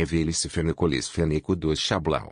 revele-se fenicolis fenico dos Chablau.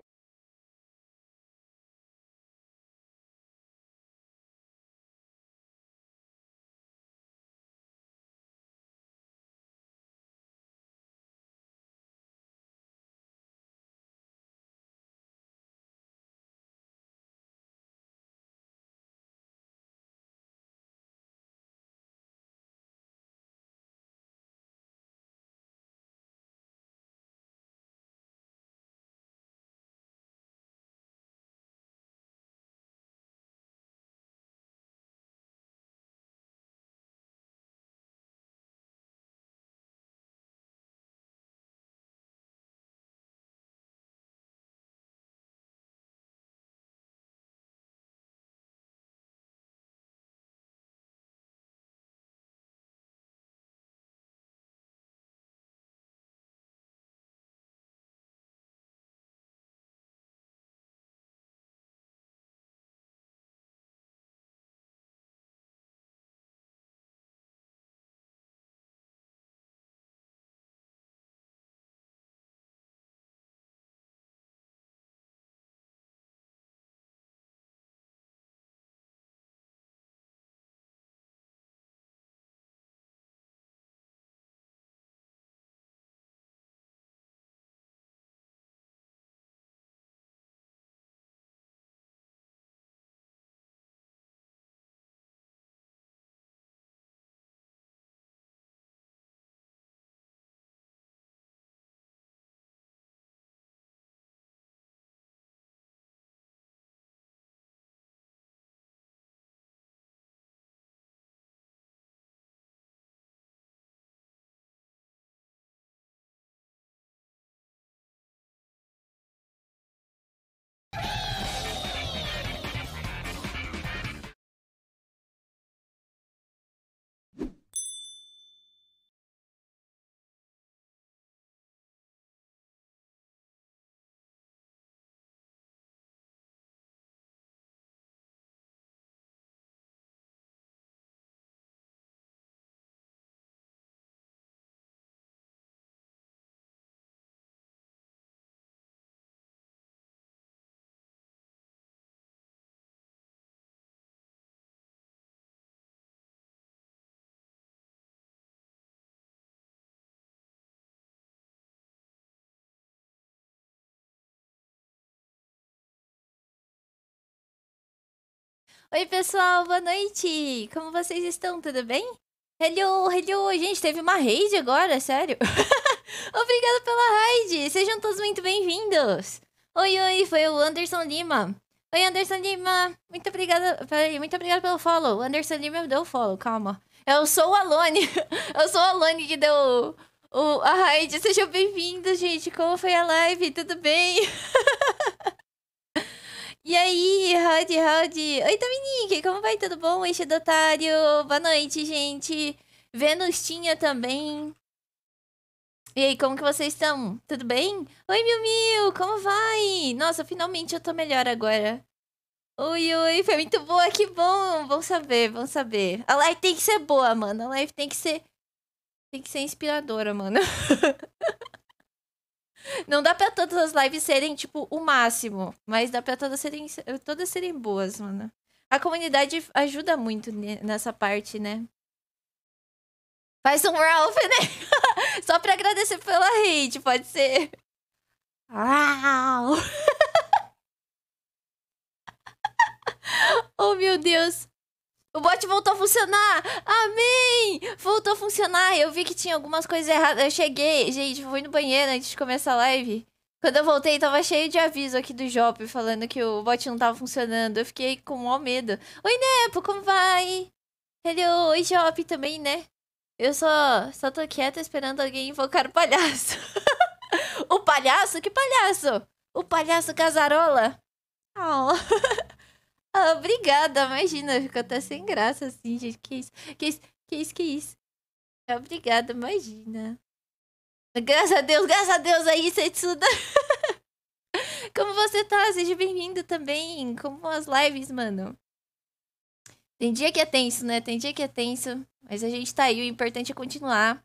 Oi, pessoal, boa noite! Como vocês estão? Tudo bem? Hello, hello! Gente, teve uma raid agora, sério? Obrigada pela raid! Sejam todos muito bem-vindos! Oi, oi, foi o Anderson Lima. Oi, Anderson Lima! Muito obrigada, peraí, muito obrigada pelo follow. O Anderson Lima deu follow, calma. Eu sou o Alone! Eu sou o Alone que deu o, a raid. Sejam bem-vindos, gente! Como foi a live? Tudo bem? E aí, Rod, Rod. Oi, Dominique, como vai? Tudo bom? Este do otário. Boa noite, gente. Vênus tinha também. E aí, como que vocês estão? Tudo bem? Oi, Mil Mil, como vai? Nossa, finalmente eu tô melhor agora. Oi, oi, foi muito boa, que bom. Bom saber, bom saber. A live tem que ser boa, mano. A live tem que ser... Tem que ser inspiradora, mano. Não dá pra todas as lives serem, tipo, o máximo. Mas dá pra todas serem, todas serem boas, mano. A comunidade ajuda muito nessa parte, né? Faz um Ralph, né? Só pra agradecer pela hate, pode ser. Ralph! oh, meu Deus. O bot voltou a funcionar! Amém! Voltou a funcionar! Eu vi que tinha algumas coisas erradas. Eu cheguei, gente, fui no banheiro antes de começar a live. Quando eu voltei, tava cheio de aviso aqui do Job falando que o bot não tava funcionando. Eu fiquei com maior medo. Oi, Nepo, como vai? Hello, oi, Job também, né? Eu só, só tô quieta esperando alguém invocar o palhaço. o palhaço? Que palhaço? O palhaço Casarola? Oh. Ah, obrigada, imagina, fico até sem graça, assim, gente. Que isso, que isso, que isso, que isso. É, obrigada, imagina. Graças a Deus, graças a Deus aí, é Setsuda. É Como você tá? Seja bem-vindo também. Como as lives, mano. Tem dia que é tenso, né? Tem dia que é tenso. Mas a gente tá aí, o importante é continuar.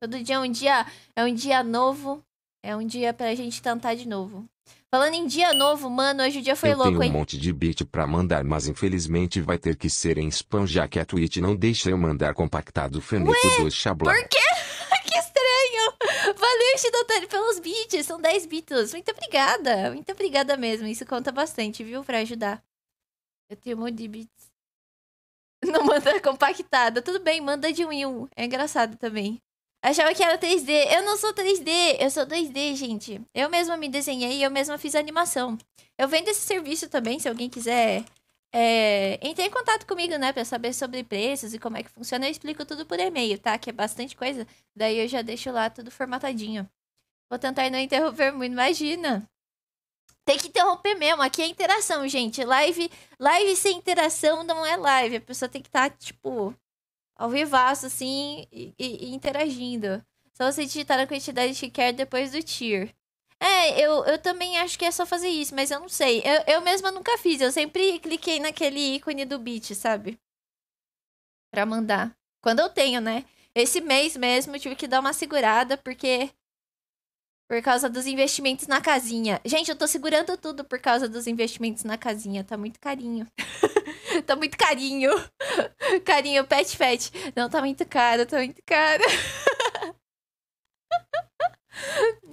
Todo dia é um dia, é um dia novo. É um dia pra gente tentar de novo. Falando em dia novo, mano, hoje o dia foi eu louco, tenho um monte de bit pra mandar, mas infelizmente vai ter que ser em spam, já que a Twitch não deixa eu mandar compactado Fanico 2 Xablá. Por quê? que estranho! Valeu, Shidotani, pelos bits, são 10 bits. Muito obrigada, muito obrigada mesmo. Isso conta bastante, viu, pra ajudar. Eu tenho um monte de bits. Não manda compactado. Tudo bem, manda de um em um. É engraçado também. Achava que era 3D. Eu não sou 3D, eu sou 2D, gente. Eu mesma me desenhei e eu mesma fiz animação. Eu vendo esse serviço também, se alguém quiser. É... Entre em contato comigo, né, pra saber sobre preços e como é que funciona. Eu explico tudo por e-mail, tá? Que é bastante coisa. Daí eu já deixo lá tudo formatadinho. Vou tentar não interromper muito, imagina. Tem que interromper mesmo. Aqui é interação, gente. Live, live sem interação não é live. A pessoa tem que estar, tá, tipo, ao vivaço, assim, e, e interagindo. Só você digitar a quantidade que quer depois do tier. É, eu, eu também acho que é só fazer isso, mas eu não sei. Eu, eu mesma nunca fiz, eu sempre cliquei naquele ícone do beat, sabe? Pra mandar. Quando eu tenho, né? Esse mês mesmo eu tive que dar uma segurada, porque. Por causa dos investimentos na casinha. Gente, eu tô segurando tudo por causa dos investimentos na casinha, tá muito carinho. tá muito carinho. Carinho, pet, pet. Não, tá muito caro, tá muito caro.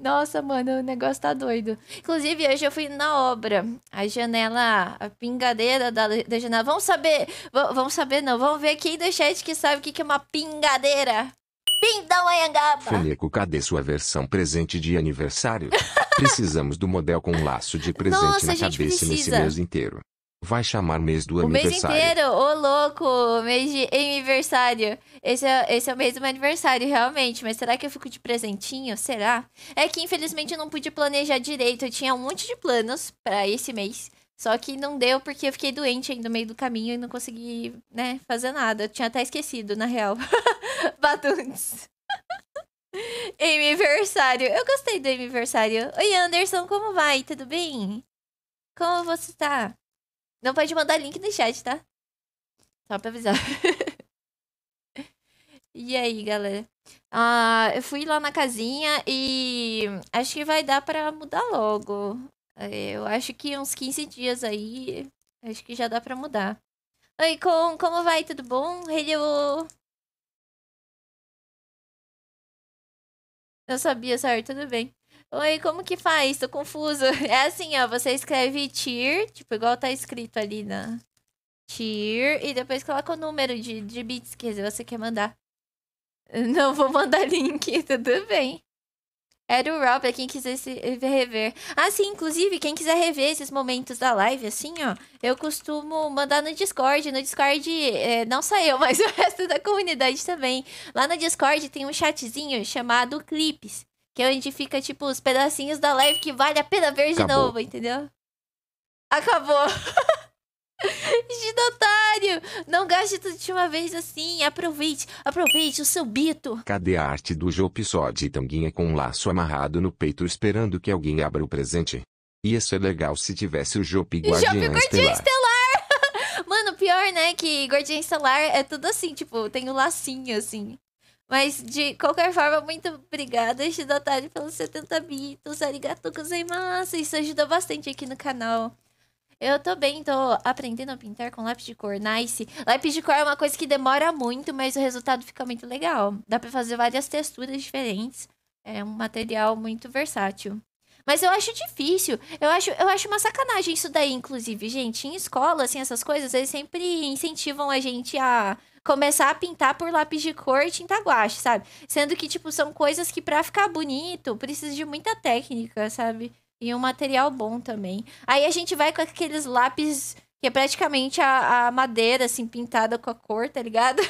Nossa, mano, o negócio tá doido. Inclusive, hoje eu fui na obra. A janela, a pingadeira da, da janela. Vamos saber, vamos saber não. Vamos ver quem do chat que sabe o que, que é uma pingadeira. pindão Anhangaba. Feneco, cadê sua versão presente de aniversário? Precisamos do modelo com um laço de presente Nossa, na cabeça precisa. nesse mês inteiro. Vai chamar mês do o aniversário. mês inteiro, ô louco, mês de aniversário. Esse é, esse é o mês do meu aniversário, realmente. Mas será que eu fico de presentinho? Será? É que infelizmente eu não pude planejar direito. Eu tinha um monte de planos para esse mês. Só que não deu porque eu fiquei doente aí no meio do caminho e não consegui, né, fazer nada. Eu tinha até esquecido, na real. Batuns. aniversário. Eu gostei do aniversário. Oi, Anderson, como vai? Tudo bem? Como você tá? Não pode mandar link no chat, tá? Só pra avisar. e aí, galera? Ah, eu fui lá na casinha e acho que vai dar pra mudar logo. É, eu acho que uns 15 dias aí, acho que já dá pra mudar. Oi, com, como vai? Tudo bom? Hello! Eu sabia, sorry, tudo bem. Oi, como que faz? Tô confusa. É assim, ó, você escreve tier, tipo, igual tá escrito ali na tier, e depois coloca o número de, de bits que você quer mandar. Não vou mandar link, tudo bem. Era o Rob, pra quem quiser se rever. Ah, sim, inclusive, quem quiser rever esses momentos da live, assim, ó, eu costumo mandar no Discord. No Discord, é, não só eu, mas o resto da comunidade também. Lá no Discord tem um chatzinho chamado Clips. Que é onde fica, tipo, os pedacinhos da live que vale a pena ver de Acabou. novo, entendeu? Acabou. Ginotário! Não gaste tudo de uma vez assim. Aproveite, aproveite o seu bito. Cadê a arte do Jope só de tanguinha com um laço amarrado no peito esperando que alguém abra o presente? Ia ser legal se tivesse o Jope Guardiã, Jope Guardiã Estelar. Estelar. Mano, pior, né? Que Guardiã Estelar é tudo assim, tipo, tem o um lacinho, assim. Mas, de qualquer forma, muito obrigada, Shidatari, pelos 70 bits. Arigato massa Isso ajuda bastante aqui no canal. Eu tô bem, tô aprendendo a pintar com lápis de cor. Nice. Lápis de cor é uma coisa que demora muito, mas o resultado fica muito legal. Dá pra fazer várias texturas diferentes. É um material muito versátil. Mas eu acho difícil. Eu acho, eu acho uma sacanagem isso daí, inclusive, gente. Em escola, assim, essas coisas, eles sempre incentivam a gente a começar a pintar por lápis de cor e tinta guache, sabe? Sendo que, tipo, são coisas que para ficar bonito precisa de muita técnica, sabe? E um material bom também. Aí a gente vai com aqueles lápis que é praticamente a, a madeira, assim, pintada com a cor, tá ligado?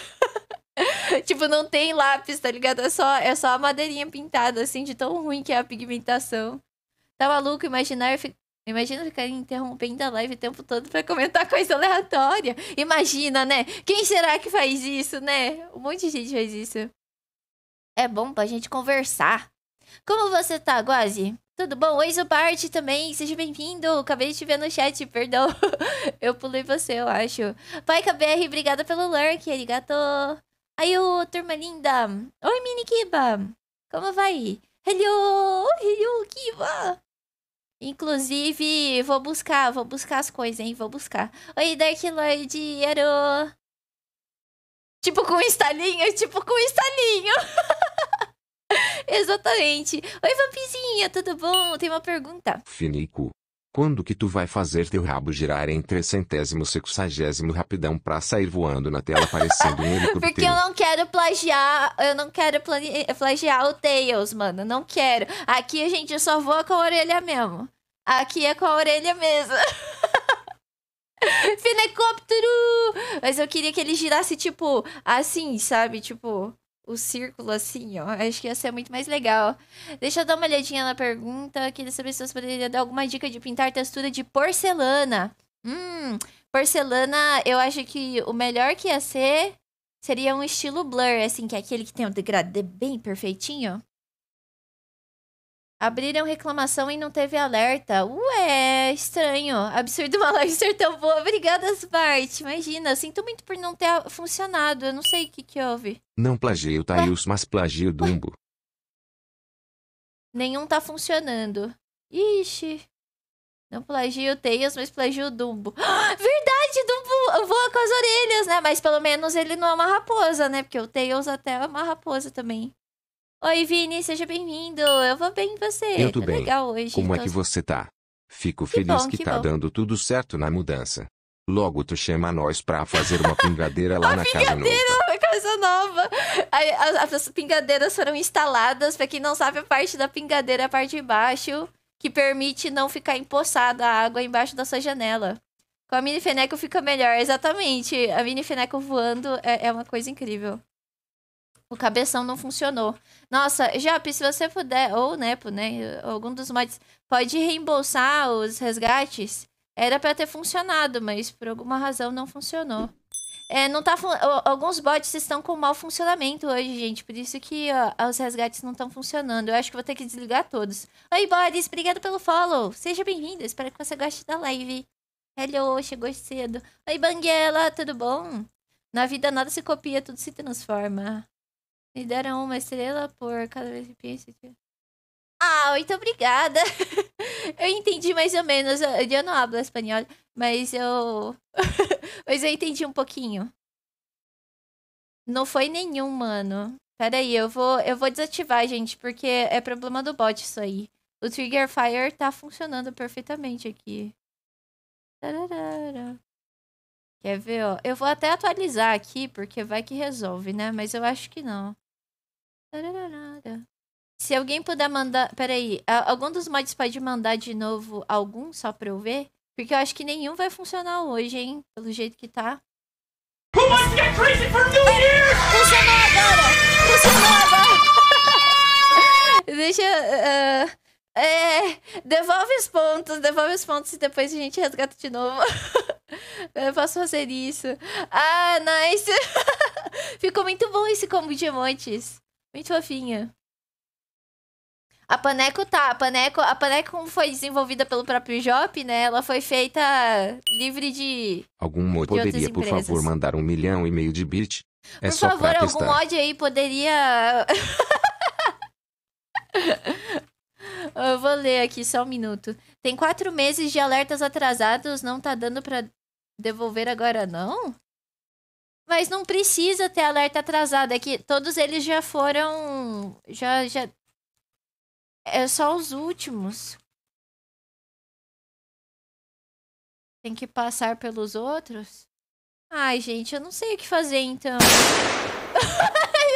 tipo, não tem lápis, tá ligado? É só, é só a madeirinha pintada, assim, de tão ruim que é a pigmentação. Tá maluco? Imaginar ficar. Imagina ficar interrompendo a live o tempo todo para comentar coisa aleatória. Imagina, né? Quem será que faz isso, né? Um monte de gente faz isso. É bom pra gente conversar. Como você tá, Guazi? Tudo bom? Oi, Zubart também. Seja bem-vindo. Acabei de te ver no chat, perdão. eu pulei você, eu acho. Pai KBR, obrigada pelo lurk, arigato. Aí, o turma linda. Oi, Kiba. Como vai? Hello, hello, Kiba. Inclusive, vou buscar, vou buscar as coisas, hein? Vou buscar. Oi, Dark Lord, Ero. Tipo com um estalinho, tipo com um estalinho. Exatamente. Oi, vampizinha, tudo bom? Tem uma pergunta. Finico. Quando que tu vai fazer teu rabo girar em trecentésimo sexagésimo rapidão pra sair voando na tela parecendo um helicóptero? Porque eu não quero plagiar, eu não quero plagiar o Tails, mano, não quero. Aqui, gente, eu só voa com a orelha mesmo. Aqui é com a orelha mesmo. Helicóptero! Mas eu queria que ele girasse, tipo, assim, sabe? Tipo, o círculo assim, ó. Acho que ia ser muito mais legal. Deixa eu dar uma olhadinha na pergunta. Queria saber se você poderia dar alguma dica de pintar textura de porcelana. Hum, porcelana, eu acho que o melhor que ia ser seria um estilo blur, assim, que é aquele que tem um degradê bem perfeitinho. Abriram reclamação e não teve alerta. Ué, estranho. Absurdo uma live ser tão boa. Obrigada, Bart. Imagina, sinto muito por não ter funcionado. Eu não sei o que, que houve. Não plagio Tails, tá, mas plagio Dumbo. Nenhum tá funcionando. Ixi. Não plagio Tails, mas plagio Dumbo. Ah, verdade, Dumbo voa com as orelhas, né? Mas pelo menos ele não é uma raposa, né? Porque o Tails até é uma raposa também. Oi, Vini, seja bem-vindo. Eu vou bem com você? Eu tô tá bem. legal hoje. Como é então que você tá? Fico que feliz bom, que, que tá bom. dando tudo certo na mudança. Logo tu chama nós pra fazer uma pingadeira lá na casa nova. Uma casa nova. As, as pingadeiras foram instaladas. Pra quem não sabe, a parte da pingadeira é a parte de baixo, que permite não ficar empoçada a água embaixo da sua janela. Com a mini feneco fica melhor, exatamente. A mini feneco voando é, é uma coisa incrível. O cabeção não funcionou. Nossa, Jop, se você puder, ou Nepo, né, né? Algum dos mods, pode reembolsar os resgates. Era para ter funcionado, mas por alguma razão não funcionou. É, não tá Alguns bots estão com mau funcionamento hoje, gente. Por isso que ó, os resgates não estão funcionando. Eu acho que vou ter que desligar todos. Oi, Boris. Obrigado pelo follow. Seja bem-vindo. Espero que você goste da live. Hello, chegou cedo. Oi, Banguela. Tudo bom? Na vida nada se copia, tudo se transforma. Me deram uma estrela por cada vez que penso Ah, muito obrigada. eu entendi mais ou menos. Eu não hablo espanhol, mas eu. mas eu entendi um pouquinho. Não foi nenhum, mano. Pera aí, eu vou, eu vou desativar, gente, porque é problema do bot isso aí. O Trigger Fire tá funcionando perfeitamente aqui. Tararara. Quer ver, ó? Eu vou até atualizar aqui, porque vai que resolve, né? Mas eu acho que não. Se alguém puder mandar. Peraí, algum dos mods pode mandar de novo algum só pra eu ver? Porque eu acho que nenhum vai funcionar hoje, hein? Pelo jeito que tá. Who wants to get crazy for New years? Funcionou agora! Funcionou agora! Deixa. Uh... É, devolve os pontos, devolve os pontos e depois a gente resgata de novo. eu posso fazer isso. Ah, nice! Ficou muito bom esse combo de emotes. Muito fofinha. A Paneco tá, a Paneco, a Paneco foi desenvolvida pelo próprio Jop, né? Ela foi feita livre de Algum mod de poderia, por favor, mandar um milhão e meio de bit? É por só favor, pra algum mod aí poderia... Eu vou ler aqui só um minuto. Tem quatro meses de alertas atrasados, não tá dando pra devolver agora, não? Mas não precisa ter alerta atrasado. É que todos eles já foram. Já. já... É só os últimos. Tem que passar pelos outros? Ai, gente, eu não sei o que fazer então.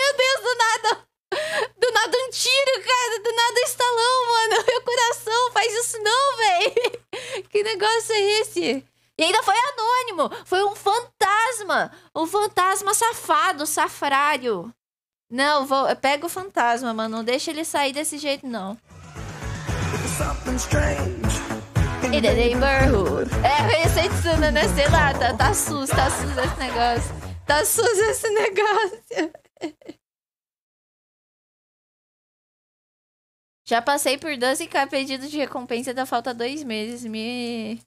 Meu Deus, do nada! Do nada um tiro, cara! Do nada um estalão, mano! Meu coração, faz isso não, velho! Que negócio é esse? E ainda foi anônimo. Foi um fantasma. Um fantasma safado, safrário. Não, vou, pega o fantasma, mano. Não deixa ele sair desse jeito, não. In the neighborhood. É, eu Tsuna, né? Sei lá, tá, tá sus, tá sus esse negócio. Tá sus esse negócio. Já passei por 12k pedido de recompensa da falta dois meses. Me.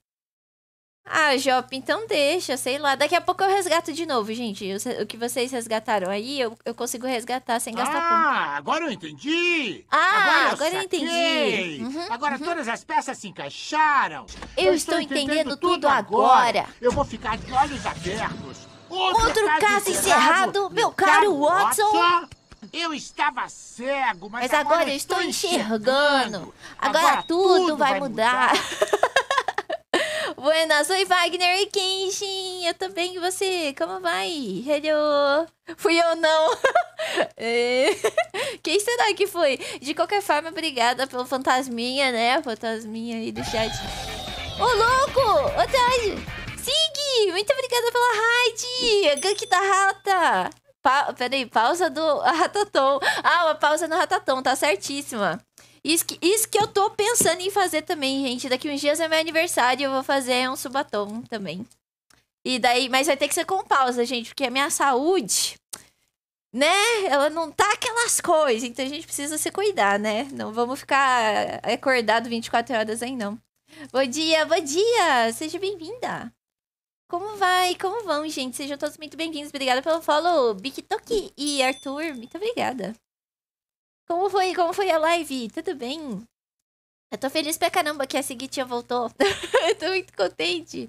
Ah, Jop, então deixa, sei lá. Daqui a pouco eu resgato de novo, gente. O que vocês resgataram aí, eu, eu consigo resgatar sem gastar ah, ponto. Ah, agora eu entendi! Ah, agora eu, agora eu entendi! Uhum, agora uhum. todas as peças se encaixaram! Eu, eu estou, entendendo, entendendo, tudo agora. agora! Eu vou ficar de olhos abertos! Outro, Outro caso, encerrado, meu, tá caro Watson. Watson. Eu estava cego, mas, mas agora, agora, eu estou enxergando. enxergando. Agora, agora, tudo, vai mudar. mudar. Buenas, oi Wagner e Kenshin, eu tô bem, e você? Como vai? Hello! Fui eu não! É. Quem será que foi? De qualquer forma, obrigada pelo fantasminha, né? Fantasminha aí do chat. Ô, louco! Ô, Sig! Muito obrigada pela raid! Gank da rata! Pa peraí, pausa do Ratatom. Ah, uma pausa no Ratatom, tá certíssima. Isso que, isso que eu tô pensando em fazer também, gente. Daqui uns dias é meu aniversário e eu vou fazer um subatom também. E daí, mas vai ter que ser com pausa, gente, porque a minha saúde, né? Ela não tá aquelas coisas, então a gente precisa se cuidar, né? Não vamos ficar acordado 24 horas aí, não. Bom dia, bom dia! Seja bem-vinda! Como vai? Como vão, gente? Sejam todos muito bem-vindos. Obrigada pelo follow, Bikitoki e Arthur. Muito obrigada. Como foi? Como foi a live? Tudo bem? Eu tô feliz pra caramba que a Seguitinha voltou. eu tô muito contente.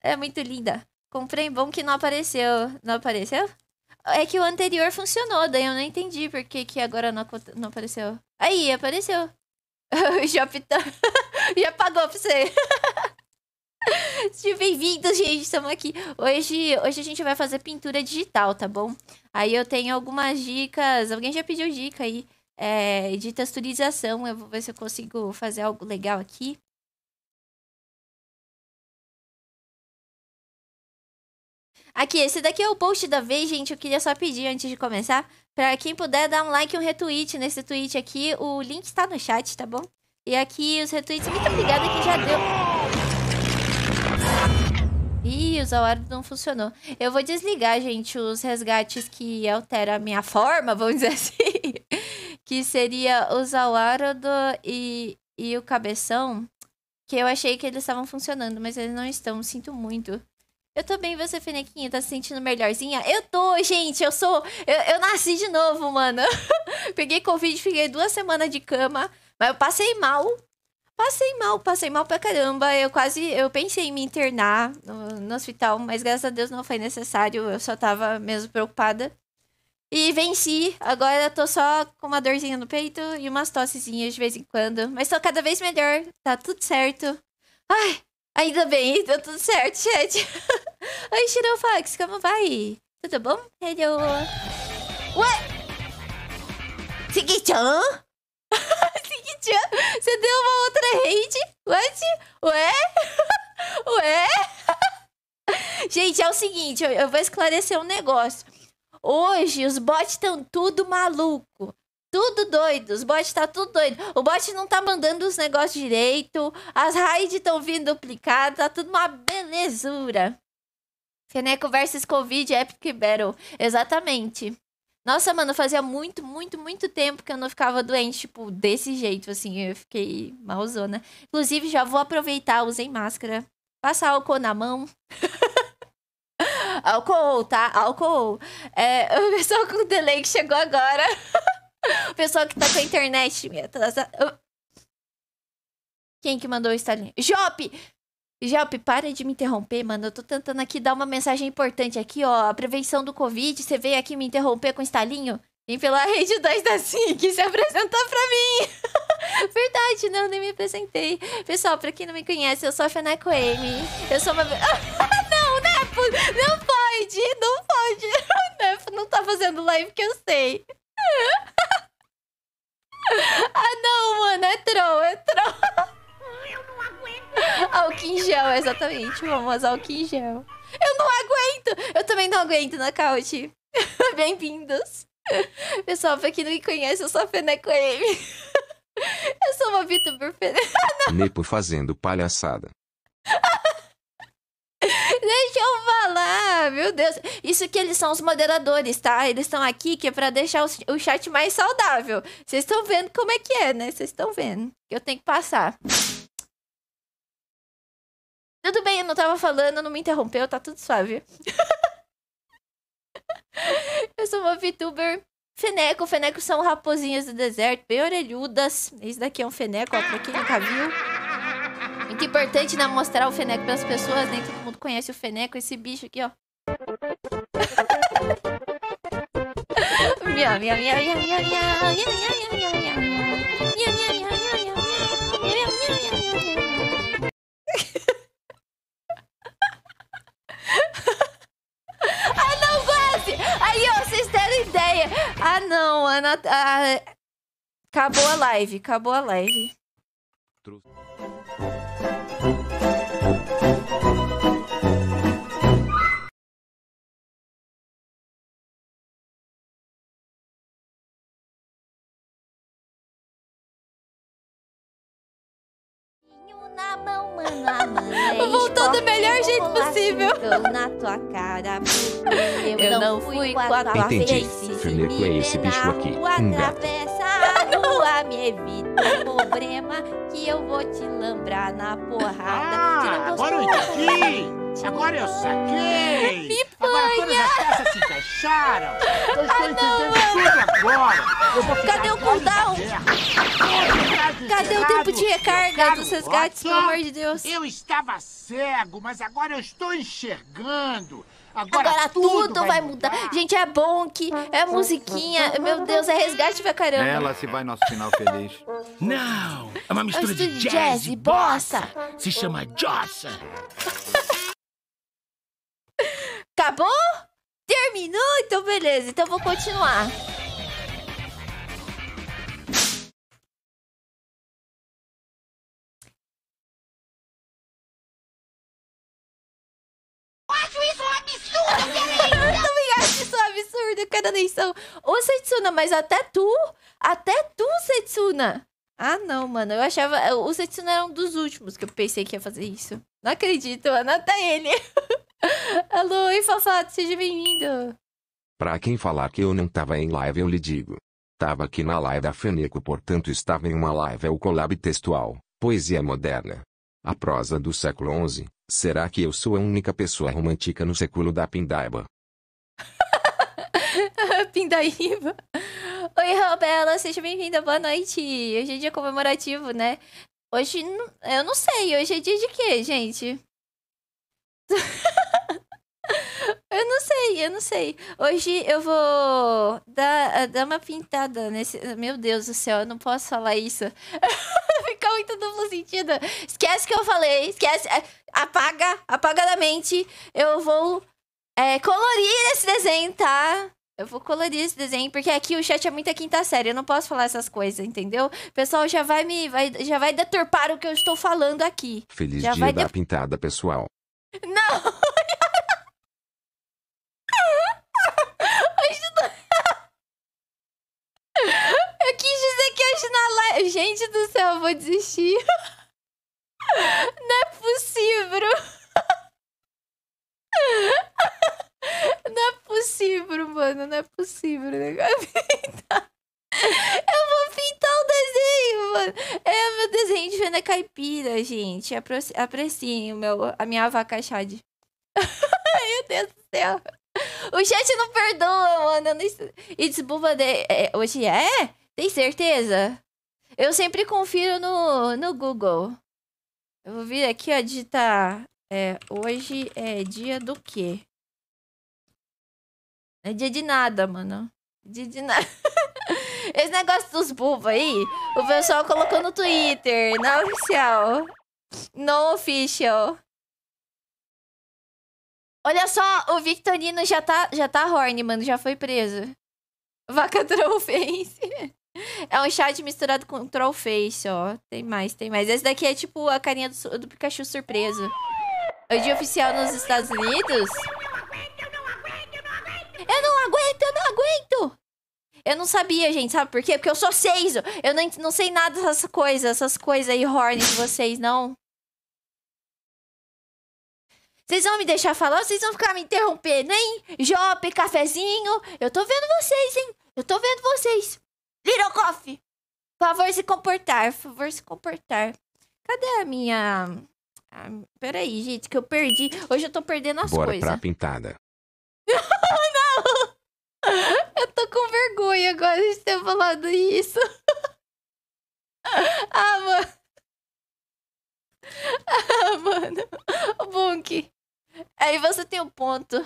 É muito linda. Comprei bom que não apareceu. Não apareceu? É que o anterior funcionou, daí eu não entendi por que, que agora não, não apareceu. Aí, apareceu. Já Jopitão já pagou pra você. Sejam bem-vindos, gente. Estamos aqui. Hoje, hoje a gente vai fazer pintura digital, tá bom? Aí eu tenho algumas dicas. Alguém já pediu dica aí é, de texturização. Eu vou ver se eu consigo fazer algo legal aqui. Aqui, esse daqui é o post da vez, gente. Eu queria só pedir antes de começar. Pra quem puder dar um like e um retweet nesse tweet aqui. O link está no chat, tá bom? E aqui os retweets. Muito obrigada que já deu. Ih, os alarmes não funcionou. Eu vou desligar, gente, os resgates que alteram a minha forma, vamos dizer assim. que seria o Zawardo e, e o Cabeção. Que eu achei que eles estavam funcionando, mas eles não estão. Sinto muito. Eu tô bem, você, Fenequinha? Tá se sentindo melhorzinha? Eu tô, gente! Eu sou. Eu, eu nasci de novo, mano. Peguei Covid, fiquei duas semanas de cama, mas eu passei mal. Passei mal, passei mal pra caramba. Eu quase, eu pensei em me internar no, no hospital, mas graças a Deus não foi necessário. Eu só tava mesmo preocupada. E venci. Agora tô só com uma dorzinha no peito e umas tossezinhas de vez em quando. Mas tô cada vez melhor. Tá tudo certo. Ai, ainda bem, tá tudo certo, chat. Oi, Xirofax, como vai? Tudo bom? Hello. Ué? Seguinte, hã? Assim você deu uma outra hate? What? Ué? Ué? Gente, é o seguinte, eu vou esclarecer um negócio. Hoje os bots estão tudo maluco. Tudo doido, os bots tá tudo doido. O bot não tá mandando os negócios direito. As raids estão vindo duplicadas, tá tudo uma belezura. Feneco versus Covid Epic Battle. Exatamente. Nossa, mano, fazia muito, muito, muito tempo que eu não ficava doente, tipo, desse jeito, assim. Eu fiquei malzona. Inclusive, já vou aproveitar, usem máscara. Passa álcool na mão. álcool, tá? Álcool. É, o pessoal com delay que chegou agora. o pessoal que tá com a internet me atrasa. Quem que mandou o Starlink? Jop! Jop, para de me interromper, mano. Eu tô tentando aqui dar uma mensagem importante aqui, ó. A prevenção do Covid, você veio aqui me interromper com o estalinho? Vem pela rede 2 da SIC se apresentar pra mim. Verdade, não, nem me apresentei. Pessoal, pra quem não me conhece, eu sou a Feneco M. Eu sou uma. não, Nepo! É não pode! Não pode! O Nepo é não tá fazendo live que eu sei. ah, não, mano, é troll, é troll. Eu não aguento álcool em gel, exatamente. Vamos famoso álcool em gel. Eu não aguento! Eu também não aguento, Nocaute. Bem-vindos. Pessoal, pra quem não me conhece, eu sou a Feneco M. eu sou uma VTuber Feneco. Ah, Nepo fazendo palhaçada. Deixa eu falar, meu Deus. Isso que eles são os moderadores, tá? Eles estão aqui que é pra deixar o chat mais saudável. Vocês estão vendo como é que é, né? Vocês estão vendo. Eu tenho que passar. Tudo bem, eu não tava falando, não me interrompeu, tá tudo suave. eu sou uma VTuber. Feneco, fenecos são raposinhas do deserto, bem orelhudas. Esse daqui é um feneco, ó, pra quem nunca viu. Muito importante, né, mostrar o feneco pras pessoas, nem né? todo mundo conhece o feneco, esse bicho aqui, ó. minha, minha, minha, minha, minha, minha, minha, minha, minha, minha. ah, não, quase! Aí, ó, vocês deram ideia. Ah, não, Ana... Ah, acabou a live, acabou a live. Trouxe. na mão, mano a mano. É Voltou do melhor jeito possível. na tua cara, eu, eu não fui com a tua Entendi. Primeiro com esse bicho aqui, um gato. a rua, me evita problema que eu vou te lambrar na porrada. Ah, agora eu entendi. Agora eu saquei. Me Agora todas as peças se fecharam. Eu estou Ai, entendendo tudo agora. Eu vou Cadê o cooldown? Cadê o tempo de recarga dos resgates, pelo amor de Deus? Eu estava cego, mas agora eu estou enxergando. Agora, Agora, tudo, tudo vai, mudar. mudar. Gente, é bom que é musiquinha. Meu Deus, é resgate pra caramba. Ela se vai nosso final feliz. Não, é uma mistura de jazz, jazz e bossa. Se chama Jossa. Acabou? Tá Terminou? Então beleza, então vou continuar. acho isso um absurdo, Eu também acho isso um absurdo, cada lição. Ô, Setsuna, mas até tu, até tu, Setsuna. Ah, não, mano. Eu achava... O Setsuna era um dos últimos que eu pensei que ia fazer isso. Não acredito, mano. Até ele. Alô, oi, seja bem-vindo. Pra quem falar que eu não tava em live, eu lhe digo. Tava aqui na live da Feneco, portanto estava em uma live, é o collab textual, poesia moderna. A prosa do século XI, será que eu sou a única pessoa romântica no século da Pindaiba? Pindaíba. Oi, Robela, seja bem-vinda, boa noite. Hoje é dia comemorativo, né? Hoje, eu não sei, hoje é dia de quê, gente? Eu não sei, eu não sei. Hoje eu vou dar, eh, dar uma pintada nesse. Meu Deus do céu, eu não posso falar isso. Fica muito duplo sentido. Esquece que eu falei, esquece. Eh, apaga, apaga da mente. Eu vou é, colorir esse desenho, tá? Eu vou colorir esse desenho, porque aqui o chat é muita quinta série, eu não posso falar essas coisas, entendeu? O pessoal já vai me. Vai, já vai deturpar o que eu estou falando aqui. Feliz já dia vai da pintada, pessoal. Não! Eu quis dizer que hoje na live. Gente do céu, eu vou desistir. Não é possível. Não é possível, mano. Não é possível. Né? Eu vou pintar o desenho, mano. É o meu desenho de Venda Caipira, gente. Apreciem o meu, a minha avacachade. meu Deus do céu. O chat não perdoa, mano. It's Buba de... É, hoje é? Tem certeza? Eu sempre confiro no, no Google. Eu vou vir aqui, ó, digitar. É, hoje é dia do quê? É dia de nada, mano. Dia de nada. Esse negócio dos bubos aí, o pessoal colocou no Twitter, na oficial. No official. Olha só, o Victorino já tá, já tá horny, mano. Já foi preso. Vaca trofense. É um chat misturado com troll face, ó. Tem mais, tem mais. Esse daqui é tipo a carinha do, do Pikachu surpresa. É o dia oficial nos Estados Unidos? Eu não aguento, eu não aguento! Eu não sabia, gente, sabe por quê? Porque eu sou seis. Eu não, não sei nada dessas coisas, essas coisas aí, horny de vocês, não. Vocês vão me deixar falar vocês vão ficar me interrompendo, hein? Jope, cafezinho. Eu tô vendo vocês, hein? Eu tô vendo vocês. Little Coffee! Por favor, se comportar. Por favor, se comportar. Cadê a minha... Ah, peraí, gente, que eu perdi. Hoje eu tô perdendo as coisas. Bora coisa. pra pintada. não! Eu tô com vergonha agora de ter falado isso. ah, mano. Ah, mano. O Bunk. Aí você tem um ponto.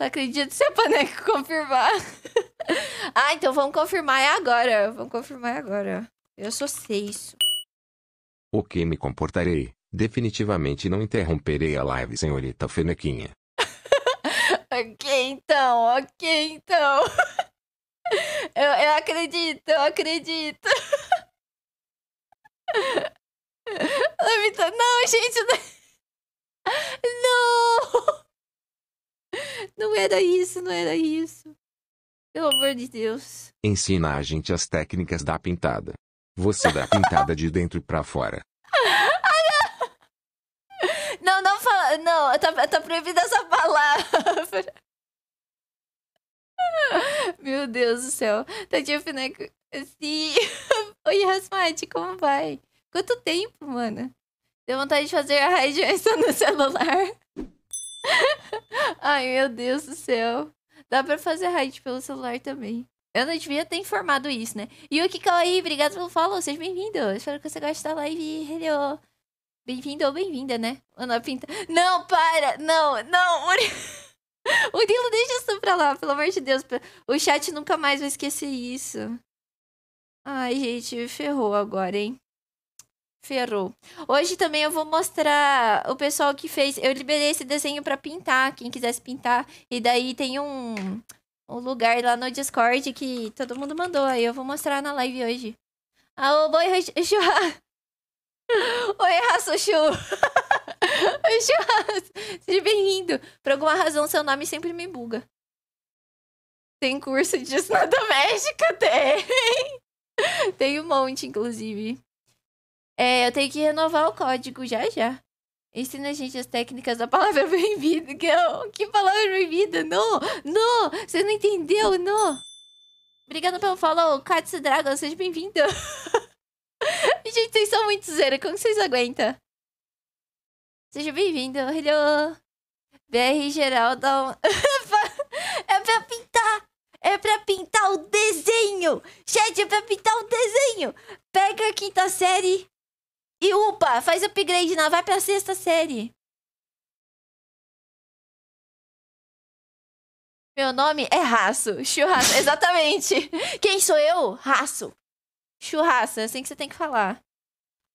Só acredito se a Paneco confirmar. ah, então vamos confirmar é agora. Vamos confirmar é agora. Eu só sei isso. Ok, me comportarei. Definitivamente não interromperei a live, senhorita Fenequinha. ok, então, ok, então. eu, eu acredito, eu acredito. Tá- não, gente, não. não. Não era isso, não era isso. Pelo amor de Deus. Ensina a gente as técnicas da pintada. Você dá pintada de dentro pra fora. Não, não fala. Não, tá, tá proibida essa palavra. Meu Deus do céu. Tadinha Fineco. Sim. Oi, Rasmati, como vai? Quanto tempo, mano? Deu vontade de fazer a rádio no celular. Ai, meu Deus do céu. Dá pra fazer raid pelo celular também. Eu não devia ter informado isso, né? Yuki Kawaii, obrigado pelo follow. Seja bem-vindo. Espero que você goste da live. Hello. Bem-vindo ou bem-vinda, né? Ana Pinta. Não, para! Não, não! Murilo, deixa isso pra lá, pelo amor de Deus. O chat nunca mais vai esquecer isso. Ai, gente, ferrou agora, hein? Ferrou. Hoje também eu vou mostrar o pessoal que fez. Eu liberei esse desenho para pintar, quem quisesse pintar. E daí tem um, um lugar lá no Discord que todo mundo mandou. Aí eu vou mostrar na live hoje. Ah, o boi Joá. Oi, Rassushu. Oi, Joá. Seja bem-vindo. Por alguma razão, seu nome sempre me buga. Tem curso de disso na doméstica? Tem. Tem um monte, inclusive. É, eu tenho que renovar o código já já. Ensina a gente as técnicas da palavra bem-vindo Que, é que palavra bem-vinda Não! Não! Você não entendeu? Não! Obrigada pelo follow, Katsu Dragon. Seja bem-vindo. gente, vocês são muito zero. Como vocês aguentam? Seja bem-vindo. Hello! BR Geraldo. é pra pintar! É pra pintar o desenho! Chat, é pra pintar o desenho! Pega a quinta série e upa, faz upgrade na, vai pra sexta série. Meu nome é Raço. Churrasco, Exatamente. Quem sou eu? Raço. Churrasco, É assim que você tem que falar.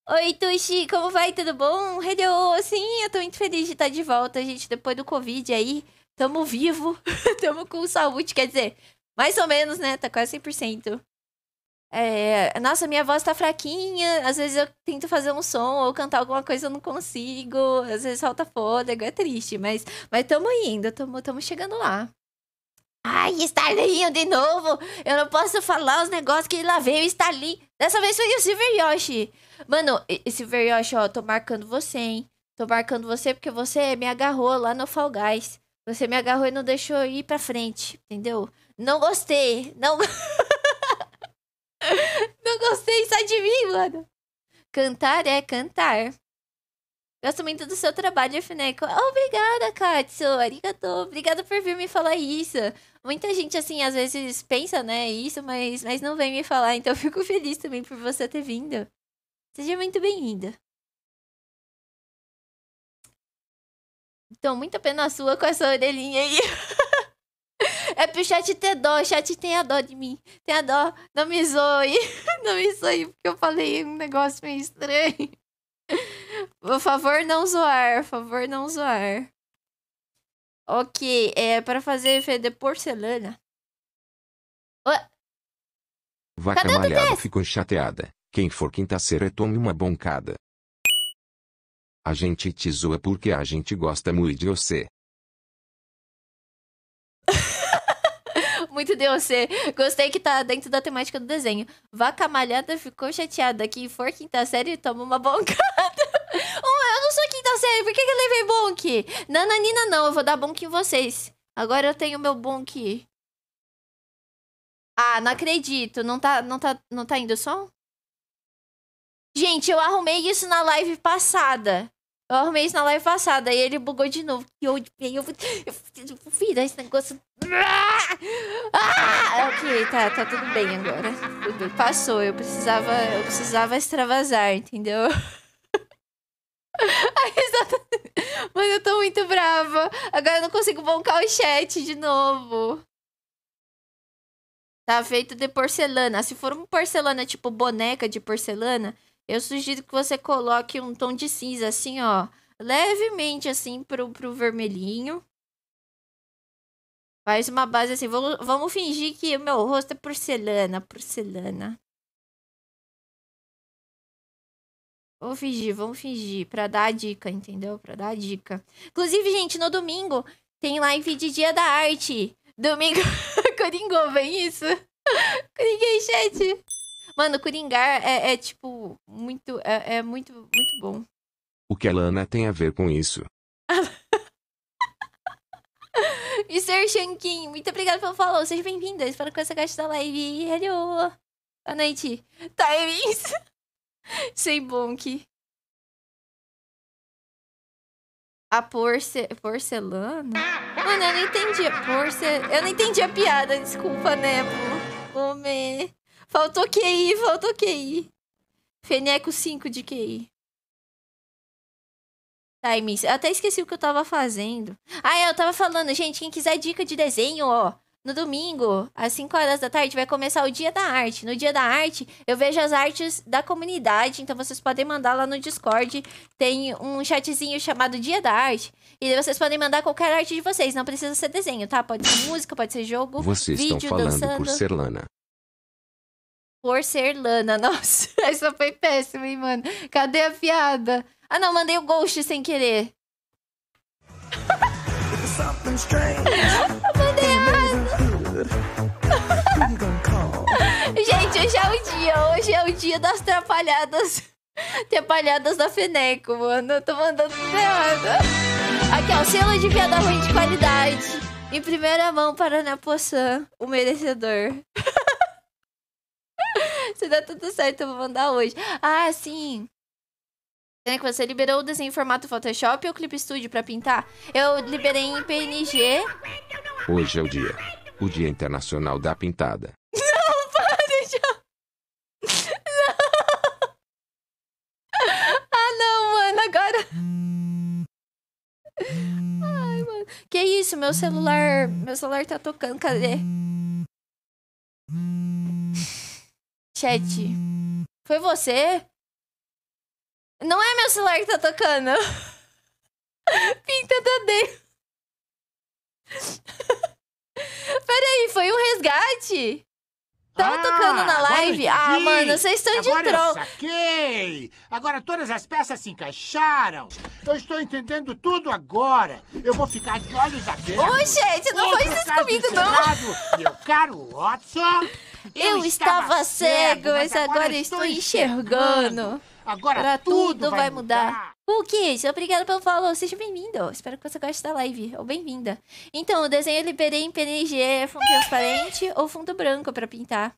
Oi, Tuxi. Como vai? Tudo bom? Hello. Sim, eu tô muito feliz de estar tá de volta, gente. Depois do Covid aí, tamo vivo. tamo com saúde. Quer dizer, mais ou menos, né? Tá quase 100%. É, nossa, minha voz tá fraquinha, às vezes eu tento fazer um som ou cantar alguma coisa eu não consigo, às vezes falta fôlego, é triste, mas, mas tamo indo, tamo, tamo chegando lá. Ai, Starlinho de novo! Eu não posso falar os negócios que lá veio o Starlin. Dessa vez foi o Silver Yoshi. Mano, Silver Yoshi, ó, tô marcando você, hein? Tô marcando você porque você me agarrou lá no Fall Guys. Você me agarrou e não deixou ir pra frente, entendeu? Não gostei, não... Não gostei, sai de mim, mano. Cantar é cantar. Gosto muito do seu trabalho, Fineco. Obrigada, Katsu. Arigato. Obrigada por vir me falar isso. Muita gente, assim, às vezes pensa, né, isso, mas, mas não vem me falar. Então, eu fico feliz também por você ter vindo. Seja muito bem-vinda. Então, muita pena sua com essa orelhinha aí. É pro chat ter dó. O chat tem a dó de mim. Tem a dó. Não me zoe. Não me zoe, porque eu falei um negócio meio estranho. Por favor, não zoar. Por favor, não zoar. Ok, é para fazer de porcelana. Ué? Vaca Cadê malhada ficou chateada. Quem for quinta-feira tome uma boncada. A gente te zoa porque a gente gosta muito de você. muito de você. Gostei que tá dentro da temática do desenho. Vaca malhada ficou chateada que for quinta série e tomou uma boncada. eu não sou quinta série, por que, que eu levei bonk? Nananina não, eu vou dar bonk em vocês. Agora eu tenho meu bonk. Ah, não acredito. Não tá, não tá, não tá indo som? Gente, eu arrumei isso na live passada. Eu arrumei isso na live passada, e ele bugou de novo. E eu, eu, eu, eu, eu fiz esse negócio. Ah! ah! Ok, tá, tá tudo bem agora. Tudo passou, eu precisava, eu precisava extravasar, entendeu? Mas eu tô muito brava. Agora eu não consigo bancar o chat de novo. Tá feito de porcelana. Se for uma porcelana tipo boneca de porcelana, eu sugiro que você coloque um tom de cinza, assim, ó. Levemente, assim, pro, pro vermelhinho. Faz uma base assim. Vamos, vamos fingir que o meu rosto é porcelana, porcelana. Vou fingir, vamos fingir, pra dar a dica, entendeu? Pra dar a dica. Inclusive, gente, no domingo tem live de Dia da Arte. Domingo, Coringou, vem isso? Coringuei, chat. Mano, Coringar é, é tipo, muito. É, é, muito, muito bom. O que a Lana tem a ver com isso? Mr. Shankin, muito obrigado pelo follow. Seja bem-vinda. Espero que você goste da live. Hello. Boa noite. Timings. Sei bonk. A porce... porcelana? Mano, eu não entendi a porce... Eu não entendi a piada, desculpa, Nebo. Né, Homem. Faltou QI, faltou QI. Feneco 5 de QI. Timings. Tá, eu até esqueci o que eu tava fazendo. Ah, é, eu tava falando, gente, quem quiser dica de desenho, ó. No domingo, às 5 horas da tarde, vai começar o Dia da Arte. No Dia da Arte, eu vejo as artes da comunidade, então vocês podem mandar lá no Discord. Tem um chatzinho chamado Dia da Arte. E vocês podem mandar qualquer arte de vocês, não precisa ser desenho, tá? Pode ser música, pode ser jogo, vocês vídeo, estão falando dançando. por Serlana por ser Lana. Nossa, essa foi péssima, hein, mano? Cadê a piada? Ah, não, mandei o Ghost sem querer. eu mandei errado. Gente, hoje é o dia. Hoje é o dia das trapalhadas. Trapalhadas da Feneco, mano. Eu tô mandando tudo errado. Aqui, ó, selo de piada ruim de qualidade. Em primeira mão para Napoçan, o merecedor. Se der tudo certo, eu vou mandar hoje. Ah, sim. Que você liberou o desenho em formato Photoshop ou Clip Studio para pintar? Eu liberei em PNG. Hoje é o dia. O Dia Internacional da Pintada. Não, pare, João. Não. Ah, não, mano, agora... Ai, mano. Que isso, meu celular... Meu celular tá tocando, cadê? Chat, foi você? Não é meu celular que tá tocando. Pinta Tadeu. Peraí, foi um resgate? Tava ah, tocando na live? Ah, mano, vocês estão de troll. Agora saquei! Agora todas as peças se encaixaram. Eu estou entendendo tudo agora. Eu vou ficar de olhos abertos. Ô, gente, não foi isso comigo, não. Meu caro Watson, eu, estava cego, mas agora estou enxergando. Agora pra tudo, vai mudar. O Kit, obrigado pelo follow. Seja bem-vindo. Espero que você goste da live. Ou bem-vinda. Então, o desenho eu liberei em PNG, é fundo transparente ou fundo branco para pintar.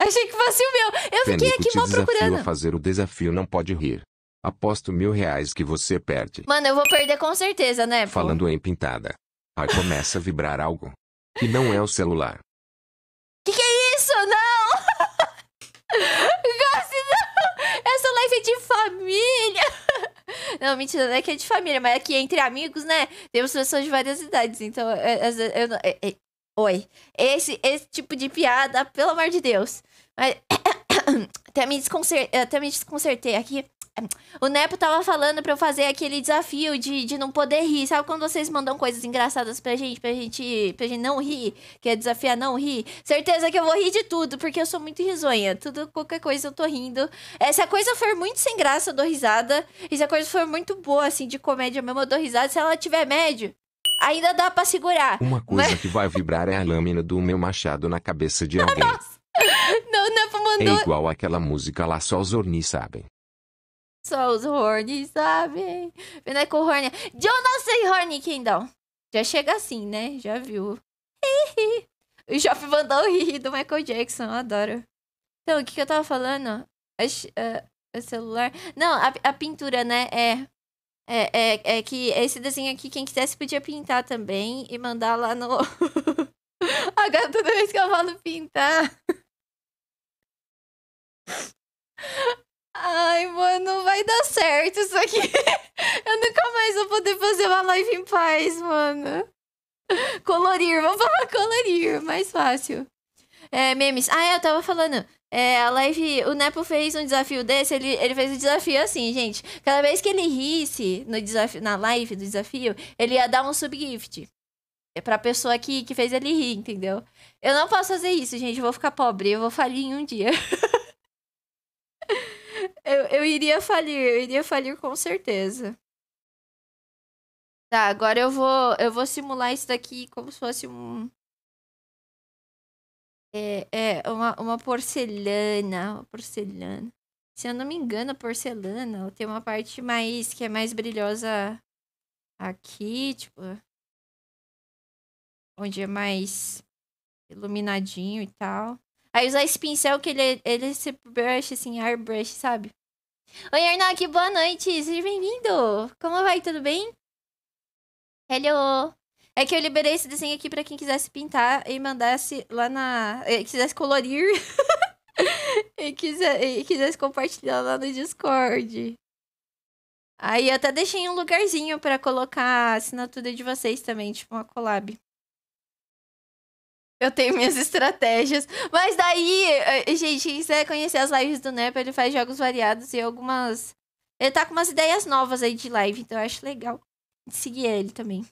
Achei que fosse o meu. Eu fiquei Fênico aqui mal procurando. fazer o desafio não pode rir. Aposto mil reais que você perde. Mano, eu vou perder com certeza, né? Pô? Falando em pintada. Aí começa a vibrar algo. que não é o celular. Essa live é de família! Não, mentira, não é que é de família, mas é que entre amigos, né? Temos pessoas de várias idades, então é, é, eu, eu não. É, oi. Esse, esse tipo de piada, pelo amor de Deus. Mas, até, me até me desconcertei aqui. O Nepo tava falando pra eu fazer aquele desafio de, de não poder rir. Sabe quando vocês mandam coisas engraçadas pra gente, pra gente, pra gente não rir? Que é desafiar não rir? Certeza que eu vou rir de tudo, porque eu sou muito risonha. Tudo, qualquer coisa eu tô rindo. É, se a coisa for muito sem graça, eu dou risada. E se a coisa for muito boa, assim, de comédia mesmo, eu dou risada. Se ela tiver médio, ainda dá para segurar. Uma coisa mas... que vai vibrar é a lâmina do meu machado na cabeça de alguém. Nossa. Não, não mandou... É igual aquela música lá, só os Orni sabem. Só os Horny sabem. Veneco Horny. Jonas Horny, dá Já chega assim, né? Já viu. o Shop mandou o rir do Michael Jackson. Adoro. Então, o que, que eu tava falando? o celular. Não, a, a pintura, né? É, é, é, é. que esse desenho aqui, quem quisesse podia pintar também e mandar lá no. Agora toda vez que eu falo pintar. Ai, mano, vai dar certo isso aqui. Eu nunca mais vou poder fazer uma live em paz, mano. Colorir, vamos falar colorir, mais fácil. É, memes. Ah, eu tava falando. É, a live. O Nepo fez um desafio desse, ele, ele fez o um desafio assim, gente. Cada vez que ele risse no desafio, na live do desafio, ele ia dar um subgift. É pra pessoa que, que fez ele rir, entendeu? Eu não posso fazer isso, gente. Eu vou ficar pobre, eu vou falir em um dia. Eu, eu iria falir, eu iria falir com certeza. Tá, agora eu vou, eu vou simular isso daqui como se fosse um. É, é uma, uma porcelana. Uma porcelana. Se eu não me engano, porcelana tem uma parte mais que é mais brilhosa aqui, tipo. Onde é mais iluminadinho e tal. Aí usar esse pincel que ele, ele esse brush, assim, airbrush, sabe? Oi, Arnak, boa noite, seja bem-vindo! Como vai, tudo bem? Hello! É que eu liberei esse desenho aqui pra quem quisesse pintar e mandasse lá na... Eh, quisesse colorir e, quiser, e quisesse compartilhar lá no Discord. Aí eu até deixei um lugarzinho para colocar a assinatura de vocês também, tipo uma collab. Eu tenho minhas estratégias. Mas daí, eh, gente, quem quiser conhecer as lives do Nepa, ele faz jogos variados e algumas. Ele tá com umas ideias novas aí de live, então eu acho legal seguir ele também.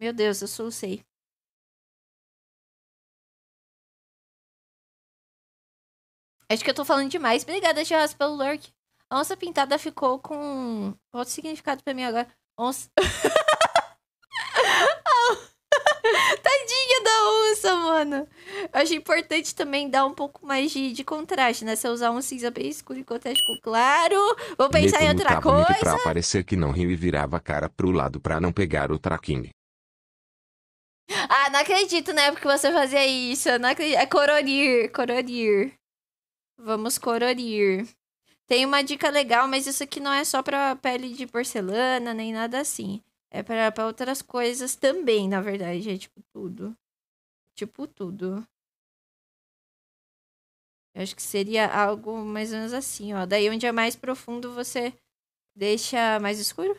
Meu Deus, eu solucei. Acho que eu tô falando demais. Obrigada, Churras, pelo lurk. A onça pintada ficou com. Outro significado pra mim agora. Onça. Tadinha! da onça, mano. Eu acho importante também dar um pouco mais de, de contraste, né? Se eu usar um cinza bem escuro e contraste com claro, vou pensar em outra coisa. Pra parecer que não riu e virava a cara pro lado pra não pegar o tracking. Ah, não acredito né, Porque você fazia isso. Eu não acredito. É coronir, coronir. Vamos coronir. Tem uma dica legal, mas isso aqui não é só pra pele de porcelana, nem nada assim. É pra, pra outras coisas também, na verdade. É tipo tudo tipo tudo. Eu acho que seria algo mais ou menos assim, ó. Daí onde é mais profundo você deixa mais escuro.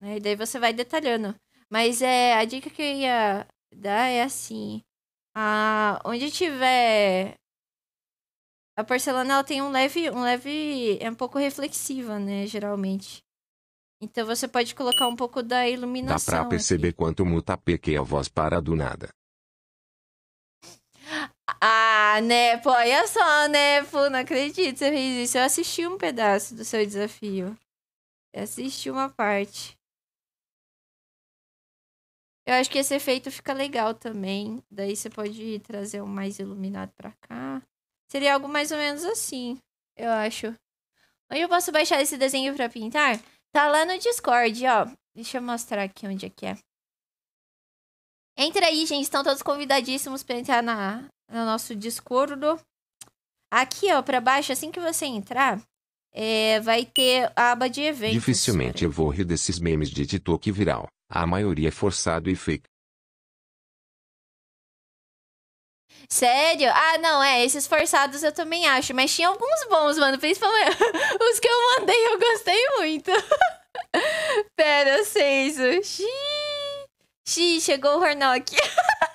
Né, e daí você vai detalhando. Mas é a dica que eu ia dar é assim. A, onde tiver a porcelana ela tem um leve, um leve, é um pouco reflexiva, né, geralmente. Então você pode colocar um pouco da iluminação. Dá pra perceber aqui. quanto muta que a voz para do nada. Ah, Pô, olha só, Pô, não acredito que você fez isso. Eu assisti um pedaço do seu desafio. Eu assisti uma parte. Eu acho que esse efeito fica legal também. Daí você pode trazer um mais iluminado pra cá. Seria algo mais ou menos assim, eu acho. Onde eu posso baixar esse desenho pra pintar? Tá lá no Discord, ó. Deixa eu mostrar aqui onde é que é. Entra aí, gente. Estão todos convidadíssimos para entrar na, no nosso Discord. Aqui, ó, para baixo, assim que você entrar, é, vai ter a aba de eventos. Dificilmente eu vou rir desses memes de TikTok viral. A maioria é forçado e fake. Sério? Ah, não, é. Esses forçados eu também acho. Mas tinha alguns bons, mano. Principalmente os que eu mandei, eu gostei muito. Pera, Seizo. Xiii. Xiii, chegou o Hornock.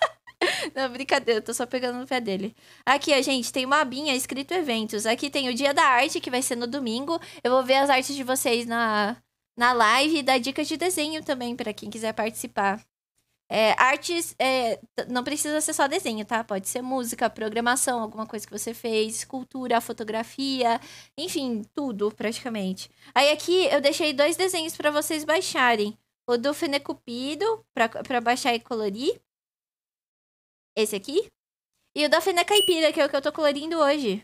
Não, brincadeira, eu tô só pegando no pé dele. Aqui, ó, gente, tem uma abinha escrito eventos. Aqui tem o Dia da Arte, que vai ser no domingo. Eu vou ver as artes de vocês na, na live e dar dicas de desenho também para quem quiser participar. É, artes é, não precisa ser só desenho, tá? Pode ser música, programação, alguma coisa que você fez, escultura, fotografia, enfim, tudo praticamente. Aí aqui eu deixei dois desenhos para vocês baixarem. O do Fenecupido, para baixar e colorir. Esse aqui. E o da Fene Caipira, que é o que eu tô colorindo hoje.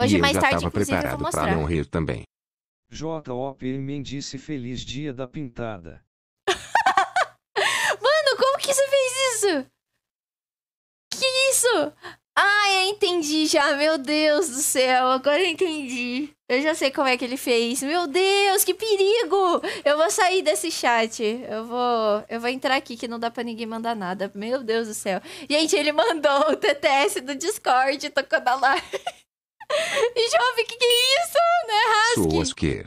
Hoje, e mais tarde, inclusive, preparado eu vou mostrar. Pra não rir também. J.O.P. Mendice, feliz dia da pintada que você fez isso? Que é isso? Ah, eu entendi já. Meu Deus do céu, agora eu entendi. Eu já sei como é que ele fez. Meu Deus, que perigo! Eu vou sair desse chat. Eu vou, eu vou entrar aqui que não dá para ninguém mandar nada. Meu Deus do céu. Gente, ele mandou o TTS do Discord tocando lá. live. E jovem, que que é isso? é Husky? Soas que.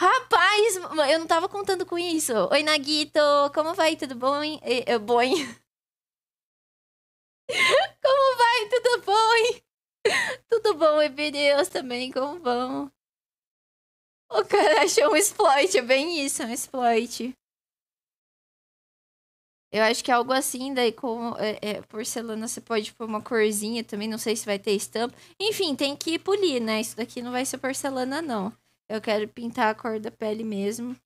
Rapaz, eu não tava contando com isso. Oi, Nagito, como vai? Tudo bom? É, bom? Como vai? Tudo bom? Tudo bom, Ebeneus também, como vão? O cara achou um exploit, é bem isso, um exploit. Eu acho que é algo assim, daí com é, é, porcelana você pode pôr uma corzinha também, não sei se vai ter estampa. Enfim, tem que polir, né? Isso daqui não vai ser porcelana, não. Eu quero pintar a cor da pele mesmo.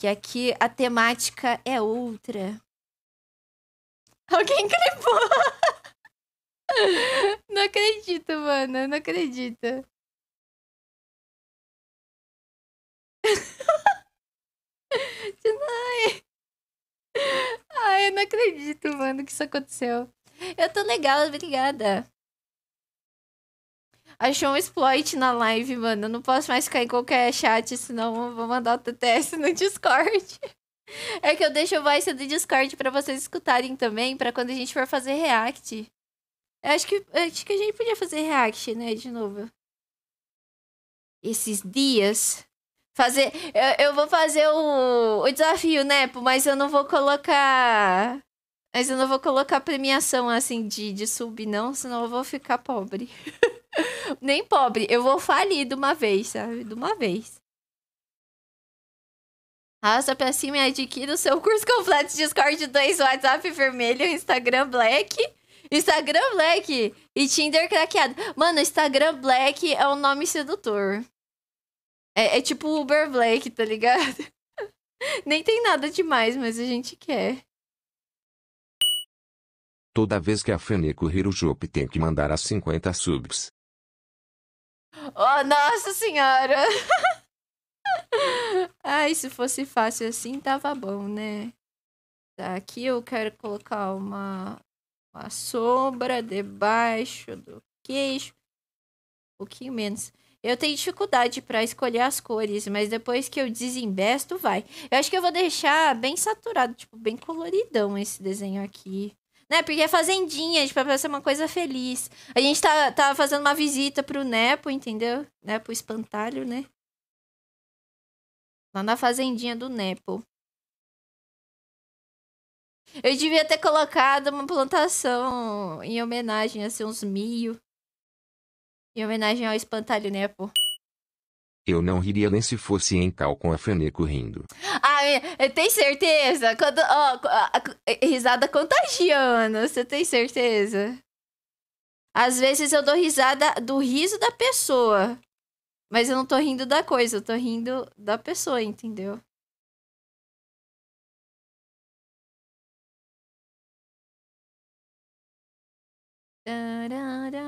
Que aqui a temática é outra. Alguém clipou! não acredito, mano. Não acredito. Tonight. Ai, eu não acredito, mano, que isso aconteceu. Eu tô legal, obrigada achou um exploit na live, mano. Eu não posso mais ficar em qualquer chat, senão eu vou mandar o TTS no Discord. É que eu deixo o voice do Discord para vocês escutarem também, para quando a gente for fazer react. Eu acho que, acho que a gente podia fazer react, né, de novo. Esses dias. Fazer. Eu, eu vou fazer o, o desafio, né, mas eu não vou colocar. Mas eu não vou colocar premiação assim de, de sub, não, senão eu vou ficar pobre. Nem pobre. Eu vou falir de uma vez, sabe? De uma vez. Arrasta pra cima e adquira o seu curso completo Discord 2, WhatsApp vermelho, Instagram Black. Instagram Black e Tinder craqueado. Mano, Instagram Black é um nome sedutor. É, é tipo Uber Black, tá ligado? Nem tem nada demais, mas a gente quer. Toda vez que a o Hiroshop tem que mandar as 50 subs. Oh, nossa senhora! Ai, se fosse fácil assim, tava bom, né? Tá, aqui eu quero colocar uma, uma sombra debaixo do queixo. Um pouquinho menos. Eu tenho dificuldade para escolher as cores, mas depois que eu desembesto, vai. Eu acho que eu vou deixar bem saturado, tipo, bem coloridão esse desenho aqui né? Porque é fazendinha, tipo, vai ser uma coisa feliz. A gente tá, tá fazendo uma visita pro Nepo, entendeu? Nepo Espantalho, né? Lá na fazendinha do Nepo. Eu devia ter colocado uma plantação em homenagem, assim, uns mil Em homenagem ao Espantalho Nepo. Eu não riria nem se fosse em cal com a Feneco rindo. Ah, é, é, tem certeza? Quando, ó, risada contagia, Ana. Você tem certeza? Às vezes eu dou risada do riso da pessoa. Mas eu não tô rindo da coisa, eu tô rindo da pessoa, entendeu? Tararara.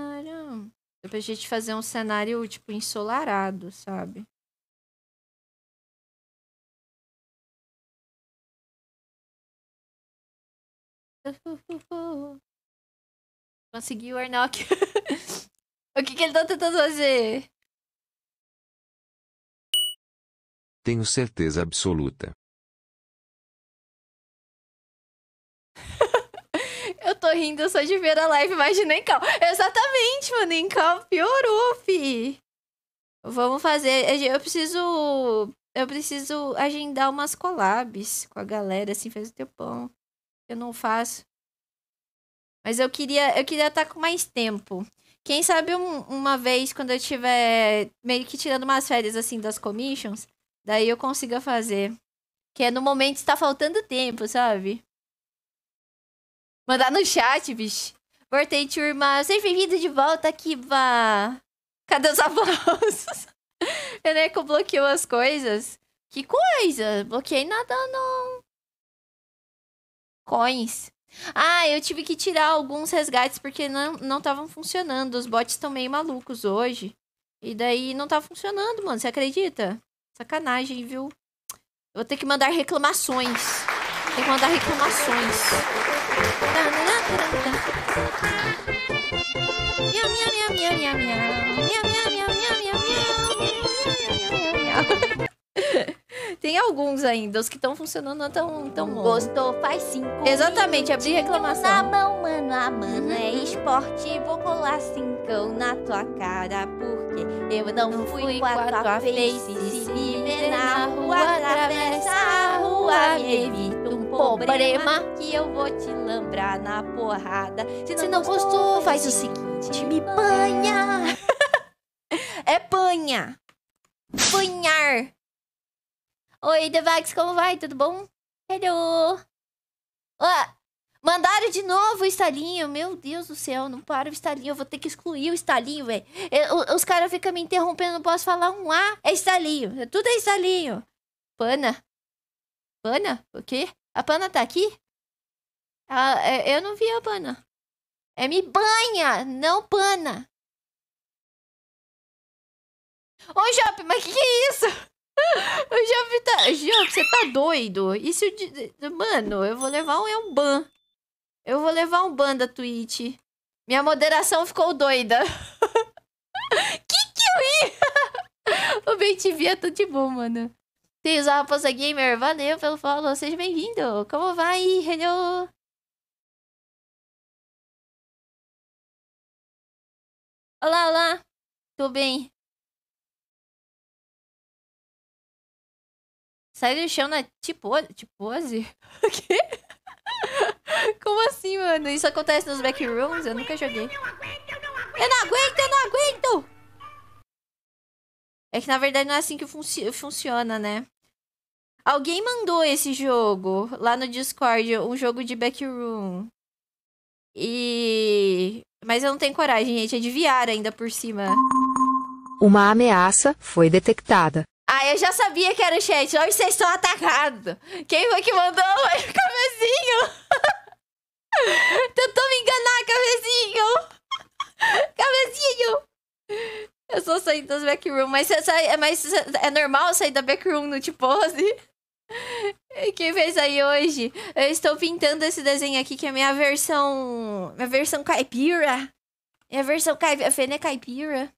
Dá pra gente fazer um cenário, tipo, ensolarado, sabe? Conseguiu o Arnok. o que, que ele tá tentando fazer? Tenho certeza absoluta. tô rindo só de ver a live, mas de nem cal. Exatamente, mano, nem cal piorou, fi. Vamos fazer. Eu preciso. Eu preciso agendar umas collabs com a galera, assim, faz o tempão. Eu não faço. Mas eu queria, eu queria estar tá com mais tempo. Quem sabe um, uma vez, quando eu tiver meio que tirando umas férias, assim, das commissions, daí eu consiga fazer. Que é no momento está faltando tempo, sabe? Mandar no chat, bicho. Voltei, turma. Seja bem-vindo de volta aqui, vá. Cadê os aplausos? Eneco né, bloqueou as coisas. Que coisa? Bloqueei nada, não. Coins. Ah, eu tive que tirar alguns resgates porque não estavam funcionando. Os bots estão meio malucos hoje. E daí não tá funcionando, mano. Você acredita? Sacanagem, viu? vou ter que mandar reclamações. Tem que mandar reclamações. Tem alguns ainda, os que estão funcionando não é tão, tão bom. Gostou? Faz cinco. Exatamente, abri é reclamação. Na mão, mano, a mano é uhum. esporte. Vou colar cincão na tua cara, porque eu não, não fui, fui com a tua face. Se me ver na rua, atravessa a rua tua, me evita um problema que eu vou te lambrar na porrada. Se não, Se não gostou, gostou, faz o seguinte: me banha. é banha. Banhar. Oi, Devax, como vai? Tudo bom? Hello. Ué, mandaram de novo o estalinho. Meu Deus do céu, não para o estalinho. Eu vou ter que excluir o estalinho, velho. É, os caras ficam me interrompendo, não posso falar um A. É estalinho. Tudo é estalinho. Pana. Pana? O quê? A Pana tá aqui? Ah, eu não vi a Pana. É me banha, não Pana. Ô, Jop, mas que que é isso? O Jop tá... Jop, você tá doido? Isso... Mano, eu vou levar um, é um ban. Eu vou levar um ban da Twitch. Minha moderação ficou doida. que que eu ia? o Beitivia tudo de bom, mano. Diz a Raposa Gamer, valeu pelo follow, seja bem-vindo. Como vai? Hello! Olá, olá! Tudo bem. Sai do chão na né? tipose? Tipose? O quê? Como assim, mano? Isso acontece nos backrooms? Eu nunca joguei. Eu não aguento, eu não aguento! É que na verdade não é assim que funciona, né? Alguém mandou esse jogo lá no Discord, um jogo de backroom. E. Mas eu não tenho coragem, gente. É de viar ainda por cima. Uma ameaça foi detectada. Ah, eu já sabia que era o chat. Olha, vocês estão atacados. Quem foi que mandou? Foi é o cabezinho. Tentou me enganar, cabezinho. Cabezinho. Eu sou saindo das backroom. Mas, é, é, mas é normal sair da backroom no tipo 11? Assim. Quem fez aí hoje? Eu estou pintando esse desenho aqui, que é minha versão. Minha versão caipira. Minha versão caipira. é caipira.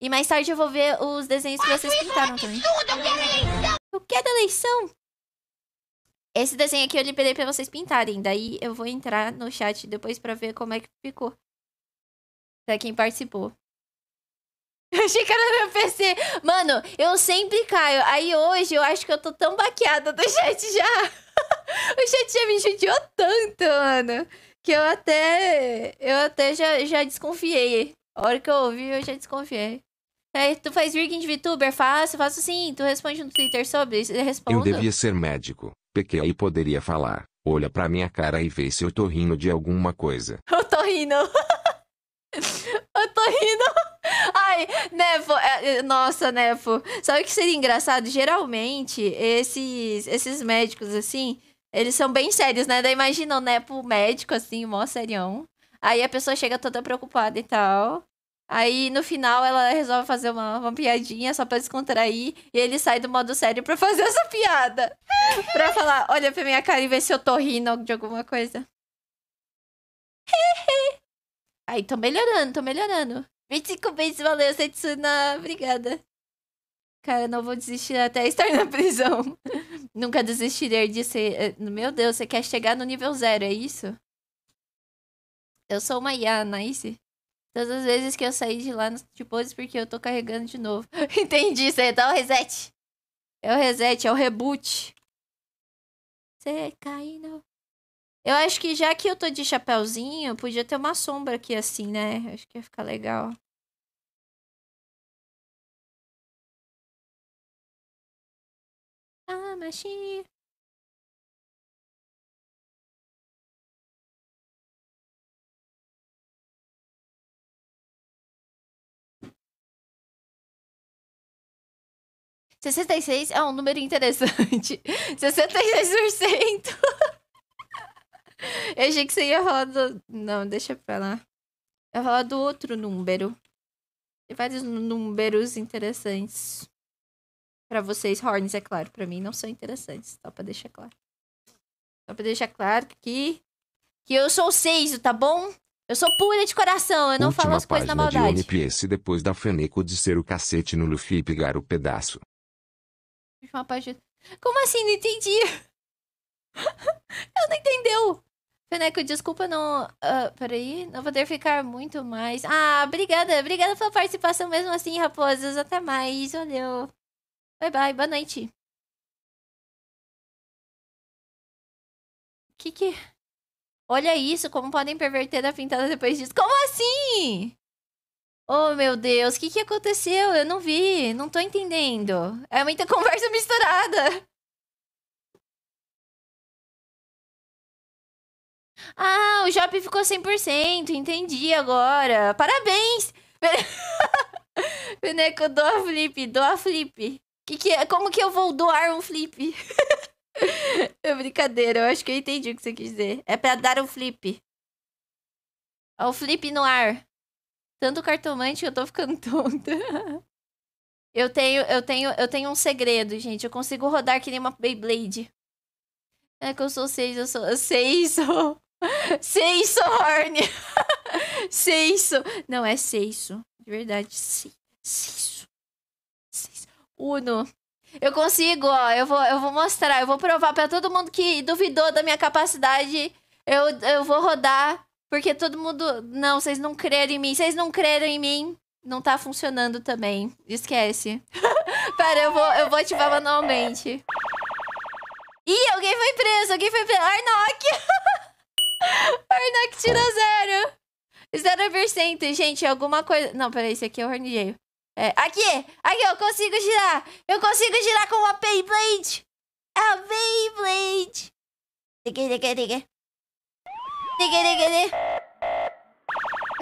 E mais tarde eu vou ver os desenhos que vocês pintaram também. O que é da eleição? Esse desenho aqui eu liberei pra vocês pintarem. Daí eu vou entrar no chat depois pra ver como é que ficou. Pra quem participou. Eu que era meu PC. Mano, eu sempre caio. Aí hoje eu acho que eu tô tão baqueada do chat já. o chat já me judiou tanto, mano. Que eu até. Eu até já, já desconfiei. A hora que eu ouvi, eu já desconfiei. Aí, é, tu faz virgin de VTuber? Faço, faço sim. Tu responde no Twitter sobre isso? Eu respondo. Eu devia ser médico. Porque e poderia falar. Olha pra minha cara e vê se eu tô rindo de alguma coisa. Eu tô rindo. Eu tô rindo. Ai, Nevo, é, é, nossa, Nevo. Sabe o que seria engraçado? Geralmente, esses, esses médicos, assim, eles são bem sérios, né? Daí imagina o Nepo médico, assim, mó serião. Aí a pessoa chega toda preocupada e tal. Aí no final ela resolve fazer uma, uma piadinha só pra descontrair. E ele sai do modo sério pra fazer essa piada. pra falar, olha pra minha cara e ver se eu tô rindo de alguma coisa. Aí, tô melhorando, tô melhorando. 25 vezes valeu, Setsuna. Obrigada. Cara, não vou desistir até estar na prisão. Nunca desistirei de ser. Eh, meu Deus, você quer chegar no nível zero, é isso? Eu sou uma Yana, Nice. É Todas as vezes que eu saí de lá tipo, porque eu tô carregando de novo. Entendi, você dá o reset. É o reset, é o reboot. Você caiu. Eu acho que já que eu tô de chapéuzinho, podia ter uma sombra aqui assim, né? Acho que ia ficar legal. Ah, mexi. Sessenta e seis é um número interessante. Sessenta e seis por cento. Eu achei que você ia falar do. Não, deixa pra lá. Eu ia falar do outro número. Tem vários números interessantes. Pra vocês, horns, é claro. Pra mim, não são interessantes. Só pra deixar claro. Só pra deixar claro que. Que eu sou seiso, tá bom? Eu sou pura de coração, eu não Última falo as coisas na maldade. De One depois da Feneco de ser o cacete no Luffy e pegar o pedaço. Última página. Como assim? Não entendi. eu não entendeu. Feneco, desculpa não. Uh, peraí, não poder ficar muito mais. Ah, obrigada, obrigada pela participação mesmo assim, raposas. Até mais, valeu. Bye bye, boa noite. Que que. Olha isso, como podem perverter a pintada depois disso. Como assim? Oh, meu Deus, o que, que aconteceu? Eu não vi, não tô entendendo. É muita conversa misturada. Ah, o Jop ficou 100%, entendi agora. Parabéns! Peneco, doa flip, doa flip. Que que é? Como que eu vou doar um flip? é brincadeira, eu acho que eu entendi o que você quis dizer. É pra dar um flip. Ó, o flip no ar. Tanto cartomante que eu tô ficando tonta. eu tenho, eu tenho, eu tenho um segredo, gente. Eu consigo rodar que nem uma Beyblade. É que eu sou seis, eu sou seis, Seiso, Horn! Seiso! Não, é Seiso. De verdade, Seiso. Seiso. Uno. Eu consigo, ó. Eu vou, eu vou mostrar. Eu vou provar para todo mundo que duvidou da minha capacidade. Eu, eu vou rodar. Porque todo mundo. Não, vocês não creram em mim. Vocês não creram em mim. Não tá funcionando também. Esquece. Pera, eu vou, eu vou ativar manualmente. Ih, alguém foi preso. Alguém foi preso. Arnok! Hornak tira zero. Zero por cento, gente. Alguma coisa. Não, peraí, esse aqui é o hornilheiro. É, aqui! Aqui, eu consigo girar! Eu consigo girar com a Beyblade! A Beyblade! Digue, digue, digue. Digue, digue, digue.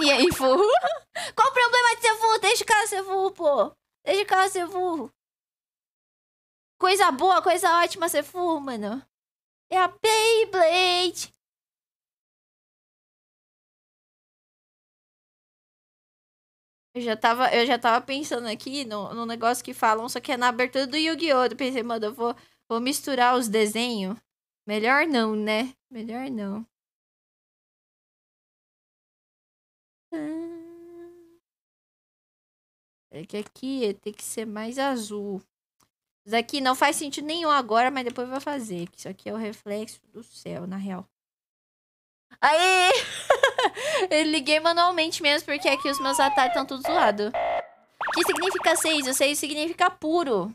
E aí, furro? Qual o problema de ser furro? Deixa o cara ser furro, pô! Deixa o cara ser furro! Coisa boa, coisa ótima ser furro, mano! É a Beyblade! Eu já tava, eu já tava pensando aqui no, no negócio que falam, só que é na abertura do Yu-Gi-Oh! Eu pensei, mano, eu vou, vou misturar os desenhos. Melhor não, né? Melhor não. Ah. É que aqui tem que ser mais azul. Isso aqui não faz sentido nenhum agora, mas depois vai fazer. Isso aqui é o reflexo do céu, na real. Aí! eu liguei manualmente mesmo, porque aqui os meus atalhos estão todos zoados. O que significa 6? O 6 significa puro.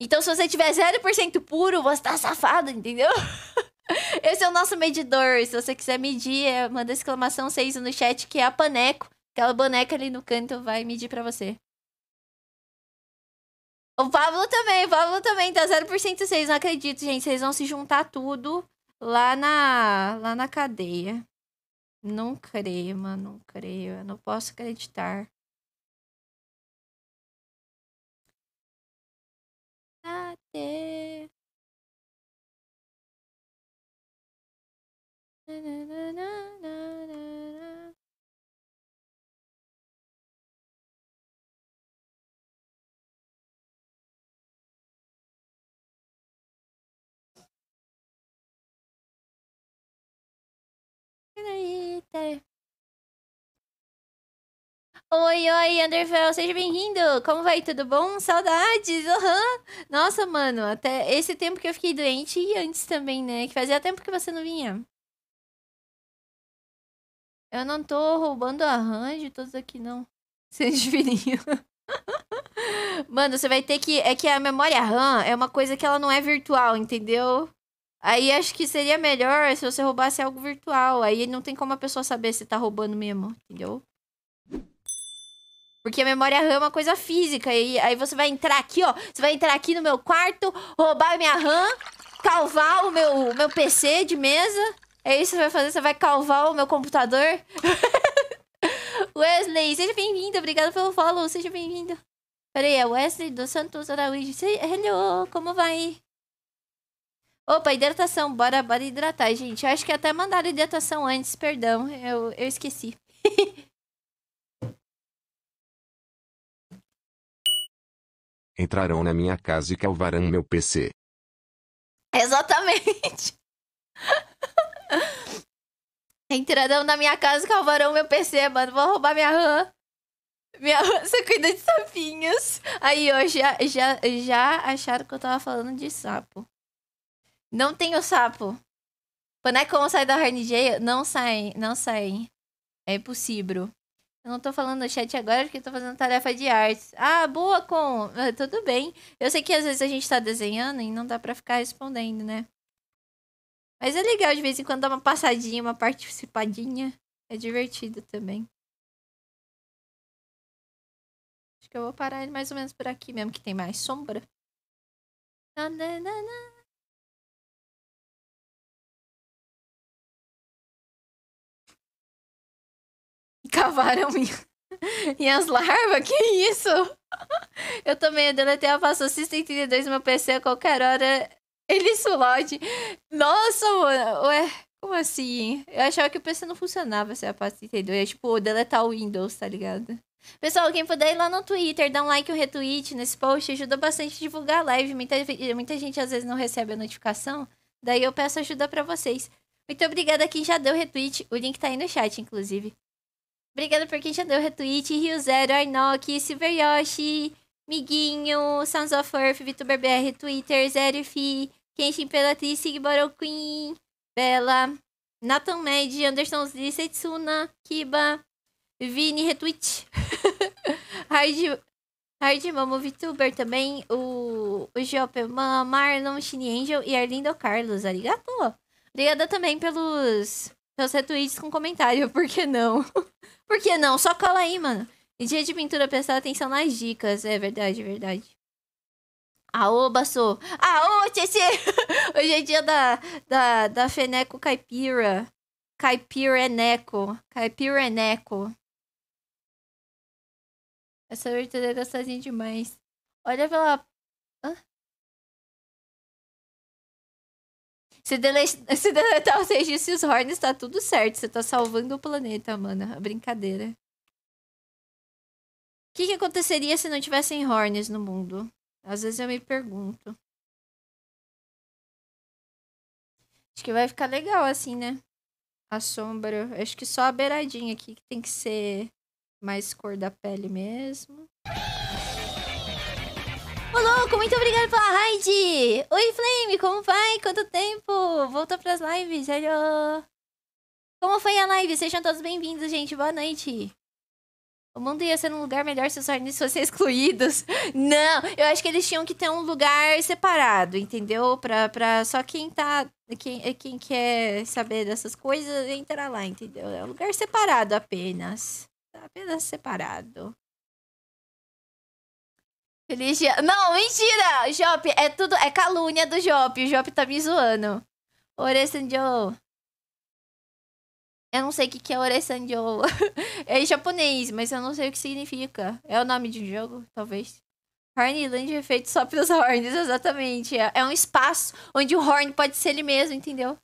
Então, se você tiver 0% puro, você tá safado, entendeu? Esse é o nosso medidor. Se você quiser medir, é manda exclamação 6 no chat, que é a Paneco. Aquela boneca ali no canto vai medir pra você. O Pablo também, o Pablo também tá 0% 6, não acredito, gente. Vocês vão se juntar tudo lá na, lá na cadeia. Não creio mano não creio, não posso acreditar. Até. Na, na, na, Oi, oi, Underfell, seja bem-vindo! Como vai? Tudo bom? Saudades! Uhum. Nossa, mano, até esse tempo que eu fiquei doente e antes também, né? Que fazia tempo que você não vinha. Eu não tô roubando arranjo, todos aqui não. Vocês deveriam. mano, você vai ter que. É que a memória RAM é uma coisa que ela não é virtual, entendeu? Aí acho que seria melhor se você roubasse algo virtual. Aí não tem como a pessoa saber se tá roubando mesmo, entendeu? Porque a memória RAM é uma coisa física. E aí você vai entrar aqui, ó. Você vai entrar aqui no meu quarto, roubar minha RAM, calvar o meu, meu PC de mesa. É isso que você vai fazer? Você vai calvar o meu computador? Wesley, seja bem-vindo. Obrigado pelo follow. Seja bem-vindo. Peraí, é Wesley dos Santos Araújo. Hello, como vai? Opa, hidratação, bora, bora hidratar, gente. Eu acho que até mandaram hidratação antes, perdão, eu, eu esqueci. Entrarão na minha casa e calvarão meu PC. Exatamente. Entrarão na minha casa e calvarão meu PC, mano. Vou roubar minha RAM. Minha RAM, você cuida de sapinhos. Aí, ó, já, já, já acharam que eu tava falando de sapo. Não tem o sapo. Panecon sai da RNG? Não sai, não sai. É impossível. Eu não tô falando no chat agora porque eu tô fazendo tarefa de artes. Ah, boa, com. Ah, tudo bem. Eu sei que às vezes a gente tá desenhando e não dá pra ficar respondendo, né? Mas é legal de vez em quando dar uma passadinha, uma participadinha. É divertido também. Acho que eu vou parar mais ou menos por aqui mesmo, que tem mais sombra. Nananana. cavaram minhas larvas, que isso? Eu também deletei a pasta System no meu PC a qualquer hora. Ele slot. Nossa, mano. Ué, como assim? Eu achava que o PC não funcionava se a pasta 32. É tipo, deletar o Windows, tá ligado? Pessoal, quem puder ir lá no Twitter, dá um like e um retweet nesse post, ajuda bastante a divulgar a live. Muita, muita gente às vezes não recebe a notificação, daí eu peço ajuda para vocês. Muito obrigada a quem já deu retweet, o link tá aí no chat, inclusive. Obrigada por quem já deu retweet. Rio Zero, Arnok, Silver Yoshi, Miguinho, Sons of Earth, BR Twitter, Zerif, Kenshin Pelatriz, Sigboro Queen, Bela, Nathan Med, Anderson Z, Setsuna, Kiba, Vini, retweet. Hard, Hard Mamo, ViTuber também, o, o Geopeman, Marlon, Shiny Angel e Arlindo Carlos. Arigato! Obrigada também pelos, pelos retweets com comentário, por que não? Por que não? Só cola aí, mano. E dia de pintura, prestar atenção nas dicas. É verdade, é verdade. Aô, Bassô. Aô, Tchê Hoje é dia da, da, da Feneco Caipira. caipira eneco. É é Essa verdadeira é gostosinha demais. Olha pela... Hã? Se, deletar os registros Horns, tá tudo certo. Você tá salvando o planeta, mano. brincadeira. O que, que aconteceria se não tivessem Horns no mundo? Às vezes eu me pergunto. Acho que vai ficar legal assim, né? A sombra. Acho que só a beiradinha aqui que tem que ser mais cor da pele mesmo. Ô, louco, muito obrigada pela raid! Oi, Flame, como vai? Quanto tempo? Voltou pras lives, hello! Como foi a live? Sejam todos bem-vindos, gente. Boa noite. O mundo ia ser um lugar melhor se os Hornets fossem excluídos. Não, eu acho que eles tinham que ter um lugar separado, entendeu? Pra, pra só quem tá. Quem, quem quer saber dessas coisas, entra lá, entendeu? É um lugar separado apenas. Apenas separado dia. Não, mentira! Jop, é tudo. É calúnia do Jop. O Jop tá me zoando. Oresanjo. Eu não sei o que, que é Oresanjo. é em japonês, mas eu não sei o que significa. É o nome de um jogo, talvez. Hornland é feito só pelos horns, exatamente. É, é um espaço onde o horn pode ser ele mesmo, entendeu?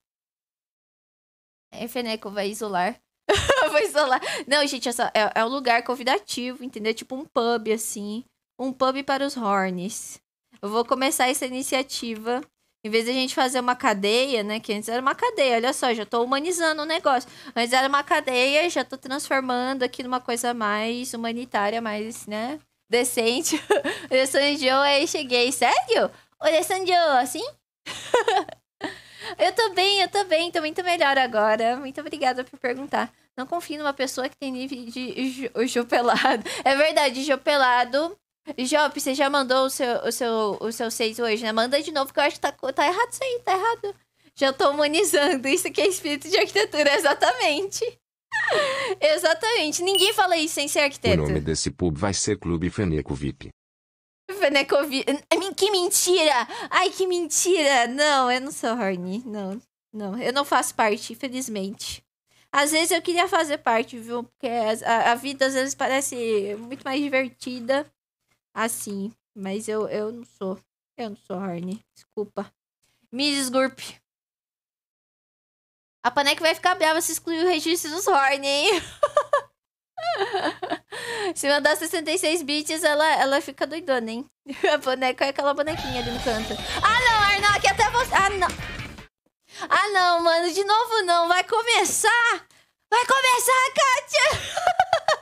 É, Feneco vai isolar. vai isolar. Não, gente, é, só, é, é um lugar convidativo, entendeu? Tipo um pub, assim um pub para os horns. Eu vou começar essa iniciativa. Em vez de a gente fazer uma cadeia, né? Que antes era uma cadeia, olha só, já estou humanizando o negócio. mas era uma cadeia, já estou transformando aqui numa coisa mais humanitária, mais, né? Decente. Alessandro, aí cheguei. Sério? olha Alessandro, assim? eu tô bem, eu tô bem, tô muito melhor agora. Muito obrigada por perguntar. Não confio numa pessoa que tem nível de jo pelado. É verdade, jo pelado Job, você já mandou o seu, o seu, o seu seis hoje, né? Manda de novo, que eu acho que tá, tá errado isso aí, tá errado. Já tô humanizando. Isso que é espírito de arquitetura, exatamente. exatamente. Ninguém fala isso sem ser arquiteto. O nome desse pub vai ser Clube Feneco VIP. Feneco VIP. Que mentira! Ai, que mentira! Não, eu não sou horny. Não, não. Eu não faço parte, infelizmente. Às vezes eu queria fazer parte, viu? Porque a, a, vida às vezes parece muito mais divertida assim. Mas eu, eu não sou. Eu não sou horny. Desculpa. Me Gurp. A paneca vai ficar brava se excluir o registro dos horny, hein? se mandar 66 bits, ela, ela fica doidona, hein? A boneca é aquela bonequinha ali no canto. Ah, não, Arnok, até você... Ah, não. Ah, não, mano, de novo não. Vai começar? Vai começar, Kátia!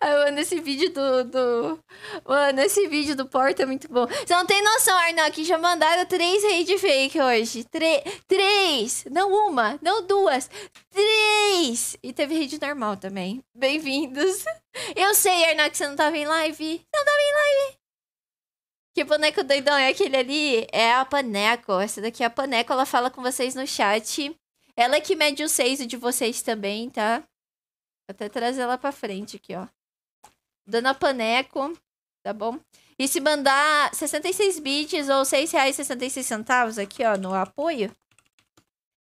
Mano, esse vídeo do, do. Mano, esse vídeo do Porta é muito bom. Você não tem noção, Arnão, que já mandaram três rede fake hoje. Tre... Três! Não uma, não duas. Três! E teve rede normal também. Bem-vindos. Eu sei, Arnão, que você não tava em live. não tava em live. Que boneco doidão é aquele ali? É a Paneco. Essa daqui é a Paneco. Ela fala com vocês no chat. Ela é que mede o seis de vocês também, tá? Até trazer ela pra frente aqui, ó. Dona Paneco, tá bom? E se mandar 66 bits ou R$ centavos aqui, ó, no apoio,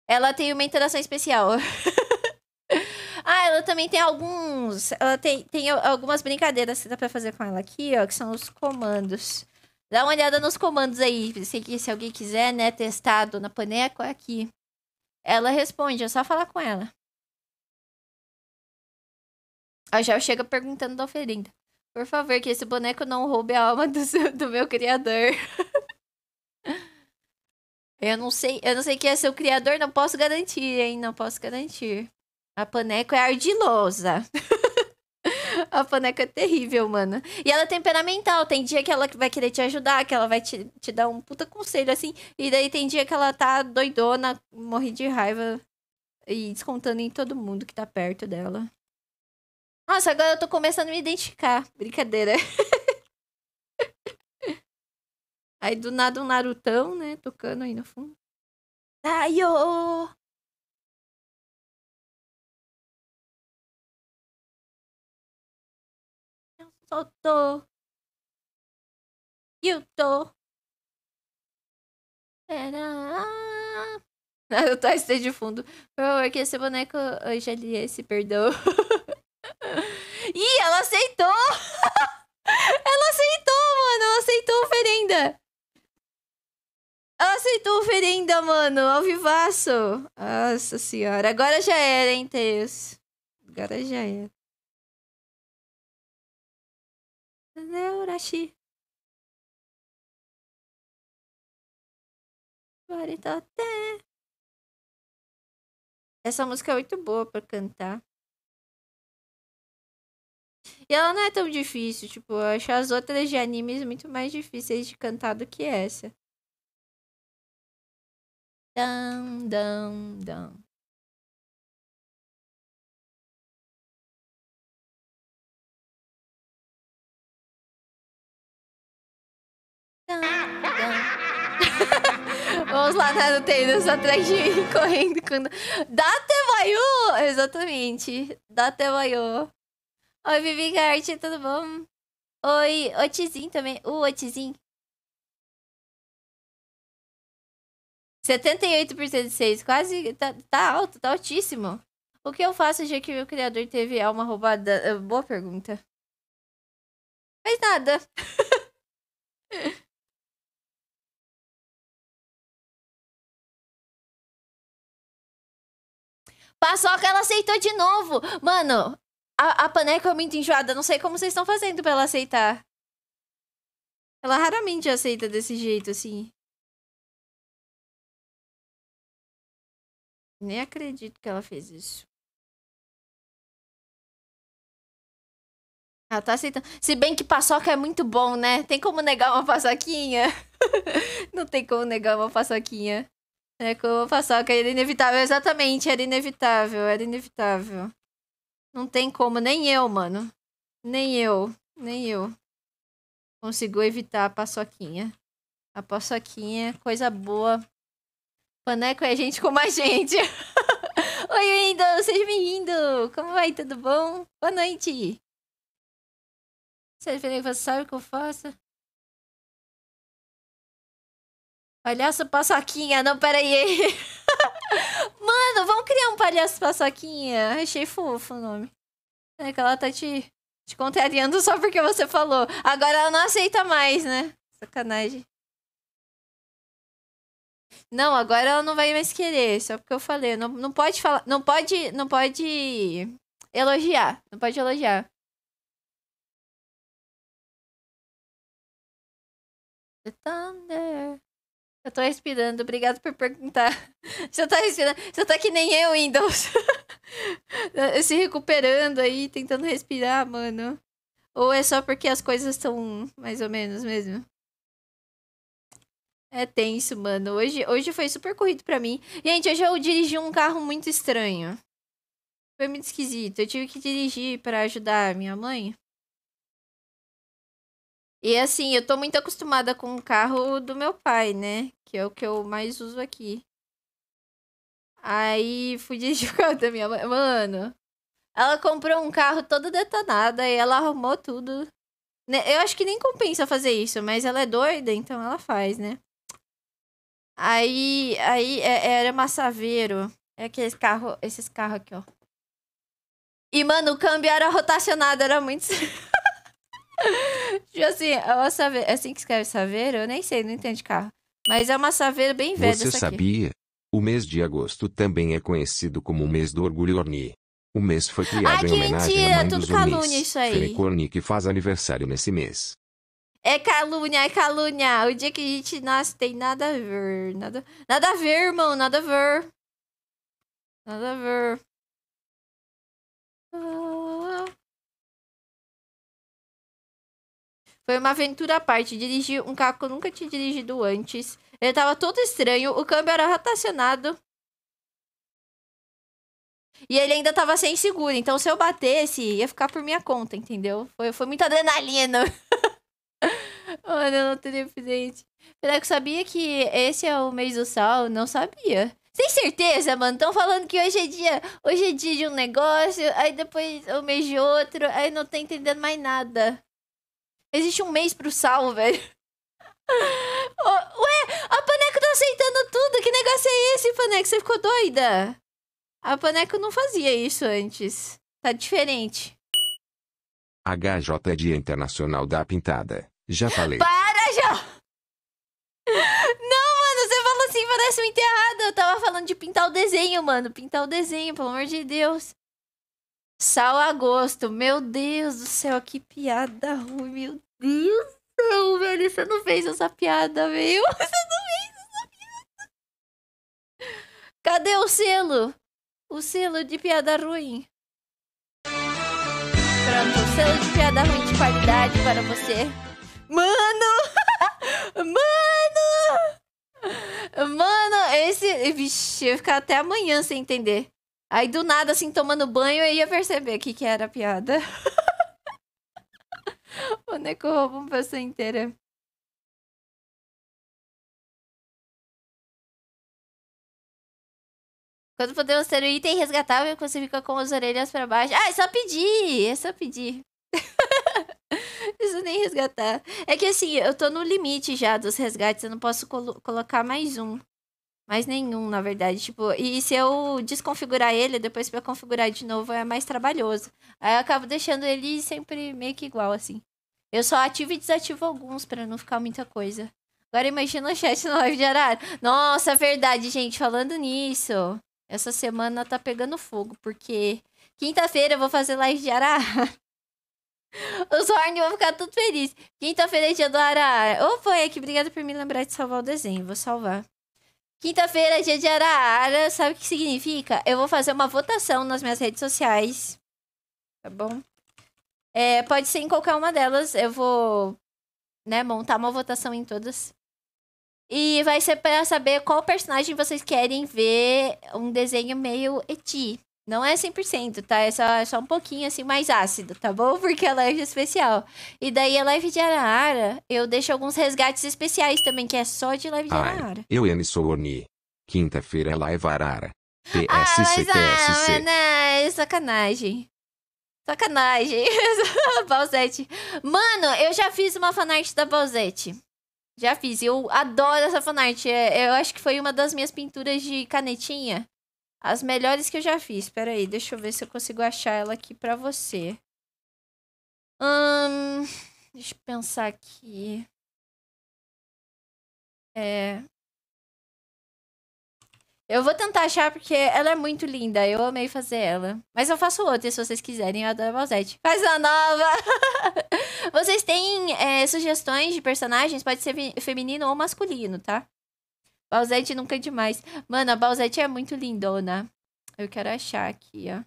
ela tem uma interação especial. ah, ela também tem alguns... Ela tem, tem algumas brincadeiras que dá pra fazer com ela aqui, ó, que são os comandos. Dá uma olhada nos comandos aí. Se, se alguém quiser, né, testar a Dona Paneco, é aqui. Ela responde, é só falar com ela. A já chega perguntando da oferenda. Por favor, que esse boneco não roube a alma do, seu, do meu criador. eu não sei, eu não sei quem é seu criador, não posso garantir, hein? Não posso garantir. A Paneco é ardilosa. a Paneco é terrível, mano. E ela é temperamental. Tem dia que ela vai querer te ajudar, que ela vai te, te dar um puta conselho, assim. E daí tem dia que ela tá doidona, morre de raiva e descontando em todo mundo que tá perto dela. Nossa, agora eu tô começando a me identificar. Brincadeira. aí do nada um Narutão, né? Tocando aí no fundo. Tayo! Eu só tô. Eu tô. Era. Naruto está de fundo. Por favor, que esse boneco já ali, esse perdão. Ih, ela aceitou! ela aceitou, mano! Ela aceitou a oferenda! Ela aceitou a oferenda, mano! Ao vivaço! Nossa senhora. Agora já era, hein, Teus? Agora já era. até. Essa música é muito boa pra cantar. E ela não é tão difícil, tipo, eu acho as outras de animes muito mais difíceis de cantar do que essa. Dam, dam, dam. Vamos lá, Naruto, né? só atrás de mim, correndo até Datebayo! Exatamente. Datebayo. Oi, Bibi Cart, tudo bom? Oi, Otizin também. O uh, Otizin. 78% de 6, quase tá, tá, alto, tá altíssimo. O que eu faço já que meu criador teve alma roubada? Ah, boa pergunta. Faz nada. Passou que ela aceitou de novo. Mano, a, a Paneco é muito enjoada. Não sei como vocês estão fazendo pra ela aceitar. Ela raramente aceita desse jeito, assim. Nem acredito que ela fez isso. Ela tá aceitando. Se bem que paçoca é muito bom, né? Tem como negar uma paçoquinha? Não tem como negar uma paçoquinha. É como paçoca, era inevitável, exatamente, era inevitável, era inevitável. Não tem como, nem eu, mano. Nem eu, nem eu. Consigo evitar a paçoquinha. A paçoquinha, é coisa boa. Paneco é gente como a gente. Oi, Windows, seja bem-vindo. Como vai? Tudo bom? Boa noite. vê que você sabe o que eu faço? Palhaço paçoquinha, não, peraí. Mano, vamos criar um palhaço paçoquinha. Achei fofo o nome. É que ela tá te, te contrariando só porque você falou. Agora ela não aceita mais, né? Sacanagem. Não, agora ela não vai mais querer, só porque eu falei. Não, não pode falar. Não pode. Não pode elogiar. Não pode elogiar. The Thunder. Eu tô respirando, obrigado por perguntar. Você tá respirando, você tá que nem eu, Windows. Se recuperando aí, tentando respirar, mano. Ou é só porque as coisas estão mais ou menos mesmo? É tenso, mano. Hoje, hoje foi super corrido pra mim. Gente, hoje eu dirigi um carro muito estranho. Foi muito esquisito. Eu tive que dirigir para ajudar minha mãe. E assim, eu tô muito acostumada com o carro do meu pai, né? Que é o que eu mais uso aqui. Aí fui dirigir o carro da minha mãe. Mano, ela comprou um carro todo detonado e ela arrumou tudo. Né, eu acho que nem compensa fazer isso, mas ela é doida, então ela faz, né? Aí, aí é, era massaveiro. É aqueles carro, esses carros aqui, ó. E, mano, o câmbio era rotacionado, era muito. Tipo assim, é uma saveira, é assim que escreve saveira, eu nem sei, não entendo de carro. Mas é uma saveira bem velha Você sabia? O mês de agosto também é conhecido como o mês do orgulho Orni. O mês foi criado Ai, em homenagem mentira, à mãe é tudo dos calúnia Ornis, isso aí. que faz aniversário nesse mês. É calúnia, é calúnia. O dia que a gente nasce tem nada a ver. Nada, nada a ver, irmão, nada a ver. Nada a ver. Ah. Foi uma aventura à parte. Dirigir um carro que eu nunca tinha dirigido antes. Ele tava todo estranho. O câmbio era rotacionado. E ele ainda tava sem seguro. Então, se eu batesse, ia ficar por minha conta, entendeu? Foi, foi muita adrenalina. Mano, eu não teria presente. Será que eu sabia que esse é o mês do sal? Não sabia. Sem certeza, mano. Estão falando que hoje é dia. Hoje é dia de um negócio, aí depois é o mês de outro, aí não tô entendendo mais nada. Existe um mês pro sal, velho. Ué, a Paneco tá aceitando tudo. Que negócio é esse, Paneco? Você ficou doida? A Paneco não fazia isso antes. Tá diferente. HJ é Dia Internacional da Pintada. Já falei. Para, já! Não, mano, você falou assim, parece muito errado. Eu tava falando de pintar o desenho, mano. Pintar o desenho, pelo amor de Deus. Sal a gosto. Meu Deus do céu, que piada ruim. Meu Deus do céu, velho. Você não fez essa piada, meu. Você não fez essa piada. Cadê o selo? O selo de piada ruim. Pronto, o selo de piada ruim de qualidade para você. Mano! Mano! Mano, esse. Vixe, eu ia ficar até amanhã sem entender. Aí do nada, assim, tomando banho, eu ia perceber o que, que era a piada. o Neko rouba uma pessoa inteira. Quando podemos ter um item resgatável você fica com as orelhas para baixo. Ah, é só pedir! É só pedir. Isso nem resgatar. É que assim, eu tô no limite já dos resgates, eu não posso colo colocar mais um. Mas nenhum, na verdade. Tipo, e se eu desconfigurar ele, depois para configurar de novo é mais trabalhoso. Aí eu acabo deixando ele sempre meio que igual, assim. Eu só ativo e desativo alguns para não ficar muita coisa. Agora imagina o chat na live de horário. Nossa, verdade, gente. Falando nisso, essa semana tá pegando fogo, porque quinta-feira eu vou fazer live de arara. Os Horn vão ficar tudo feliz. Quinta-feira é dia do arara. Opa, é que obrigado por me lembrar de salvar o desenho. Vou salvar. Quinta-feira, dia de Arara. Sabe o que significa? Eu vou fazer uma votação nas minhas redes sociais. Tá bom? É, pode ser em qualquer uma delas. Eu vou né, montar uma votação em todas. E vai ser para saber qual personagem vocês querem ver um desenho meio eti. Não é 100%, tá? É só, é só um pouquinho, assim, mais ácido, tá bom? Porque a é live é especial. E daí a é live de Arara, eu deixo alguns resgates especiais também, que é só de live de Arara. Eu, Anne Soorni. Quinta-feira é live Arara. PSC. ah, mas, ah, não, é sacanagem. Sacanagem. Balzete. Mano, eu já fiz uma fanart da Balzete. Já fiz. Eu adoro essa fanart. É, eu acho que foi uma das minhas pinturas de canetinha. As melhores que eu já fiz. espera aí, deixa eu ver se eu consigo achar ela aqui pra você. Hum, deixa eu pensar aqui. É. Eu vou tentar achar porque ela é muito linda. Eu amei fazer ela. Mas eu faço outra se vocês quiserem. Eu adoro Balzete. Faz uma nova! vocês têm é, sugestões de personagens? Pode ser feminino ou masculino, tá? Balzete nunca é demais. Mano, a Balzete é muito lindona. Eu quero achar aqui, ó.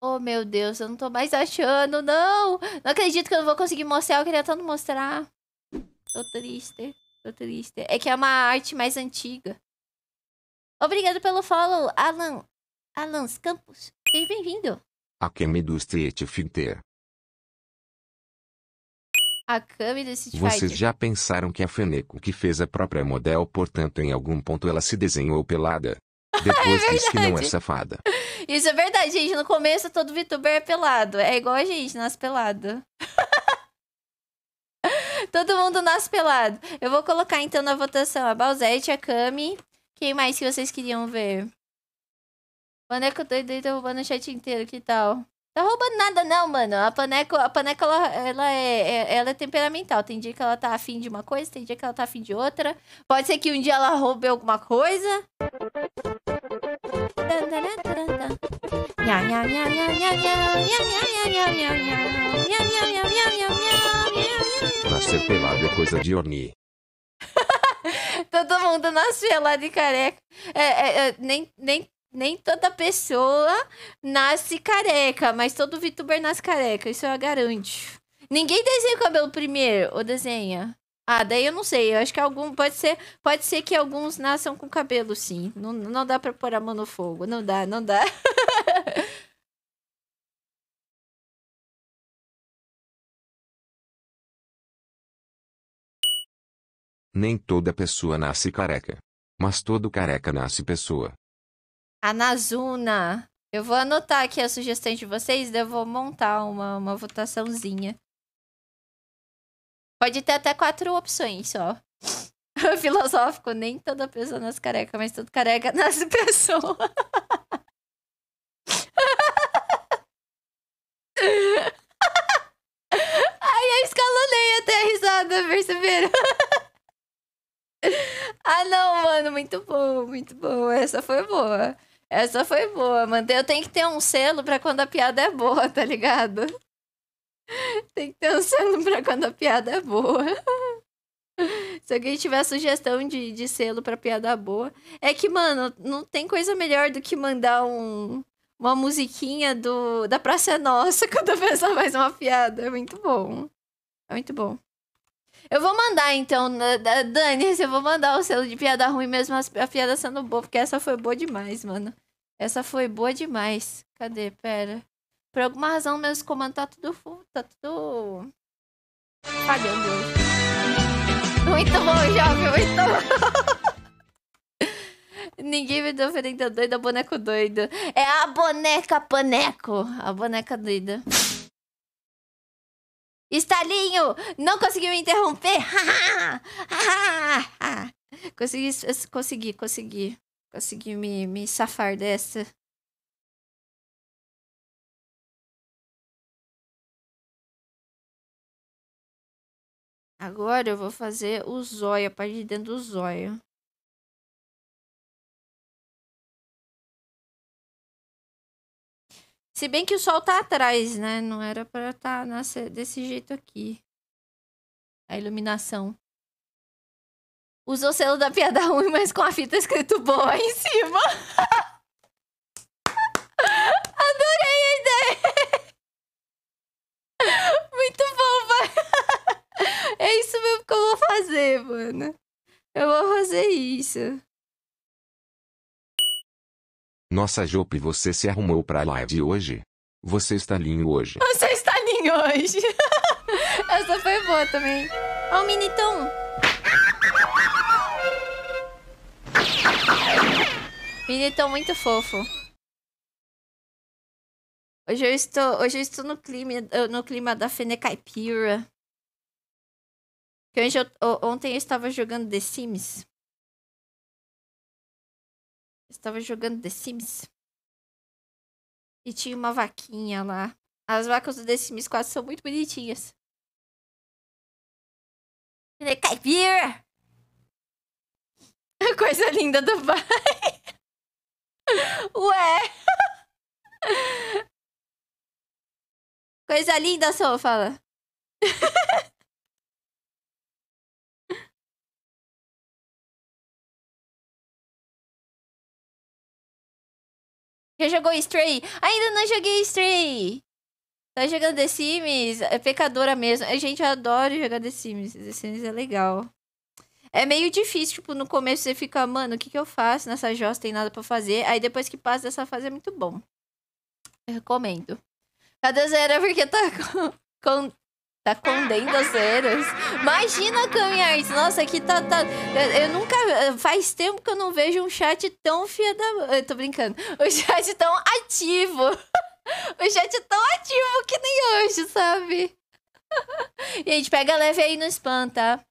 Oh, meu Deus, eu não tô mais achando, não! Não acredito que eu não vou conseguir mostrar, eu queria tanto mostrar. Tô triste, tô triste. É que é uma arte mais antiga. Obrigado pelo follow, Alan. Alan Campos. Seja bem-vindo. Akame do Fighter. Akame do Street Fighter. Vocês já pensaram que a Feneco que fez a própria model, portanto em algum ponto ela se desenhou pelada? É Depois é diz que não é safada. Isso é verdade, gente. No começo todo VTuber é pelado. É igual a gente, nasce pelado. todo mundo nasce pelado. Eu vou colocar então na votação a Balzete, a Kami. Quem mais que vocês queriam ver? Paneco doido aí tá roubando o chat inteiro, que tal? Tá roubando nada não, mano. A Paneco, a Paneco ela, ela é, é, ela é temperamental. Tem dia que ela tá afim de uma coisa, tem dia que ela tá afim de outra. Pode ser que um dia ela roube alguma coisa. Nascer pelado é coisa de orni. Todo mundo nasceu lá de careca. É, é, é, nem, nem nem toda pessoa nasce careca, mas todo VTuber nasce careca, isso eu garanto. Ninguém desenha o cabelo primeiro, ou desenha? Ah, daí eu não sei. Eu acho que algum pode ser, pode ser que alguns nasçam com cabelo, sim. Não, não dá para pôr a mão no fogo, não dá, não dá. Nem toda pessoa nasce careca, mas todo careca nasce pessoa. A Nazuna. Eu vou anotar aqui a sugestão de vocês, e eu vou montar uma, uma votaçãozinha. Pode ter até quatro opções só. Filosófico, nem toda pessoa nas careca, mas todo careca nas pessoas. Ai, eu escalonei até a risada, perceberam? ah, não, mano, muito bom, muito bom. Essa foi boa. Essa foi boa, mano. Eu tenho que ter um selo pra quando a piada é boa, tá ligado? Tem que ter um selo pra quando a piada é boa. Se alguém tiver sugestão de, de selo pra piada boa. É que, mano, não tem coisa melhor do que mandar um, uma musiquinha do da Praça é Nossa quando a pessoa faz uma piada. É muito bom. É muito bom. Eu vou mandar, então, né, Dani, eu vou mandar o selo de piada ruim mesmo a piada sendo boa, porque essa foi boa demais, mano. Essa foi boa demais. Cadê? Pera. Por alguma razão, meus comandos tá tudo... Tá tudo... Falhando. Muito bom, jovem, muito bom. Ninguém me deu ferida doida, boneco doido. É a boneca paneco. A boneca doida. Estalinho! Não conseguiu me interromper! consegui, consegui, consegui. Consegui me, me safar dessa. Agora eu vou fazer o zóio, a parte de dentro do zóio. Se bem que o sol tá atrás, né? Não era pra tá, estar desse jeito aqui. A iluminação. Usou o selo da piada ruim, mas com a fita escrito boa em cima. Adorei a ideia! Muito bom, vai! É isso mesmo que eu vou fazer, mano. Eu vou fazer isso. Nossa Jope, você se arrumou pra live hoje? Você está linho hoje. Você está linho hoje. Essa foi boa também. Ó o minitom. Minitom muito fofo. Hoje eu estou, hoje eu estou no, clima, no clima da Fenecaipira. ontem eu estava jogando The Sims. Estava jogando The Sims. E tinha uma vaquinha lá. As vacas do The Sims 4 são muito bonitinhas. Ele é caipira! coisa linda do pai. Ué! Coisa linda, só fala. Já jogou Stray? Ainda não joguei Stray! Tá jogando The Sims? É pecadora mesmo. A é, gente adora jogar The Sims. The Sims é legal. É meio difícil, tipo, no começo você fica, mano, o que que eu faço? Nessa jossa tem nada para fazer. Aí depois que passa dessa fase é muito bom. Eu recomendo. Cadê Zera? É porque tá com, com Tá condendo as eras. Imagina, caminhar. Nossa, aqui tá. tá... Eu, eu, nunca. Faz tempo que eu não vejo um chat tão fia da. Eu tô brincando. Um chat tão ativo. um chat tão ativo que nem hoje, sabe? Gente, pega leve aí no spam, tá?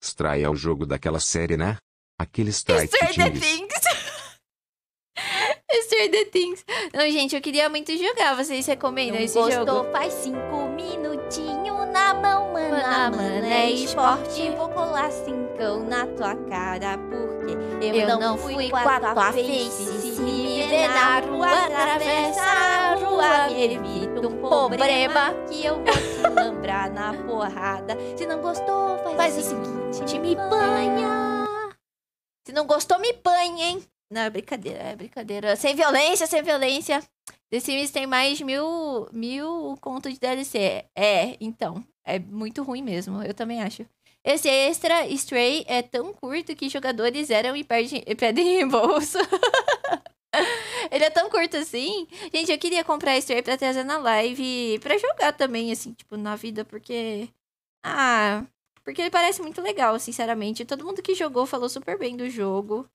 Stray é o jogo daquela série, né? Aquele Stray Stranger Things. Mr. The Things. Não, gente, eu queria muito jogar. Vocês recomendam Não esse gostou, jogo? Gostou, faz cinco minutinhos na mão, mano. na mana, é, é esporte. Vou colar cincão na tua cara, porque eu, eu não, não, fui com a tua, tua face. Se, se me ver na rua, atravessa a rua, me evita um problema que eu vou te lembrar na porrada. Se não gostou, faz, faz o seguinte, me banha. Se não gostou, me banha, hein? Não, é brincadeira, é brincadeira. Sem violência, sem violência. The Sims tem mais mil, mil contos de DLC. É, então. É muito ruim mesmo, eu também acho. Esse extra Stray é tão curto que jogadores eram e perdem, pedem reembolso. Ele é tão curto assim. Gente, eu queria comprar Stray pra trazer na live e pra jogar também, assim, tipo, na vida, porque. Ah, porque ele parece muito legal, sinceramente. Todo mundo que jogou falou super bem do jogo.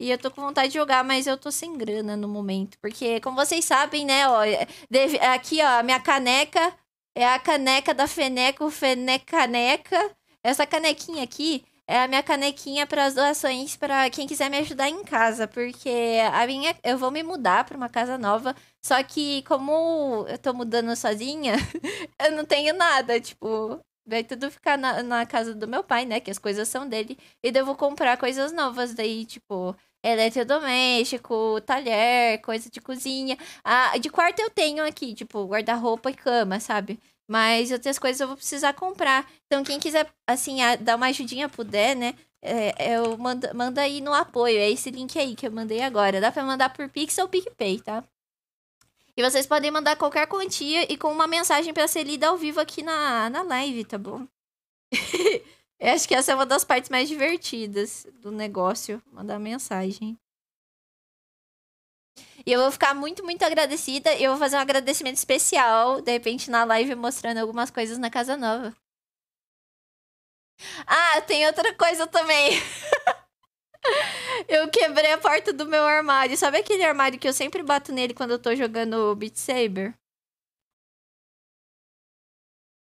E eu tô com vontade de jogar, mas eu tô sem grana no momento. Porque, como vocês sabem, né, ó, é, deve, aqui, ó, a minha caneca é a caneca da Feneco Fenecaneca. Essa canequinha aqui é a minha canequinha para as doações para quem quiser me ajudar em casa, porque a minha eu vou me mudar para uma casa nova, só que como eu tô mudando sozinha, eu não tenho nada, tipo, vai tudo ficar na, na, casa do meu pai, né, que as coisas são dele, e daí eu vou comprar coisas novas daí, tipo, eletrodoméstico, talher, coisa de cozinha. Ah, de quarto eu tenho aqui, tipo, guarda-roupa e cama, sabe? Mas outras coisas eu vou precisar comprar. Então, quem quiser, assim, dar uma ajudinha, puder, né? É, eu mando, manda aí no apoio. É esse link aí que eu mandei agora. Dá pra mandar por Pix ou PicPay, tá? E vocês podem mandar qualquer quantia e com uma mensagem para ser lida ao vivo aqui na, na live, tá bom? Eu acho que essa é uma das partes mais divertidas do negócio, mandar mensagem. E eu vou ficar muito, muito agradecida. Eu vou fazer um agradecimento especial, de repente, na live, mostrando algumas coisas na Casa Nova. Ah, tem outra coisa também. eu quebrei a porta do meu armário. Sabe aquele armário que eu sempre bato nele quando eu tô jogando Beat Saber?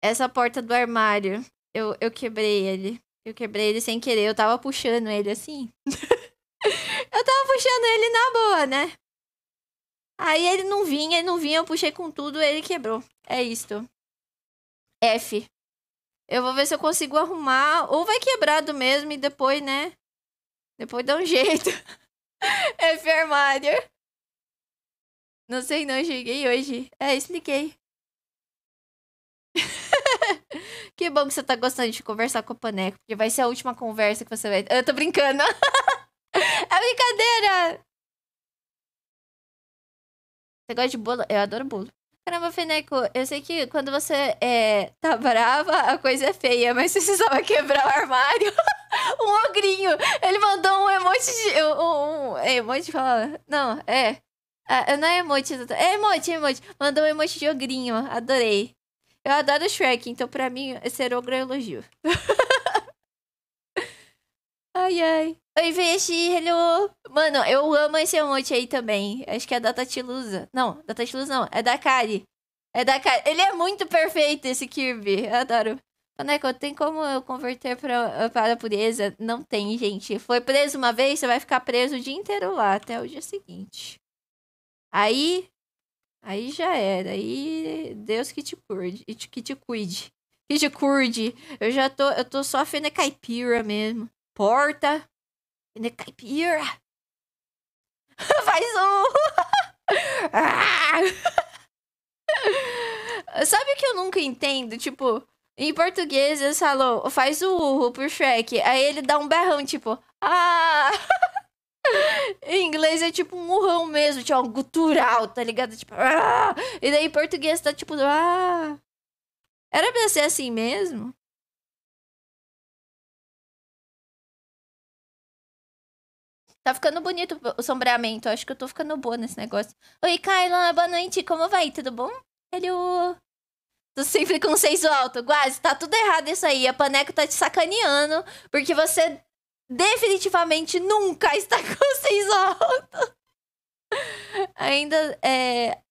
Essa porta do armário eu, eu quebrei ele. Eu quebrei ele sem querer. Eu tava puxando ele assim. eu tava puxando ele na boa, né? Aí ele não vinha, ele não vinha, eu puxei com tudo, ele quebrou. É isto. F. Eu vou ver se eu consigo arrumar. Ou vai quebrado mesmo e depois, né? Depois dá um jeito. F armário. Não sei não, cheguei hoje. É, expliquei. Que bom que você tá gostando de conversar com o Paneco, porque vai ser a última conversa que você vai. Eu tô brincando. é brincadeira! Você gosta de bolo? Eu adoro bolo. Caramba, Feneco, eu sei que quando você é, tá brava, a coisa é feia, mas você precisava quebrar o armário. um ogrinho. Ele mandou um emoji de. Um, um, é emoji fala. Não, é. Ah, não é emoji, é emoji, é emoji. Mandou um emoji de ogrinho. Adorei. Eu adoro Shrek, então pra mim esse o é elogio. ai, ai. Oi, Veshi, hello! Mano, eu amo esse emote aí também. Acho que é da Tatilusa. Não, da Tatilusa não. É da Kari. É da Kari. Ele é muito perfeito, esse Kirby. Eu adoro. Paneco, tem como eu converter pra, para a pureza? Não tem, gente. Foi preso uma vez, você vai ficar preso o dia inteiro lá até o dia seguinte. Aí, Aí já era. Aí Deus que te cuide. Que te cuide. Que te cuide. Eu já tô. Eu tô só fene caipira mesmo. Porta. Fene caipira. Faz um. Ah! Sabe o que eu nunca entendo? Tipo, em português eles falam, faz o urro pro Shrek. Aí ele dá um berrão, tipo, ah! Em inglês é tipo um urrão mesmo, tipo um gutural, tá ligado? Tipo, ah! E daí em português tá tipo, ah! Era pra ser assim mesmo? Tá ficando bonito o sombreamento, acho que eu tô ficando boa nesse negócio. Oi, Kyla, boa noite, como vai? Tudo bom? Hello! Tô sempre com um alto. Quase, tá tudo errado isso aí. A Paneco tá te sacaneando porque você definitivamente nunca está com seis alto. Ainda é.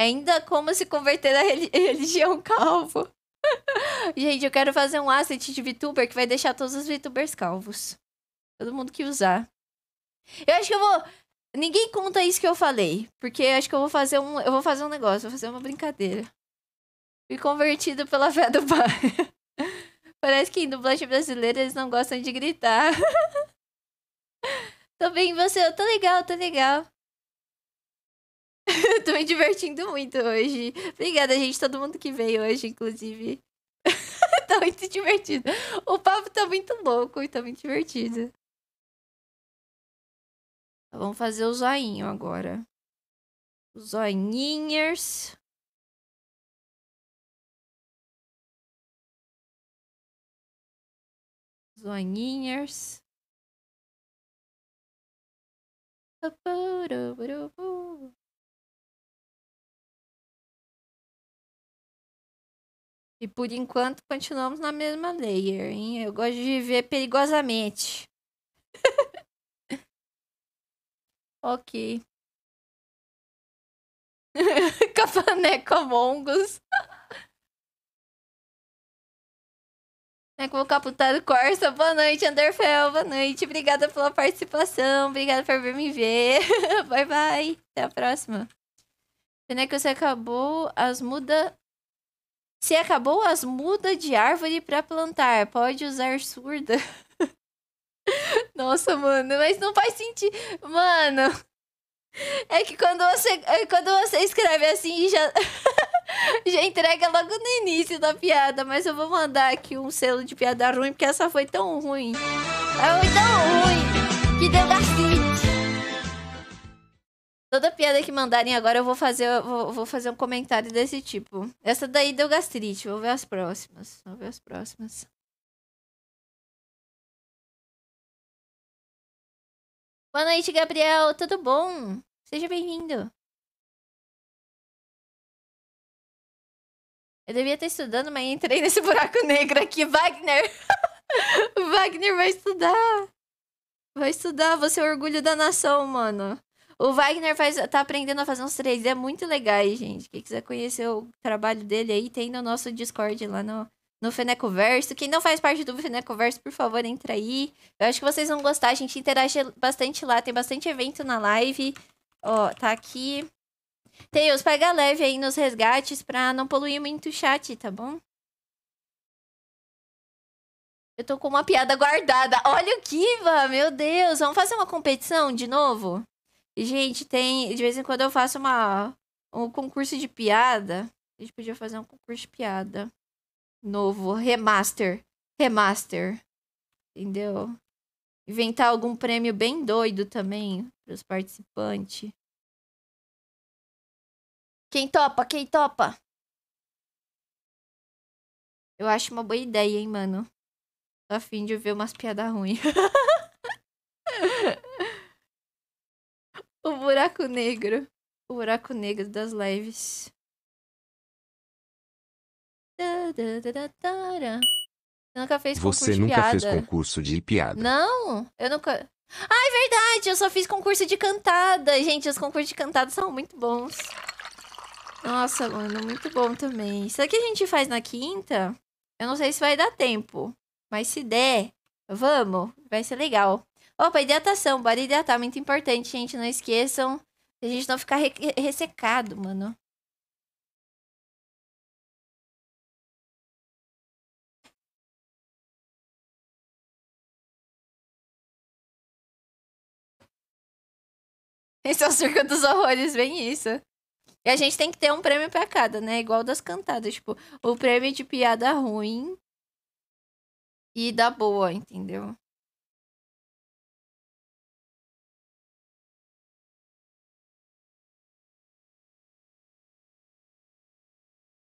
Ainda como se converter à religião calvo. Gente, eu quero fazer um asset de VTuber que vai deixar todos os VTubers calvos. Todo mundo que usar. Eu acho que eu vou. Ninguém conta isso que eu falei. Porque eu acho que eu vou fazer um. Eu vou fazer um negócio, vou fazer uma brincadeira. Fui convertido pela fé do pai. Parece que em dublagem brasileira eles não gostam de gritar. tô bem, você? Eu tô legal, tô legal. tô me divertindo muito hoje. Obrigada, gente, todo mundo que veio hoje, inclusive. tá muito divertido. O papo tá muito louco e tá muito divertido. Vamos fazer o zoinho agora. Os zoinhers. zoinhas E por enquanto continuamos na mesma layer, hein? Eu gosto de viver perigosamente. ok. Capaneco Among Us. né, como Caputado tá Corsa. Boa noite, Anderfel. Boa noite. Obrigada pela participação. Obrigada por vir me ver. bye, bye. Até a próxima. Pena que você acabou as muda... Se acabou as muda de árvore para plantar, pode usar surda. Nossa, mano, mas não faz sentido. Mano, é que quando você, é, quando você escreve assim já. Já entrega logo no início da piada, mas eu vou mandar aqui um selo de piada ruim, porque essa foi tão ruim. Foi tão ruim que deu gastrite. Toda piada que mandarem agora eu vou fazer, vou, vou, fazer um comentário desse tipo. Essa daí deu gastrite, vou ver as próximas. Vou ver as próximas. Boa noite, Gabriel. Tudo bom? Seja bem-vindo. Eu devia estar estudando, mas entrei nesse buraco negro aqui. Wagner! Wagner vai estudar! Vai estudar, você é o orgulho da nação, mano. O Wagner faz, tá aprendendo a fazer uns 3D é muito legais, gente. Quem quiser conhecer o trabalho dele aí, tem no nosso Discord lá no, no Feneco Quem não faz parte do Fenecoverso, por favor, entra aí. Eu acho que vocês vão gostar. A gente interage bastante lá, tem bastante evento na live. Ó, tá aqui. Tails, pega leve aí nos resgates pra não poluir muito o chat, tá bom? Eu tô com uma piada guardada. Olha o Kiva, meu Deus. Vamos fazer uma competição de novo? Gente, tem... De vez em quando eu faço uma... Um concurso de piada. A gente podia fazer um concurso de piada. Novo. Remaster. Remaster. Entendeu? Inventar algum prêmio bem doido também pros participantes. Quem topa? Quem topa? Eu acho uma boa ideia, hein, mano. Tô afim de ver umas piadas ruins. o buraco negro. O buraco negro das lives. nunca fez concurso Você nunca de piada. fez concurso de piada. Não, eu nunca. Ah, é verdade, eu só fiz concurso de cantada. Gente, os concursos de cantada são muito bons. Nossa, mano, muito bom também. Isso aqui a gente faz na quinta. Eu não sei se vai dar tempo. Mas se der, vamos. Vai ser legal. Opa, hidratação. Bora hidratar. Muito importante, gente. Não esqueçam. A gente não ficar re ressecado, mano. Esse é o circo dos horrores, vem isso. E a gente tem que ter um prêmio pra cada, né? Igual das cantadas. Tipo, o prêmio de piada ruim e da boa, entendeu?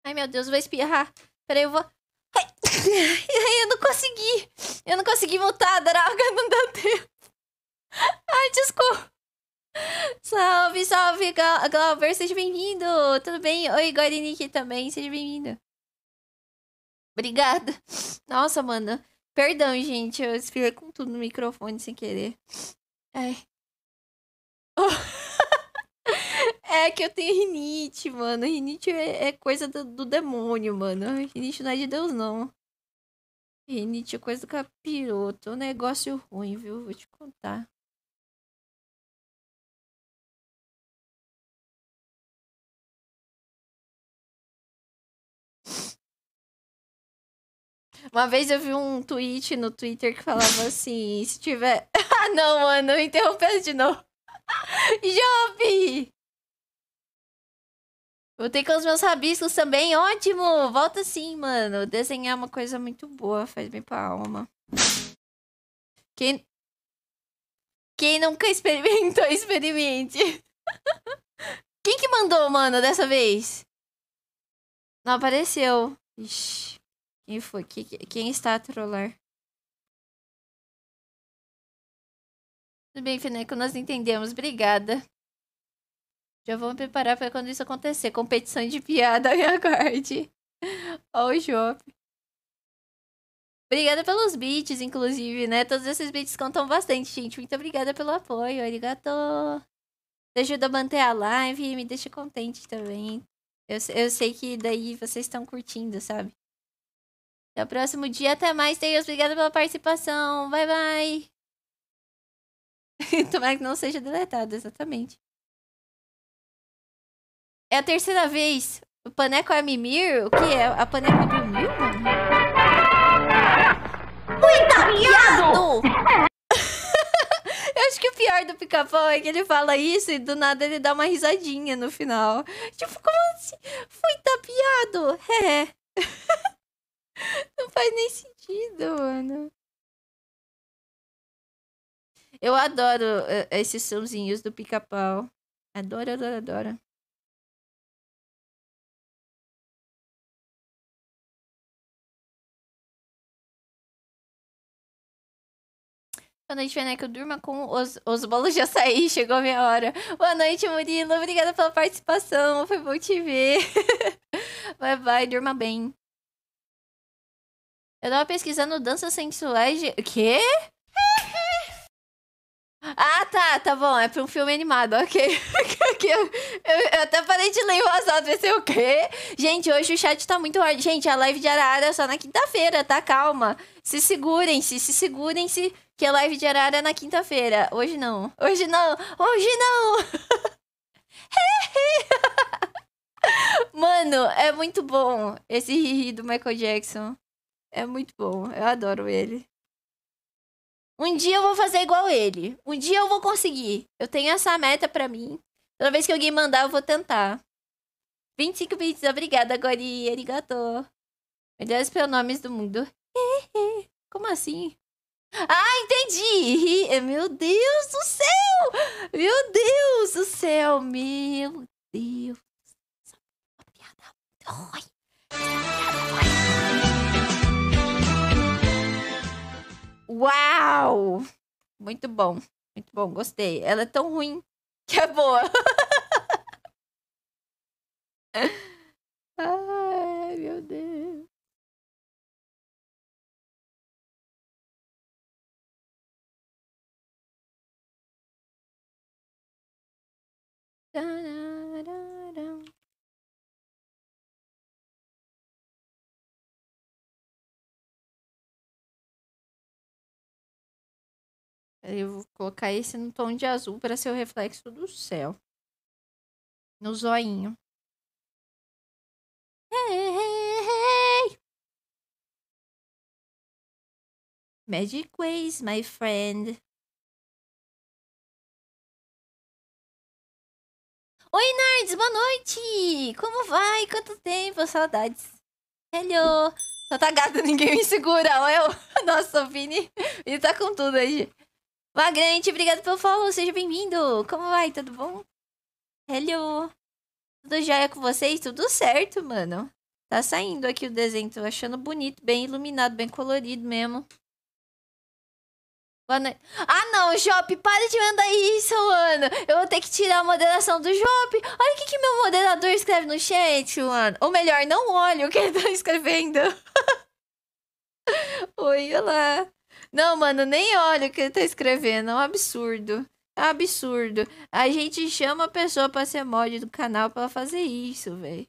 Ai, meu Deus, vou espirrar. Peraí, eu vou. Ai, eu não consegui. Eu não consegui voltar, droga, não deu tempo. Ai, desculpa. Salve, salve, Glauber, seja bem-vindo! Tudo bem? Oi, Gorinique também, seja bem-vindo. Obrigada. Nossa, mano. Perdão, gente, eu espirrei com tudo no microfone sem querer. Ai. Oh. é que eu tenho rinite, mano. Rinite é, é coisa do, do, demônio, mano. Rinite não é de Deus, não. Rinite é coisa do capiroto. É um negócio ruim, viu? Vou te contar. Uma vez eu vi um tweet no Twitter que falava assim: se tiver. ah, não, mano, interrompendo de novo. Job! Voltei com os meus rabiscos também, ótimo! Volta sim, mano. Desenhar é uma coisa muito boa, faz bem pra alma. Quem. Quem nunca experimentou, experimente. Quem que mandou, mano, dessa vez? Não apareceu. Ixi. Quem foi? Que, quem está a trollar? Tudo bem, Feneco, nós entendemos. Obrigada. Já vou me preparar para quando isso acontecer. Competição de piada, me aguarde. Ó o Jop. Obrigada pelos beats, inclusive, né? Todos esses beats contam bastante, gente. Muito obrigada pelo apoio. Arigato. Te ajuda a manter a live e me deixa contente também. Eu, eu sei que daí vocês estão curtindo, sabe? Até o próximo dia. Até mais, tios. Obrigada pela participação. Bye, bye. Tomara que não seja deletado, exatamente. É a terceira vez. O Paneco é Mimir? O que é? A Paneco dormiu, mano? Coitado! Eu acho que o pior do pica-pau é que ele fala isso e do nada ele dá uma risadinha no final. Tipo, como assim? Fui tapeado! É. Não faz nem sentido, mano. Eu adoro eh, esses sonzinhos do pica-pau. Adoro, adoro, adoro. Boa noite, né que eu durma com os, os bolos de açaí, chegou a minha hora. Boa noite, Murilo, obrigada pela participação, foi bom te ver. vai, vai, durma bem. Eu tava pesquisando danças sensuais de... Quê? Ah, tá, tá bom. É pra um filme animado, ok. eu, eu, eu, até parei de ler o WhatsApp, ser o quê? Gente, hoje o chat tá muito hard. Gente, a live de Arara é só na quinta-feira, tá? Calma. Se segurem-se, se segurem-se, que a é live de Arara é na quinta-feira. Hoje não. Hoje não. Hoje não. Mano, é muito bom esse ri do Michael Jackson. É muito bom. Eu adoro ele. Um dia eu vou fazer igual ele. Um dia eu vou conseguir. Eu tenho essa meta para mim. Toda vez que alguém mandar, eu vou tentar. 25 bits, obrigada, Gori. Arigato. Melhores pronomes do mundo. Como assim? Ah, entendi! Meu Deus do céu! Meu Deus do céu! Meu Deus! Essa piada foi. É essa piada foi. É Uau! Muito bom. Muito bom, gostei. Ela é tão ruim que é boa. Ai, meu Deus. Eu vou colocar esse no tom de azul para ser o reflexo do céu. No zoinho. Hey, hey, hey. Magic ways, my friend. Oi, Nardes Boa noite! Como vai? Quanto tempo? Saudades. Hello! Só tá gata, ninguém me segura. Olha eu. Nossa, o Vini. Ele tá com tudo aí. Magrante, obrigado pelo follow, seja bem-vindo. Como vai, tudo bom? Hello. Tudo jóia com vocês? Tudo certo, mano. Tá saindo aqui o desenho, tô achando bonito, bem iluminado, bem colorido mesmo. Ah, não, Jop, para de mandar isso, mano. Eu vou ter que tirar a moderação do Jop. Olha o que, que meu moderador escreve no chat, mano. Ou melhor, não olha o que ele tá escrevendo. Oi, olá. Não, mano, nem olha o que ele tá escrevendo. É um absurdo. É absurdo. A gente chama a pessoa pra ser mod do canal pra fazer isso, velho.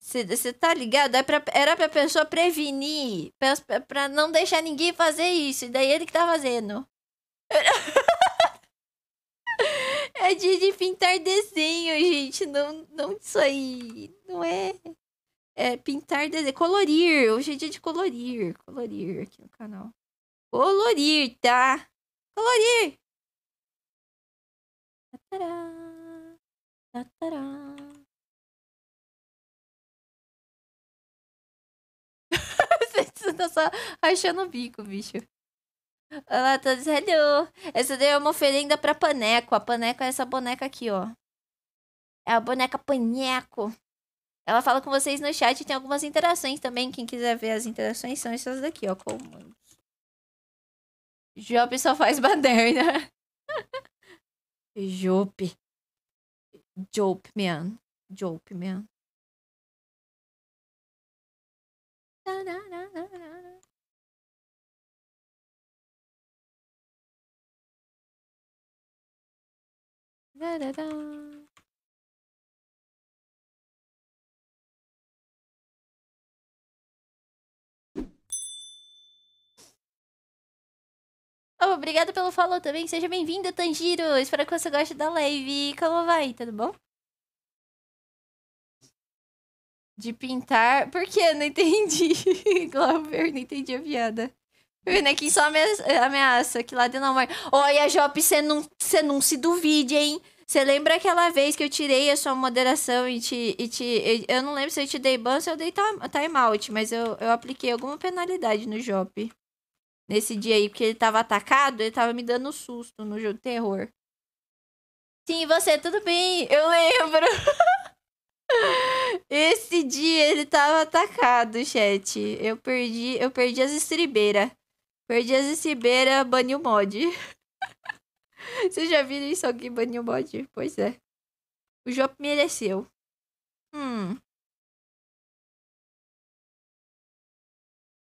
Você tá ligado? É pra, era pra pessoa prevenir. Pra, pra não deixar ninguém fazer isso. E daí ele que tá fazendo. É dia de pintar desenho, gente. Não, não isso aí. Não é. É pintar desenho. Colorir. Hoje é dia de colorir. Colorir aqui no canal. Colorir, tá? Colorir! Tatará, tatará. Você tá só achando o bico, bicho. Olá a todos, hello! Essa daí é uma oferenda pra Paneco. A Paneco é essa boneca aqui, ó. É a boneca Paneco. Ela fala com vocês no chat e tem algumas interações também. Quem quiser ver as interações são essas daqui, ó. Comandos. Jope só faz baderna. Jope. Jope, man. Jope, man. Da, da, da. Oh, obrigada pelo follow também. Seja bem vindo Tanjiro. Espero que você goste da live. Como vai? Tudo bom? De pintar. Por quê? Não entendi. Glauber, não entendi a piada. aqui só ameaça, ameaça que lá dentro não morre. Olha, Jop, você não, não se duvide, hein? Você lembra aquela vez que eu tirei a sua moderação e te. E te eu não lembro se eu te dei ban ou se eu dei timeout, mas eu, eu apliquei alguma penalidade no Jop. Nesse dia aí, porque ele tava atacado, ele tava me dando susto no jogo de terror. Sim, você, tudo bem? Eu lembro. Esse dia ele tava atacado, chat. Eu perdi, eu perdi as estribeiras. Perdi as estribeiras, bani o mod. Vocês já viram isso aqui, bani o mod? Pois é. O Jop mereceu. Hum.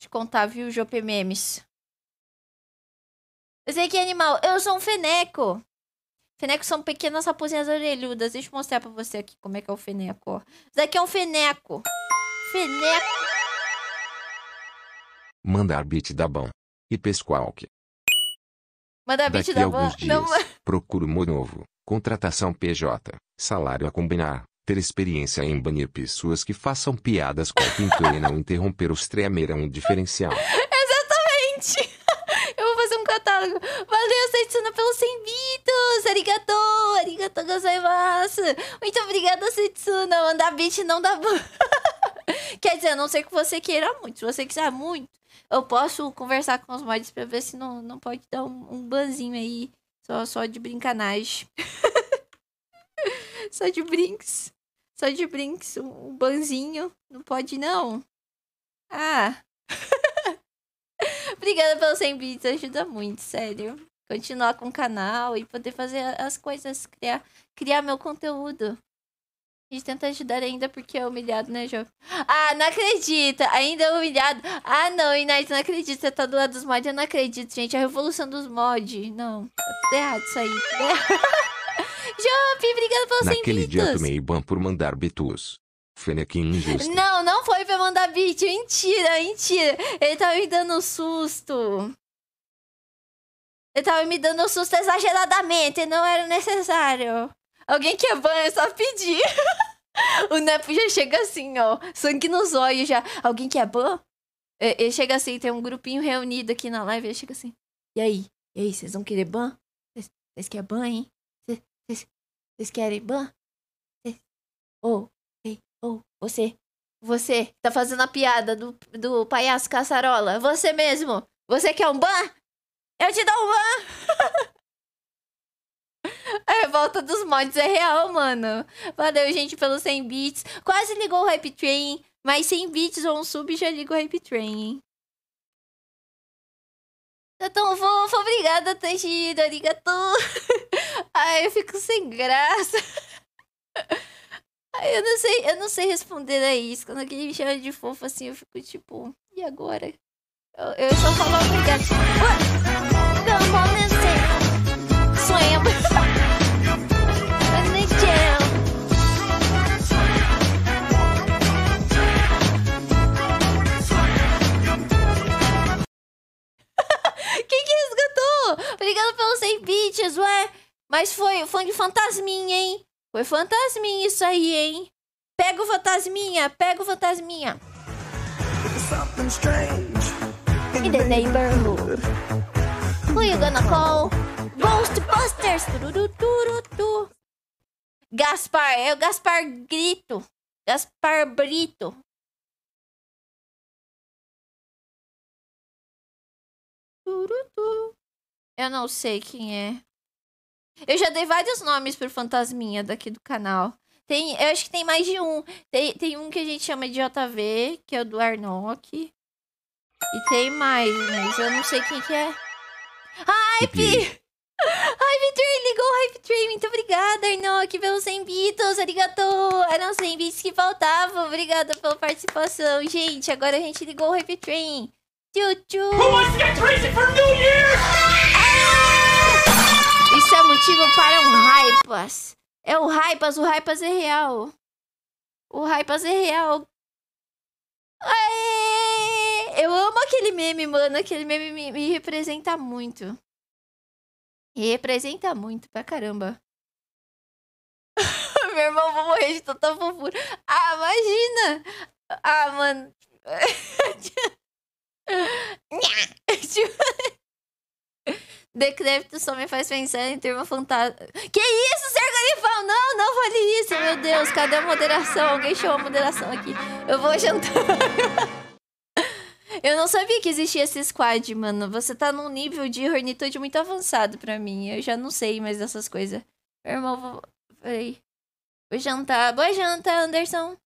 Deixa eu contar, viu, Jop Memes? Eu sei que é animal. Eu sou um feneco. Fenecos são pequenas raposinhas orelhudas. Deixa eu mostrar pra você aqui como é que é o feneco. Isso aqui é um feneco. Feneco. Mandar beat da bom. E pesqualk. Mandar beat Daqui da bom. alguns Não... dias, procuro mo novo. Contratação PJ. Salário a combinar. Ter experiência em banir pessoas que façam piadas com a pintura e não interromper os tremeirão um diferencial. Valeu, Setsuna, pelos 100 bits. Arigatou, arigatou gozaimasu. Muito obrigada, Setsuna. Mandar bit não dá ban. Quer dizer, a não ser que você queira muito. Se você quiser muito, eu posso conversar com os mods pra ver se não, não pode dar um, um banzinho aí. Só, só de brincanagem. só de brinks. Só de brinks. Um, um banzinho. Não pode, não. Ah. Obrigada pelo 100 bits, ajuda muito, sério. Continuar com o canal e poder fazer as coisas, criar, criar meu conteúdo. A gente tenta ajudar ainda porque é humilhado, né, Jovem? Ah, não acredita! Ainda é humilhado! Ah, não, Inácio, não acredita. Você tá do lado dos mods, eu não acredito, gente. A revolução dos mods. Não, tá tudo errado isso aí. Né? Jovem, obrigada pelos 100 bits. Naquele dia tomei ban por mandar bitus. Fenequinho injusto. Não, não foi pra mandar beat. Mentira, mentira. Ele tava me dando susto. Ele tava me dando susto exageradamente. Não era necessário. Alguém que é ban é só pedir. o Nepo já chega assim, ó. Sangue nos olhos já. Alguém que é ban? É, ele chega assim, tem um grupinho reunido aqui na live. Ele chega assim. E aí? E aí, vocês vão querer ban? Vocês querem ban, hein? Vocês querem ban? Ô, oh, ou oh, você. Você tá fazendo a piada do, do palhaço caçarola. Você mesmo. Você quer um ban? Eu te dou um ban! a revolta dos mods é real, mano. Valeu, gente, pelos 100 bits. Quase ligou o Hype Train, mas 100 bits ou um sub já liga o Hype Train, hein? Então, vou, vou obrigada, Tanjiro, arigatou. Ai, eu fico sem graça. Eu não sei, eu não sei responder a isso. Quando alguém me chama de fofa assim, eu fico tipo, e agora? Eu, eu só falo obrigado. Pelo menos sonhamos. Obrigado pelos 100 bits, ué. Mas foi fã de fantasminha, hein? Foi fantasminha isso aí, hein? Pega o fantasminha, pega o fantasminha. In the neighborhood. Who you gonna call? Ghostbusters! Gaspar, é o Gaspar Grito. Gaspar Brito. Eu não sei quem é. Eu já dei vários nomes pro fantasminha daqui do canal. Tem, eu acho que tem mais de um. Tem, tem um que a gente chama de JV, que é o do Arnok. E tem mais, mas eu não sei quem que é. Hype! Hype Train, ligou o Hype Train. Muito obrigada, Arnok, pelos 100 bits. Arigato! Eram 100 bits que faltavam. Obrigada pela participação. Gente, agora a gente ligou o Hype Train. Tchutchu! Who wants to get crazy for New Year? Isso é motivo para um hypas. É o hypas, o hypas é real. O hypas é real. Aê! Eu amo aquele meme, mano. Aquele meme me, me representa muito. representa muito pra caramba. Meu irmão, vou morrer de tanta fofura. Ah, imagina! Ah, mano. Decrépito só me faz pensar em uma fantasma. Que isso, Sr. Garifal? Não, não vale isso, meu Deus. Cadê a moderação? Alguém chama a moderação aqui. Eu vou jantar. Eu não sabia que existia esse squad, mano. Você tá num nível de hornitude muito avançado pra mim. Eu já não sei mais dessas coisas. Meu irmão, vou... Peraí. Vou jantar. Boa janta, Anderson.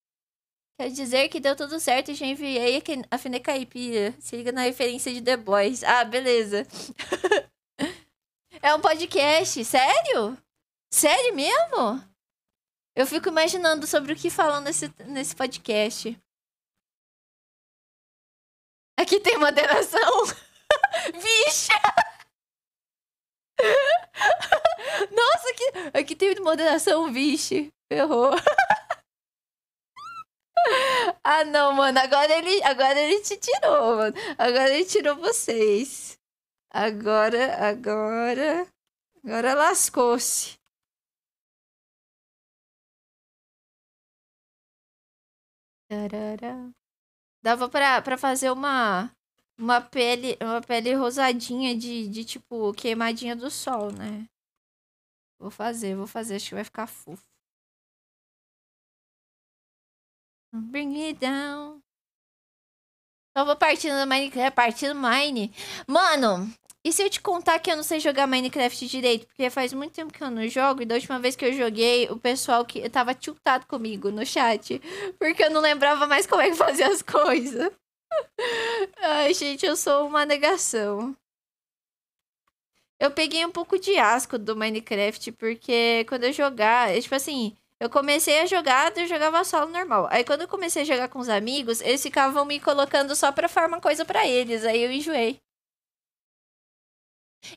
Quer dizer que deu tudo certo e já enviei a Fenecaipira. Se liga na referência de The Boys. Ah, beleza. É um podcast. Sério? Sério mesmo? Eu fico imaginando sobre o que falam nesse, nesse podcast. Aqui tem moderação. Vixe! Nossa, aqui, aqui tem moderação, vixe. Ferrou. ah, não, mano. Agora ele, agora ele te tirou, mano. Agora ele tirou vocês. Agora, agora. Agora lascou-se. Dava pra, pra fazer uma uma pele, uma pele rosadinha de, de tipo queimadinha do sol, né? Vou fazer, vou fazer, acho que vai ficar fofo. Bring it down. Só vou partindo do Minecraft, partindo Mine. Mano, e se eu te contar que eu não sei jogar Minecraft direito? Porque faz muito tempo que eu não jogo e da última vez que eu joguei, o pessoal que tava tiltado comigo no chat, porque eu não lembrava mais como é que fazia as coisas. Ai, gente, eu sou uma negação. Eu peguei um pouco de asco do Minecraft, porque quando eu jogar, é tipo assim, eu comecei a jogar, eu jogava solo normal. Aí quando eu comecei a jogar com os amigos, eles ficavam me colocando só pra farmar coisa para eles. Aí eu enjoei.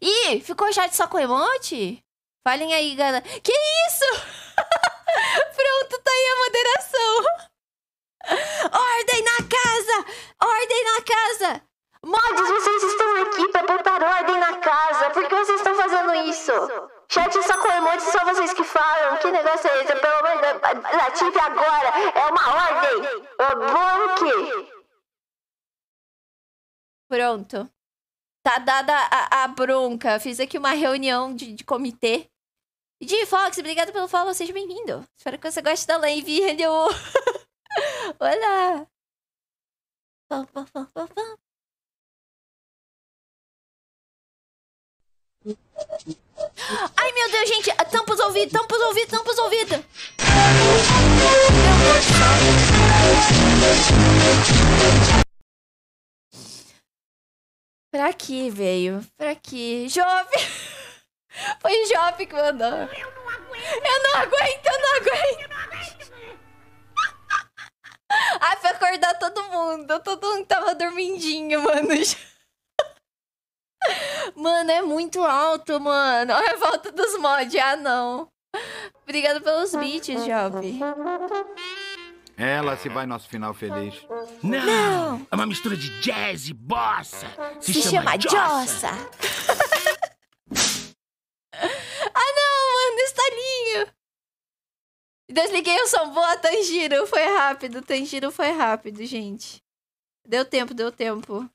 Ih, ficou já de saco emote? Falem aí, galera. Que isso? Pronto, tá aí a moderação. Ordem na casa! Ordem na casa! Mods, vocês estão aqui pra botar ordem na casa. Por que vocês estão fazendo isso? Chat só com emotes, só vocês que falam. Que negócio é esse? Pelo amor de Latif agora. É uma ordem. O bloque. Pronto. Tá dada a, a bronca. Fiz aqui uma reunião de, de comitê. de Fox, obrigado pelo follow, seja bem-vindo. Espero que você goste da live. Hello! Olá! Ai, meu Deus, gente. Tampa os ouvidos, tampa os ouvidos, tampa os ouvidos. Pra que veio? Pra que? Jovem! Foi Jovem que mandou. Eu não aguento! Eu não aguento, eu não aguento! Ai, foi acordar todo mundo. Todo mundo tava dormindinho, mano. Mano, é muito alto, mano. Olha a volta dos mods. Ah, não. Obrigada pelos beats, Jovem. Ela se vai nosso final feliz. Não! Não. É uma mistura de jazz e bossa. Se, se chama, chama Jossa. ah, não, mano, estalinho. Desliguei o som. Boa, Tanjiro. Foi rápido. Tanjiro foi rápido, gente. Deu tempo, deu tempo.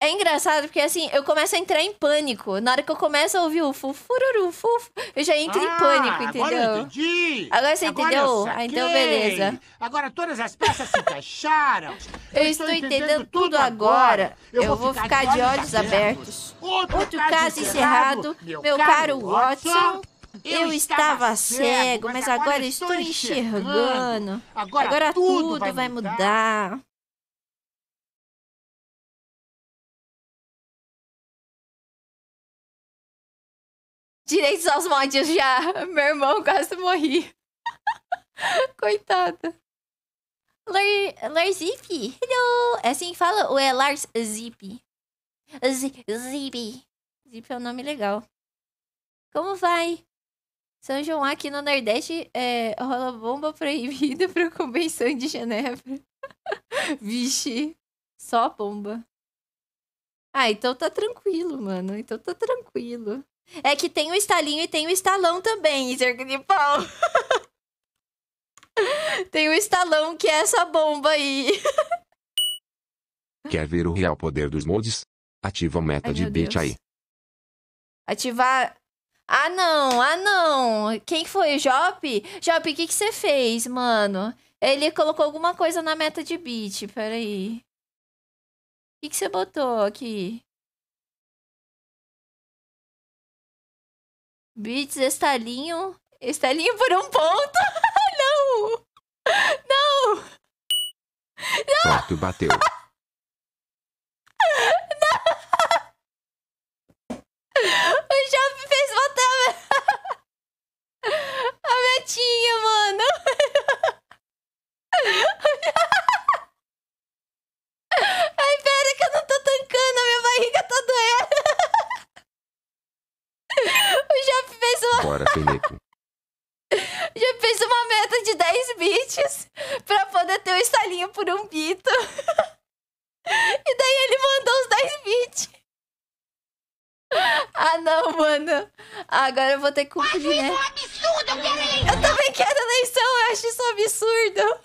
É engraçado porque assim, eu começo a entrar em pânico. Na hora que eu começo a ouvir o fufururu, fuf, eu já entro ah, em pânico, entendeu? Agora eu entendi. Agora você entendeu? Ah, então beleza. Agora todas as peças se encaixaram. Eu, eu, estou entendendo, entendendo tudo agora. Eu, eu vou ficar, ficar de olhos abertos. abertos. Outro, Outro, caso encerrado, meu, meu caro Watson. Watson. Eu estava cego, mas agora estou enxergando. Agora, agora tudo vai mudar. Direitos aos mods já. Meu irmão quase morri. Coitada. Lar, Larzip, hello. É assim que fala? Ou é Lars Zip? Zip. Zip é um nome legal. Como vai? São João aqui no Nordeste é, rola bomba proibida para a Convenção de Genebra. Vixe, só bomba. Ah, então tá tranquilo, mano. Então tá tranquilo. É que tem o estalinho e tem o estalão também, cerca de pau. tem o estalão que é essa bomba aí. Quer ver o real poder dos mods? Ativa a meta Ai, de beat aí. Ativar. Ah não, ah não. Quem foi? Jop? Jop, o que você fez, mano? Ele colocou alguma coisa na meta de beat. peraí. O que você botou aqui? Beats, estalinho. Estalinho por um ponto. Não! Não! Não! Quarto bateu. Não! O Jovem fez botar a metinha, mano. Ai, pera que eu não tô tancando. A minha barriga tá doendo. já fez uma. Bora, Felipe. fez uma meta de 10 bits pra poder ter o um estalinho por um bito. e daí ele mandou os 10 bits. Ah, não, mano. Agora eu vou ter que cumprir, né? absurdo, eu, eu também quero eleição, eu acho isso um absurdo.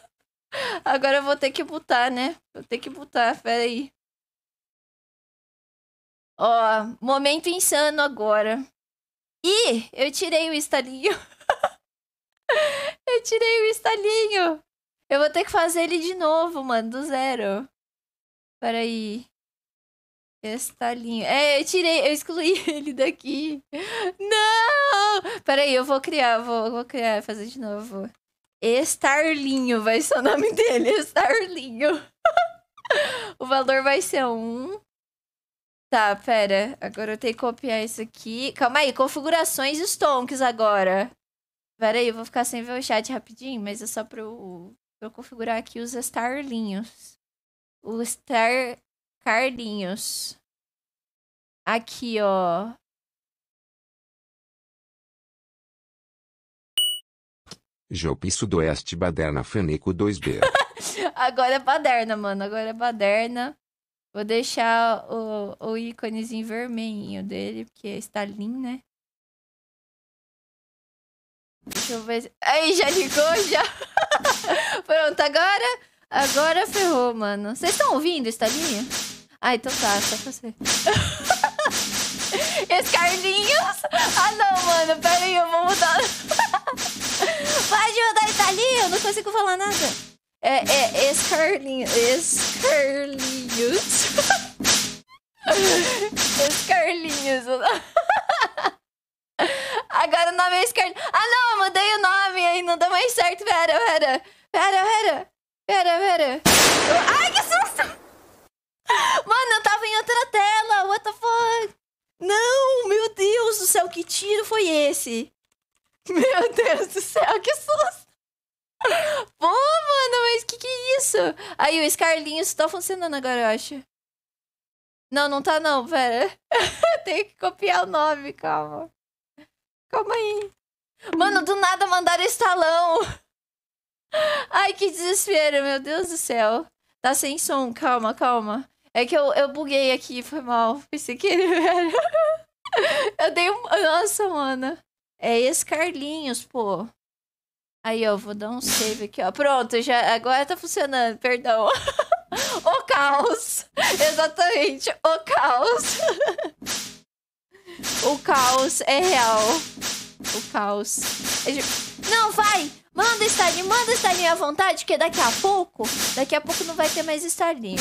Agora eu vou ter que botar, né? Vou ter que botar, peraí. Ó, momento insano agora. E eu tirei o estalinho. eu tirei o estalinho. Eu vou ter que fazer ele de novo, mano, do zero. Peraí. Estalinho. É, eu tirei, eu excluí ele daqui. Não! Peraí, eu vou criar, vou, vou criar, fazer de novo. Estarlinho vai ser o nome dele, Estarlinho. o valor vai ser um. Tá, pera. Agora eu tenho que copiar isso aqui. Calma aí, configurações e stonks agora. Pera aí, eu vou ficar sem ver o chat rapidinho, mas é só pra eu, pra eu configurar aqui os Starlinhos. os Star cardinhos Aqui, ó. Jopi Sudoeste Baderna Feneco 2B. agora é baderna, mano. Agora é baderna. Vou deixar o, o íconezinho vermelhinho dele, porque é Stalin, né? Deixa eu ver. Aí, já ligou? Já. Pronto, agora. Agora ferrou, mano. Vocês estão ouvindo, Estalinho? Ah, então tá, só pra você. Esse Carlinhos. Ah, não, mano. Pera aí, eu vou mudar. Vai ajudar, Estalinho. Eu não consigo falar nada. É, é Escarlinhos. Escarlinhos. Escarlinhos. Agora o nome é Escarlinhos. Ah, não, eu mudei o nome aí, não deu mais certo. Pera, pera. Pera, pera. Pera, pera. Ai, que susto! Mano, eu tava em outra tela. What the fuck? Não, meu Deus do céu, que tiro foi esse? Meu Deus do céu, que susto! Pô, mano, mas que que é isso? Aí, o Scarlinhos tá funcionando agora, eu acho. Não, não tá não, pera. Tem que copiar o nome, calma. Calma aí. Mano, do nada mandaram estalão. Ai, que desespero, meu Deus do céu. Tá sem som, calma, calma. É que eu, eu buguei aqui, foi mal. Pensei que ele, era. Eu dei um. Nossa, mano. É Scarlinhos, pô. Aí, ó, vou dar um save aqui, ó. Pronto, já, agora tá funcionando, perdão. o caos. Exatamente, o caos. o caos é real. O caos. É não, vai! Manda estalinho, manda estalinho à vontade, porque daqui a pouco, daqui a pouco não vai ter mais estalinho.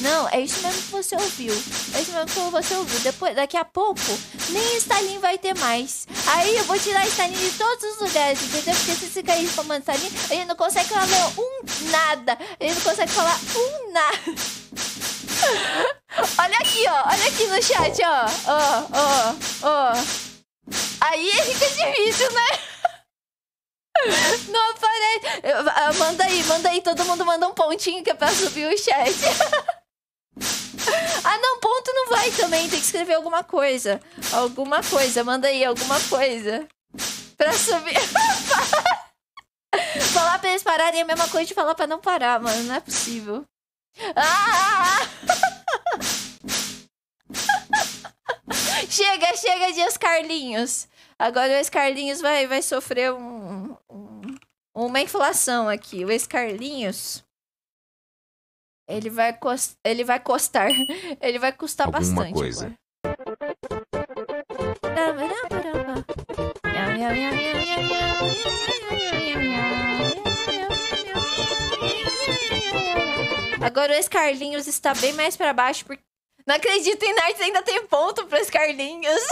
Não, é isso mesmo que você ouviu. É isso mesmo que você ouviu. Depois, daqui a pouco, nem Stalin vai ter mais. Aí eu vou tirar Stalin de todos os lugares, entendeu? Porque se fica aí spamando Stalin, ele não consegue falar um nada. Ele não consegue falar um nada. olha aqui, ó. Olha aqui no chat, ó. Ó, ó, ó. Aí fica difícil, né? Não aparece. Ah, manda aí, manda aí. Todo mundo manda um pontinho que é pra subir o chat. ah, não, ponto não vai também. Tem que escrever alguma coisa. Alguma coisa. Manda aí, alguma coisa. Pra subir. falar pra eles pararem é a mesma coisa de falar pra não parar, mano. Não é possível. Ah! ah, ah. chega, chega de escarlinhos. Agora o escarlinhos vai, vai sofrer um, um, uma inflação aqui. O Carlinhos ele vai, cost... ele vai custar. Ele vai custar Alguma bastante. Coisa. Agora. Agora o Escarlinhos está bem mais para baixo porque. Não acredito em Nartes ainda tem ponto para Escarlinhos.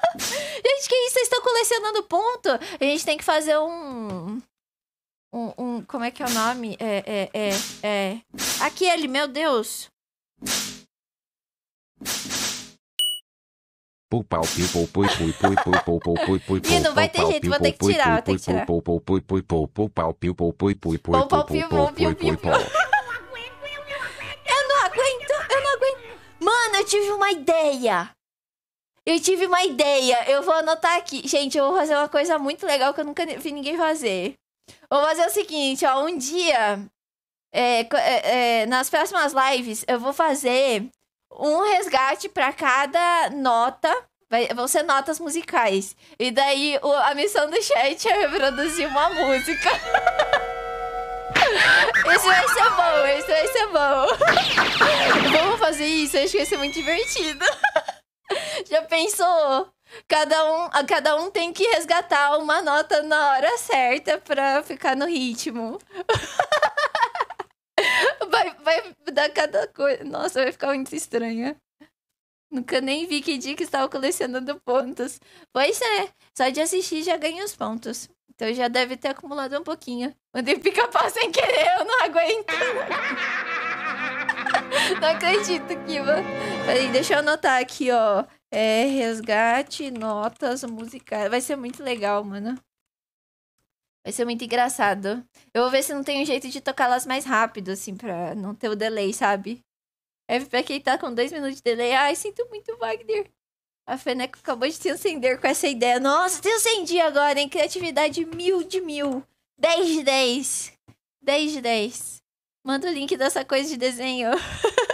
gente, que isso? Vocês estão colecionando ponto? A gente tem que fazer um um, um, como é que é o nome? É, é, é, é. Aquele, meu Deus. E não vai ter jeito, vou ter que tirar, vou ter que tirar. Eu não aguento, eu não aguento. Mano, eu tive uma ideia. Eu tive uma ideia, eu vou anotar aqui. Gente, eu vou fazer uma coisa muito legal que eu nunca vi ninguém fazer. Vou fazer o seguinte, ó. Um dia, é, é, é, nas próximas lives, eu vou fazer um resgate para cada nota. Vai, vão ser notas musicais. E daí, o, a missão do chat é reproduzir uma música. Isso vai ser bom, isso vai ser bom. Vamos fazer isso, acho que vai ser muito divertido. Já pensou? Cada um, cada um tem que resgatar uma nota na hora certa pra ficar no ritmo. vai, vai dar cada coisa. Nossa, vai ficar muito estranha. Nunca nem vi que dia que estava colecionando pontos. Pois é, só de assistir já ganhei os pontos. Então já deve ter acumulado um pouquinho. Mandei pica-pau sem querer, eu não aguento. não acredito, Kiva. Peraí, deixa eu anotar aqui, ó. É, resgate, notas musicais. Vai ser muito legal, mano. Vai ser muito engraçado. Eu vou ver se não tem um jeito de tocá-las mais rápido, assim, pra não ter o delay, sabe? É pra quem tá com dois minutos de delay. Ai, sinto muito, Wagner. A Feneco acabou de se acender com essa ideia. Nossa, te acendi agora, hein? Criatividade mil de mil. dez de dez, dez de dez. Manda o link dessa coisa de desenho.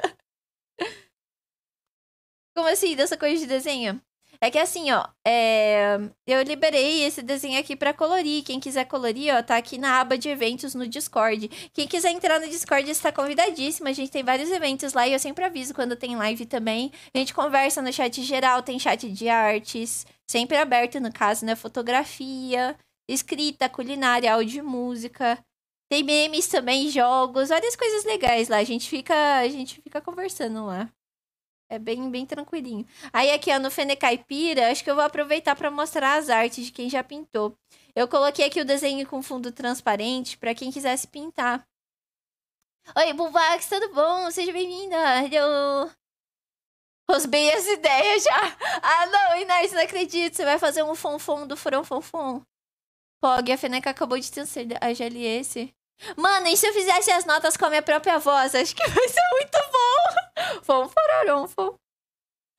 Como assim, dessa coisa de desenho? É que assim, ó, é... eu liberei esse desenho aqui para colorir. Quem quiser colorir, ó, tá aqui na aba de eventos no Discord. Quem quiser entrar no Discord está convidadíssimo. A gente tem vários eventos lá e eu sempre aviso quando tem live também. A gente conversa no chat geral, tem chat de artes, sempre aberto no caso, né? Fotografia, escrita, culinária, áudio e música. Tem memes também, jogos, várias coisas legais lá. A gente fica, a gente fica conversando lá. É bem, bem tranquilinho. Aí aqui, ó, no Fenecaipira acho que eu vou aproveitar para mostrar as artes de quem já pintou. Eu coloquei aqui o desenho com fundo transparente para quem quisesse pintar. Oi, Bubax, tudo bom? Seja bem-vinda. Eu rosbei as ideias já. Ah, não, Inês, não acredito. Você vai fazer um fonfon do furão Fonfon. Pog, a Feneca acabou de ter a GLS. Mano, e se eu fizesse as notas com a minha própria voz? Acho que vai ser muito bom. Fom, fororom, fom.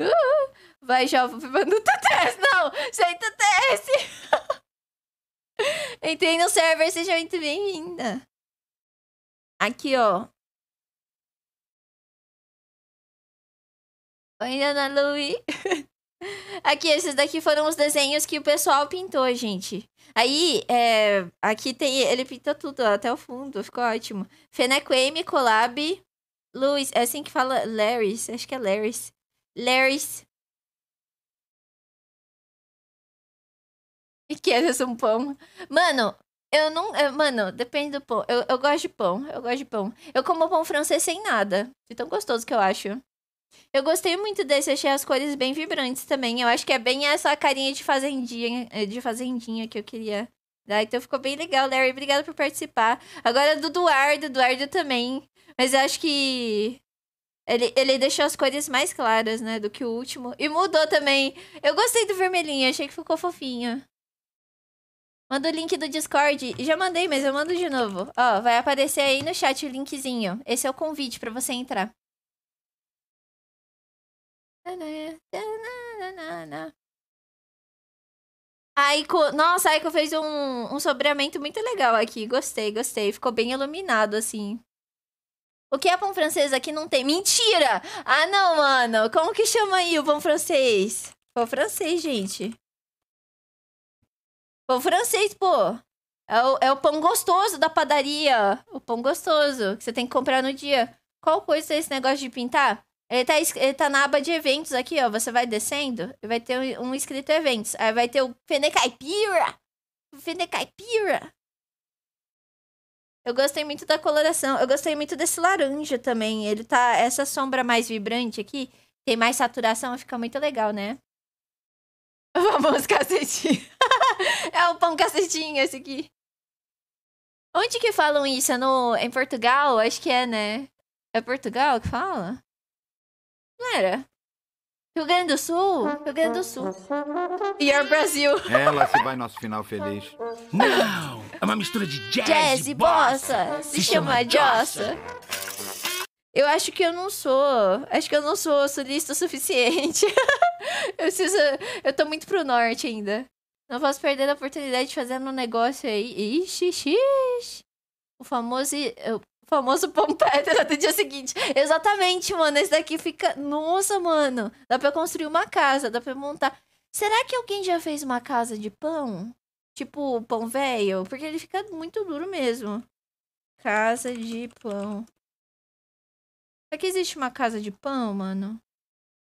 Uh, vai, jovem, manda TTS. Não, sem TTS. Entrei no server, seja muito bem-vinda. Aqui, ó. Oi, Ana Lui. aqui, esses daqui foram os desenhos que o pessoal pintou, gente. Aí, é, aqui tem. Ele pintou tudo, ó, até o fundo, ficou ótimo. Fenequeme, Collab, Luiz, é assim que fala Larrys, acho que é Larrys. Larrys. E que é um pão? Mano, eu não. Eu, é, mano, depende do pão. Eu, eu gosto de pão, eu gosto de pão. Eu como pão francês sem nada. De tão gostoso que eu acho. Eu gostei muito desse, achei as cores bem vibrantes também. Eu acho que é bem essa carinha de fazendinha, eh, de fazendinha que eu queria dar. Então ficou bem legal, Larry. Obrigada por participar. Agora do Eduardo, Eduardo também. Mas eu acho que ele, ele deixou as cores mais claras, né, do que o último. E mudou também. Eu gostei do vermelhinho, achei que ficou fofinho. Manda o link do Discord. Já mandei, mas eu mando de novo. Ó, vai aparecer aí no chat o linkzinho. Esse é o convite para você entrar. Aiko, nossa, a Aiko fez um, um sobreamento muito legal aqui. Gostei, gostei. Ficou bem iluminado, assim. O que é pão francês aqui não tem. Mentira! Ah, não, mano. Como que chama aí o pão francês? Pão francês, gente. Pão francês, pô. É o, é o pão gostoso da padaria. O pão gostoso que você tem que comprar no dia. Qual coisa é esse negócio de pintar? Ele tá, ele tá na aba de eventos aqui, ó. Você vai descendo e vai ter um, um escrito eventos. Aí vai ter o Fenecaipira, Fenecaipira. Eu gostei muito da coloração. Eu gostei muito desse laranja também. Ele tá. Essa sombra mais vibrante aqui tem mais saturação, fica muito legal, né? O famoso cacetinho. é o pão cacetinho esse aqui. Onde que falam isso? É no... Em Portugal? Acho que é, né? É Portugal que fala? Não era? Rio Grande do Sul? Rio Grande do Sul. E é Brasil. Ela se vai nosso final feliz. Não! É uma mistura de jazz, jazz e bossa. bossa. Se, se chama, chama Jossa. Eu acho que eu não sou. Acho que eu não sou solista o suficiente. eu preciso. Eu tô muito pro norte ainda. Não posso perder a oportunidade de fazer um negócio aí. Ixi, xixi. O famoso. Famoso pão pedra do dia seguinte. Exatamente, mano. Esse daqui fica. Nossa, mano. Dá pra construir uma casa, dá pra montar. Será que alguém já fez uma casa de pão? Tipo, pão velho? Porque ele fica muito duro mesmo. Casa de pão. Será que existe uma casa de pão, mano?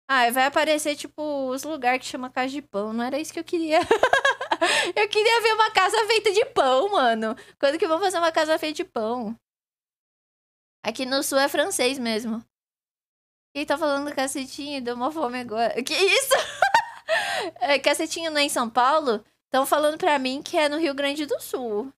Ah, vai aparecer, tipo, os lugares que chama casa de pão. Não era isso que eu queria. eu queria ver uma casa feita de pão, mano. Quando que vão fazer uma casa feita de pão? Aqui no sul é francês mesmo. Quem tá falando cacetinho? Deu uma fome agora. Que isso? é, cacetinho não é em São Paulo? Estão falando pra mim que é no Rio Grande do Sul.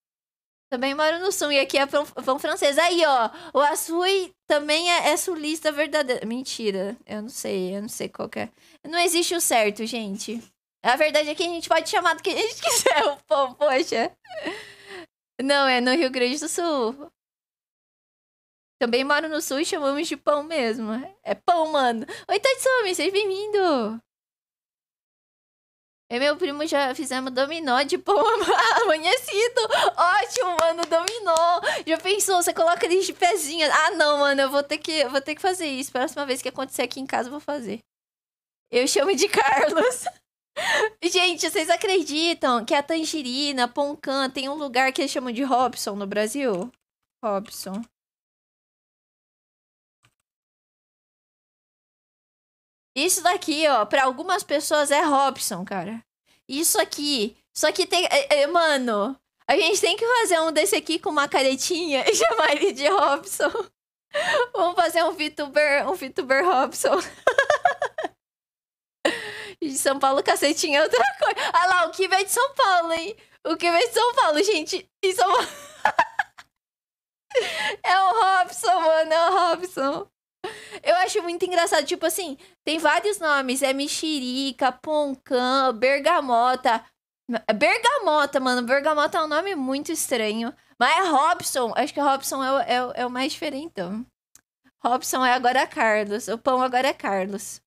Também moro no sul e aqui é pão, francês. Aí, ó, o Açui também é, é sulista verdadeiro. Mentira, eu não sei, eu não sei qual é. Não existe o certo, gente. A verdade é que a gente pode chamar do que a gente quiser o pão, poxa. Não, é no Rio Grande do Sul. Também moro no sul e chamamos de pão mesmo. É pão, mano. Oi, Tatsumi, seja bem-vindo. Eu e meu primo já fizemos dominó de pão amanhecido. Ótimo, mano, dominó. Já pensou, você coloca eles de pezinha. Ah, não, mano, eu vou ter que, vou ter que fazer isso. Próxima vez que acontecer aqui em casa, eu vou fazer. Eu chamo de Carlos. Gente, vocês acreditam que a tangerina, a tem um lugar que eles chamam de Robson no Brasil? Robson. Isso daqui, ó, pra algumas pessoas é Robson, cara. Isso aqui. Isso aqui tem. É, é, mano, a gente tem que fazer um desse aqui com uma caretinha e chamar ele de Robson. Vamos fazer um VTuber, um VTuber Robson. de São Paulo, cacetinha é outra coisa. Olha ah lá, o que vem é de São Paulo, hein? O que vem de São Paulo, gente? Em São Paulo. é o Robson, mano, é o Robson. Eu acho muito engraçado, tipo assim, tem vários nomes, é mexerica, poncã, bergamota. É bergamota, mano, bergamota é um nome muito estranho. Mas é Robson, acho que Robson é o, é, é o mais diferente. Robson é agora Carlos, o pão agora é Carlos.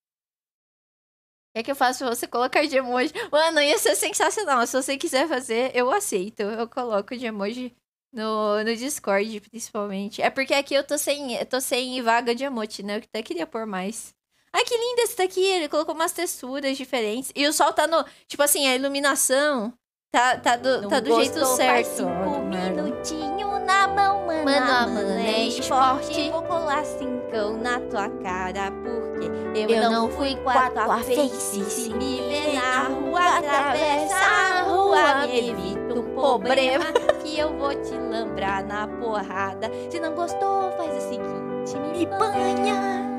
O que é que eu faço você colocar de emoji? Mano, ia ser é sensacional. Se você quiser fazer, eu aceito. Eu coloco de emoji no, no Discord, principalmente. É porque aqui eu tô sem, eu tô sem vaga de emote, né? Eu até queria pôr mais. Ai, que lindo esse daqui! Ele colocou umas texturas diferentes. E o sol tá no. Tipo assim, a iluminação tá, tá do, tá do jeito certo. cinco né? minutinho na mão Mano a mano né? é esporte. Vou colar cincão na tua cara, porque eu, eu não fui com a tua face. Se me ver na rua, atravessa a rua, me evita um problema que eu vou te lambrar na porrada. Se não gostou, faz o seguinte, me banha.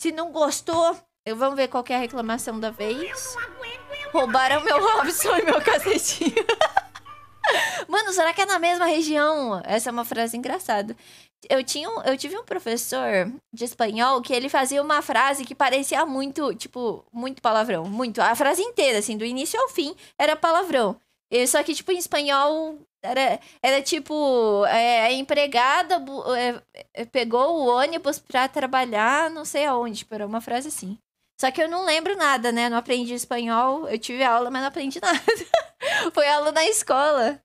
Se não gostou, eu vamos ver qual é a reclamação da vez. Roubaram meu Robson e meu cacetinho. Mano, será que é na mesma região? Essa é uma frase engraçada. Eu, tinha um, eu tive um professor de espanhol que ele fazia uma frase que parecia muito, tipo, muito palavrão. Muito. A frase inteira, assim, do início ao fim, era palavrão. só que, tipo, em espanhol era, era tipo, é, a empregada é, é, pegou o ônibus pra trabalhar não sei aonde, tipo, era uma frase assim. Só que eu não lembro nada, né? Não aprendi espanhol, eu tive aula, mas não aprendi nada. Foi aula na escola.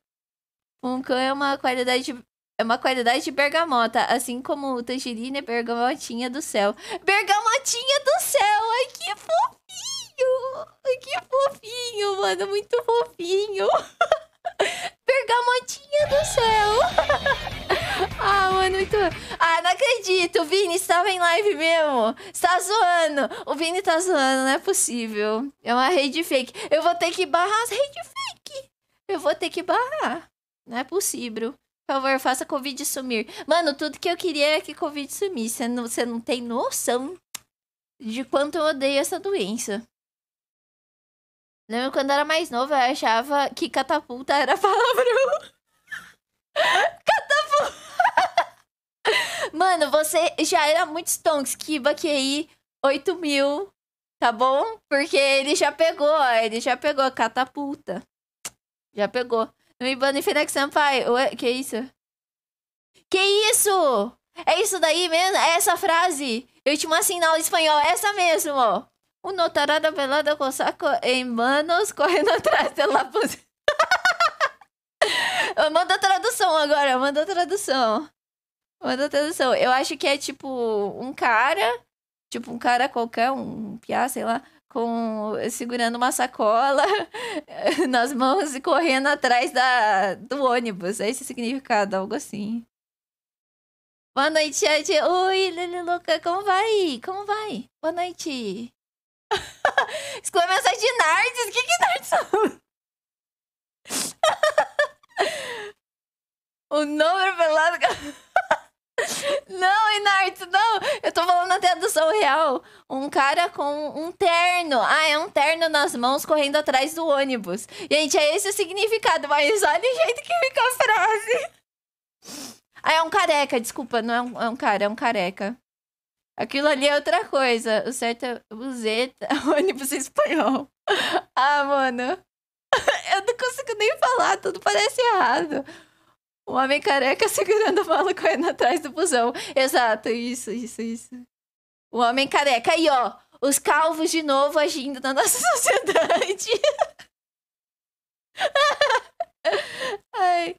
Um cão é uma qualidade é uma qualidade de bergamota, assim como o tangerina é bergamotinha do céu. Bergamotinha do céu! Ai, que fofinho! Ai, que fofinho, mano! Muito fofinho! bergamotinha do céu! ah, mano, muito... Ah, não acredito! O Vini estava em live mesmo! Está zoando! O Vini tá zoando, não é possível. É uma rede fake. Eu vou ter que barrar as redes fake! Eu vou ter que barrar. Não é possível. Por favor, faça Covid sumir. Mano, tudo que eu queria é que Covid sumisse. Você não, não tem noção de quanto eu odeio essa doença. Lembro quando era mais nova, eu achava que catapulta era palavrão. catapulta! Mano, você já era muito stonks que QI 8000, mil, tá bom? Porque ele já pegou, ó, ele já pegou a catapulta. Já pegou. Me bane Fenex Sampaio. Ué, que isso? Que isso? É isso daí mesmo? É essa frase? Eu te assim sinal aula espanhol. É essa mesmo, ó. O notarada pelada com saco em manos correndo atrás dela. Pos... Manda tradução agora, manda tradução. Manda tradução. Eu acho que é tipo um cara, tipo um cara qualquer, um piá, sei lá, com segurando uma sacola nas mãos e correndo atrás da, do ônibus. É esse significado, algo assim. Boa noite, Ed. Oi, Lili Luca, como vai? Como vai? Boa noite. Exclamação de Nardes? O que que Nardes são? Tá o número pelado... Não, Inarto, não. Eu tô falando até do Sou Real. Um cara com um terno. Ah, é um terno nas mãos correndo atrás do ônibus. Gente, é esse o significado, mas olha o jeito que fica a frase. Ah, é um careca, desculpa. Não é um, é um cara, é um careca. Aquilo ali é outra coisa. O certo é buseta, ônibus espanhol. Ah, mano. Eu não consigo nem falar, tudo parece errado. O homem careca segurando a bola correndo atrás do busão. Exato, isso, isso, isso. O homem careca. Aí, ó. Os calvos de novo agindo na nossa sociedade. Ai.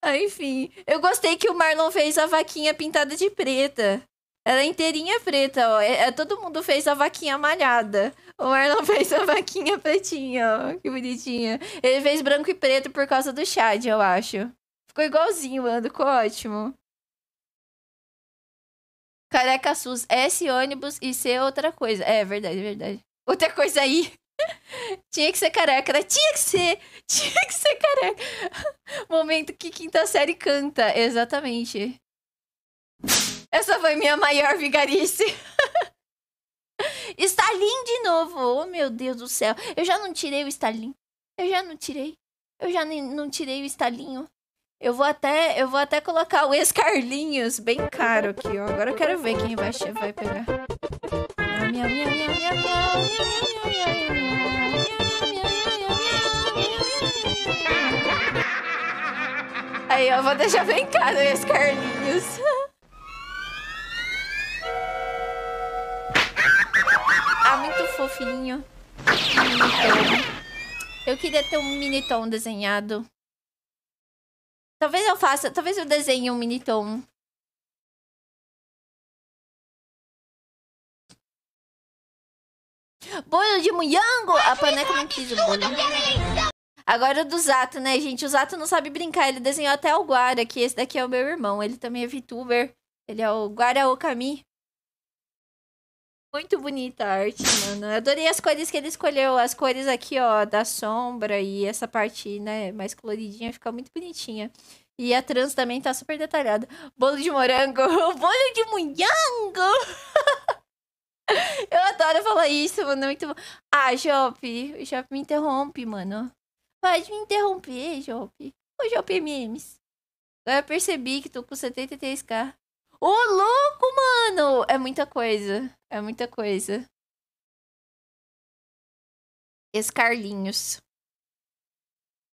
Ah, enfim, eu gostei que o Marlon fez a vaquinha pintada de preta. é inteirinha preta, ó. É, é, todo mundo fez a vaquinha malhada. O Marlon fez a vaquinha pretinha, ó. Que bonitinha. Ele fez branco e preto por causa do Chad, eu acho. Ficou igualzinho, mano. Ficou ótimo. Careca SUS, S ônibus e C outra coisa. É verdade, verdade. Outra coisa aí. Tinha que ser careca, né? Tinha que ser! Tinha que ser careca! Momento que quinta série canta, exatamente. Essa foi minha maior vigarice. Stalin de novo! Oh, meu Deus do céu! Eu já não tirei o Stalin. Eu já não tirei. Eu já não tirei o Stalinho. Eu vou até, eu vou até colocar o escarlinhos bem caro aqui, ó. Agora eu quero ver quem vai, vai pegar. Aí, eu vou deixar bem caro o Escarlinhos. Ah, muito fofinho. Minitom. Eu queria ter um Minitom desenhado. Talvez eu faça, talvez eu desenhe um mini tom. Bolo de muyango! A Paneca não quis Agora o do Zato, né, gente? O Zato não sabe brincar. Ele desenhou até o Guara, que esse daqui é o meu irmão. Ele também é VTuber. Ele é o Guara Okami. Muito bonita a arte, mano. adorei as cores que ele escolheu. As cores aqui, ó, da sombra e essa parte, né, mais coloridinha, fica muito bonitinha. E a trans também tá super detalhada. Bolo de morango. Bolo de munhango! Eu adoro falar isso, mano. É muito bom. Ah, Jop. O Jop me interrompe, mano. Pode me interromper, Jop. Ô, Jop MMs. Agora eu percebi que tô com 73k. Ô, louco, mano! É muita coisa. É muita coisa. Escarlinhos.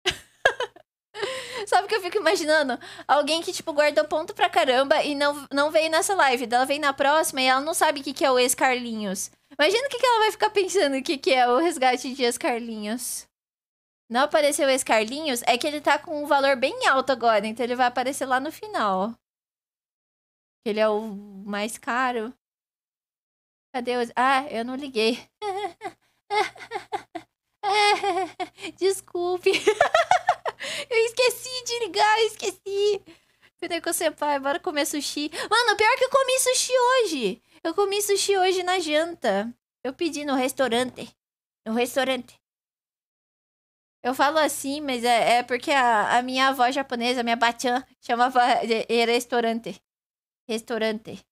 Sabe o que eu fico imaginando? Alguém que, tipo, guardou ponto pra caramba e não, não veio nessa live. Ela vem na próxima e ela não sabe o que, que é o ex-Carlinhos. Imagina o que, que ela vai ficar pensando o que, que é o resgate de ex-Carlinhos. Não apareceu o ex-Carlinhos, é que ele tá com um valor bem alto agora, então ele vai aparecer lá no final. Que ele é o mais caro. Cadê o... Ah, eu não liguei. Desculpe. eu esqueci de ligar, esqueci. Peraí o seu pai, bora comer sushi. Mano, pior que eu comi sushi hoje. Eu comi sushi hoje na janta. Eu pedi no restaurante. No restaurante. Eu falo assim, mas é, é porque a, a, minha avó japonesa, minha bachan, chamava de, de restaurante. Restaurante.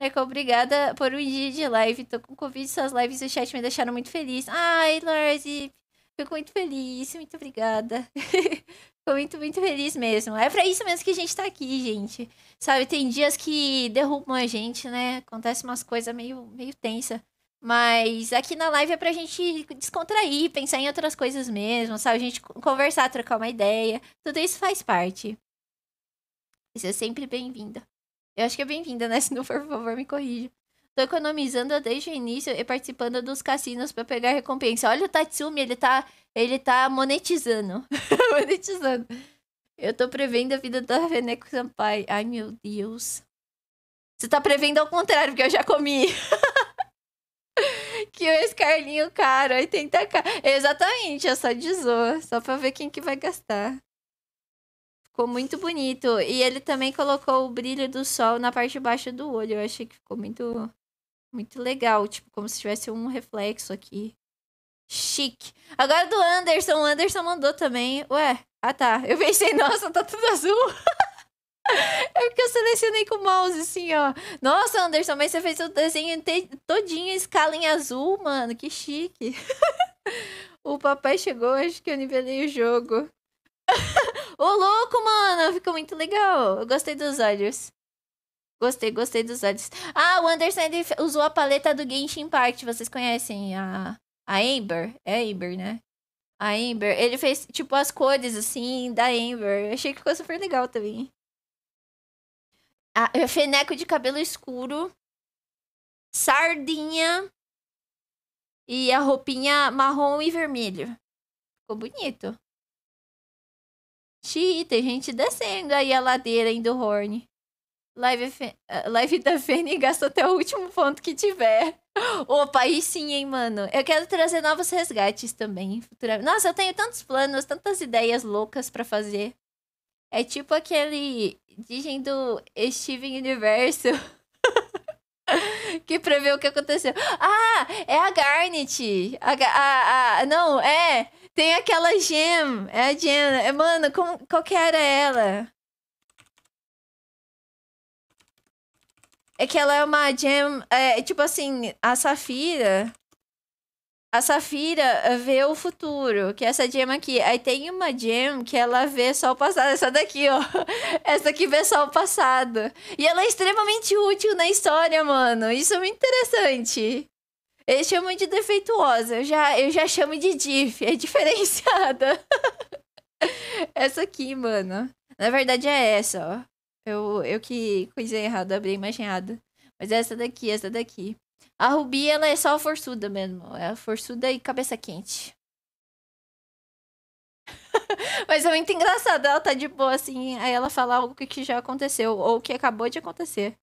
Leco, obrigada por um dia de live. Tô com Covid, suas lives e chat me deixaram muito feliz. Ai, Lorzi, fico muito feliz. Muito obrigada. Fico muito, muito feliz mesmo. É pra isso mesmo que a gente tá aqui, gente. Sabe, tem dias que derrubam a gente, né? Acontece umas coisas meio, meio tensa. Mas aqui na live é pra gente descontrair, pensar em outras coisas mesmo, sabe? A gente conversar, trocar uma ideia. Tudo isso faz parte. Seja é sempre bem-vinda. Eu acho que é bem-vinda, né? Se não for, por favor, me corrija. Tô economizando desde o início e participando dos cassinos para pegar recompensa. Olha o Tatsumi, ele tá, ele tá monetizando. monetizando. Eu tô prevendo a vida da Reneco Senpai. Ai, meu Deus. Você tá prevendo ao contrário, porque eu já comi. que o escarlinho caro, 80k. Exatamente, é só de zoa. Só pra ver quem que vai gastar. Ficou muito bonito. E ele também colocou o brilho do sol na parte baixa do olho. Eu achei que ficou muito, muito legal. Tipo, como se tivesse um reflexo aqui. Chique. Agora do Anderson. O Anderson mandou também. Ué, ah tá. Eu pensei, nossa, tá tudo azul. É porque eu selecionei com o mouse, assim, ó. Nossa, Anderson, mas você fez o desenho todinho, escala em azul, mano. Que chique. o papai chegou, acho que eu nivelei o jogo. Ô, louco, mano! Ficou muito legal. Eu gostei dos olhos. Gostei, gostei dos olhos. Ah, o Anderson usou a paleta do Genshin Impact. Vocês conhecem a, a Amber? É a Amber, né? A Amber. Ele fez, tipo, as cores, assim, da Amber. Achei que ficou super legal também. Ah, é feneco de cabelo escuro. Sardinha. E a roupinha marrom e vermelho. Ficou bonito. Xi, tem gente descendo aí a ladeira em do Horn. Live, eh, live da Fene gasta até o último ponto que tiver. Opa, aí sim, hein, mano. Eu quero trazer novos resgates também. Futuramente. Nossa, eu tenho tantos planos, tantas ideias loucas para fazer. É tipo aquele Digem do Steven Universo. que prevê o que aconteceu. Ah, é a Garnet. A, a, a, não, é. Tem aquela Gem. É a Gem. É, mano, como, qual que era ela? É que ela é uma Gem. É, é tipo assim, a Safira. A Safira vê o futuro, que é essa gema aqui. Aí tem uma gem que ela vê só o passado. Essa daqui, ó. Essa aqui vê só o passado. E ela é extremamente útil na história, mano. Isso é muito interessante. Eles chamam de defeituosa. Eu já, eu já chamo de diff. É diferenciada. essa aqui, mano. Na verdade é essa, ó. Eu, eu que coisei errado, abri a imagem errada. Mas é essa daqui, é essa daqui. A Rubi, ela é só forçuda mesmo. É forçuda e cabeça quente. Mas é muito engraçado. Ela tá de boa assim. Aí ela fala algo que já aconteceu ou que acabou de acontecer.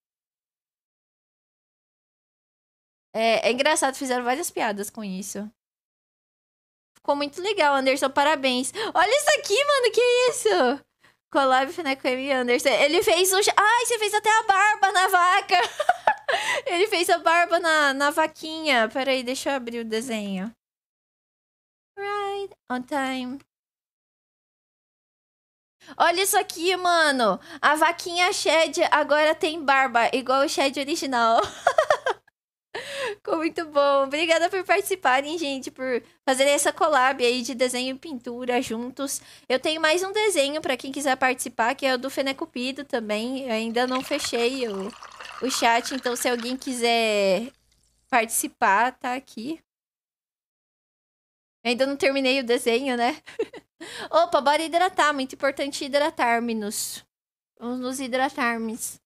É, é engraçado, fizeram várias piadas com isso. Ficou muito legal, Anderson, parabéns. Olha isso aqui, mano, que isso? Collab com M. Anderson. Ele fez o. Ai, você fez até a barba na vaca! Ele fez a barba na, na vaquinha. Peraí, deixa eu abrir o desenho. Right on time. Olha isso aqui, mano. A vaquinha Shed agora tem barba, igual o Shed original. Ficou muito bom. Obrigada por participarem, gente, por fazer essa collab aí de desenho e pintura juntos. Eu tenho mais um desenho para quem quiser participar, que é o do Fenecupido também. Eu ainda não fechei o, o chat, então se alguém quiser participar, tá aqui. Eu ainda não terminei o desenho, né? Opa, bora hidratar. Muito importante hidratar nos Vamos nos hidratarmos.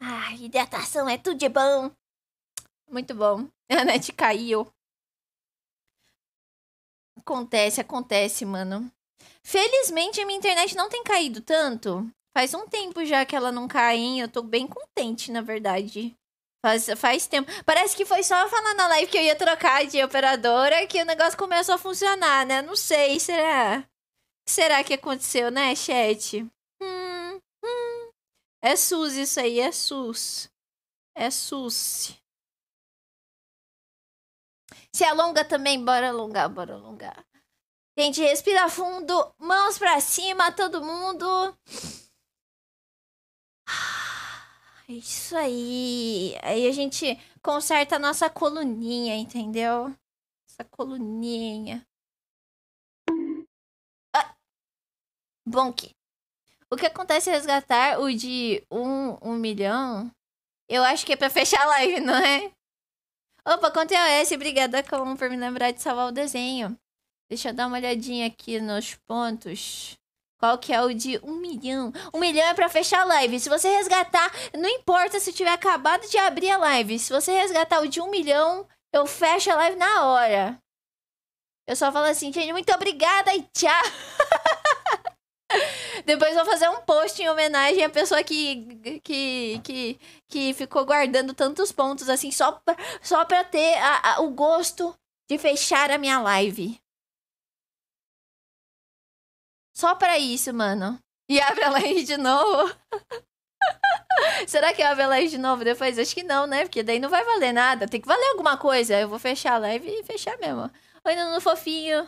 a hidratação é tudo de bom. Muito bom. A net caiu. Acontece, acontece, mano. Felizmente a minha internet não tem caído tanto. Faz um tempo já que ela não cai, hein? Eu tô bem contente, na verdade. Faz, faz tempo. Parece que foi só falar na live que eu ia trocar de operadora que o negócio começou a funcionar, né? Não sei, será? Será que aconteceu, né, chat? Hum, hum. É SUS isso aí, é SUS. É SUS. Se alonga também, bora alongar, bora alongar. Gente, respira fundo, mãos para cima, todo mundo. Ah. É isso aí. Aí a gente conserta a nossa coluninha, entendeu? Essa coluninha. Ah! Bonk. O que acontece é resgatar o de um, um milhão? Eu acho que é pra fechar a live, não é? Opa, contei o S Obrigada, Calum, por me lembrar de salvar o desenho. Deixa eu dar uma olhadinha aqui nos pontos. Qual que é o de um milhão? Um milhão é para fechar a live. Se você resgatar, não importa se tiver acabado de abrir a live. Se você resgatar o de um milhão, eu fecho a live na hora. Eu só falo assim, gente, muito obrigada e tchau. Depois vou fazer um post em homenagem à pessoa que, que, que, que ficou guardando tantos pontos, assim, só pra, só pra ter a, a, o gosto de fechar a minha live. Só pra isso, mano. E abre a aí de novo. Será que eu abro ela de novo depois? Acho que não, né? Porque daí não vai valer nada. Tem que valer alguma coisa. Eu vou fechar a live e fechar mesmo. Oi, Nuno Fofinho.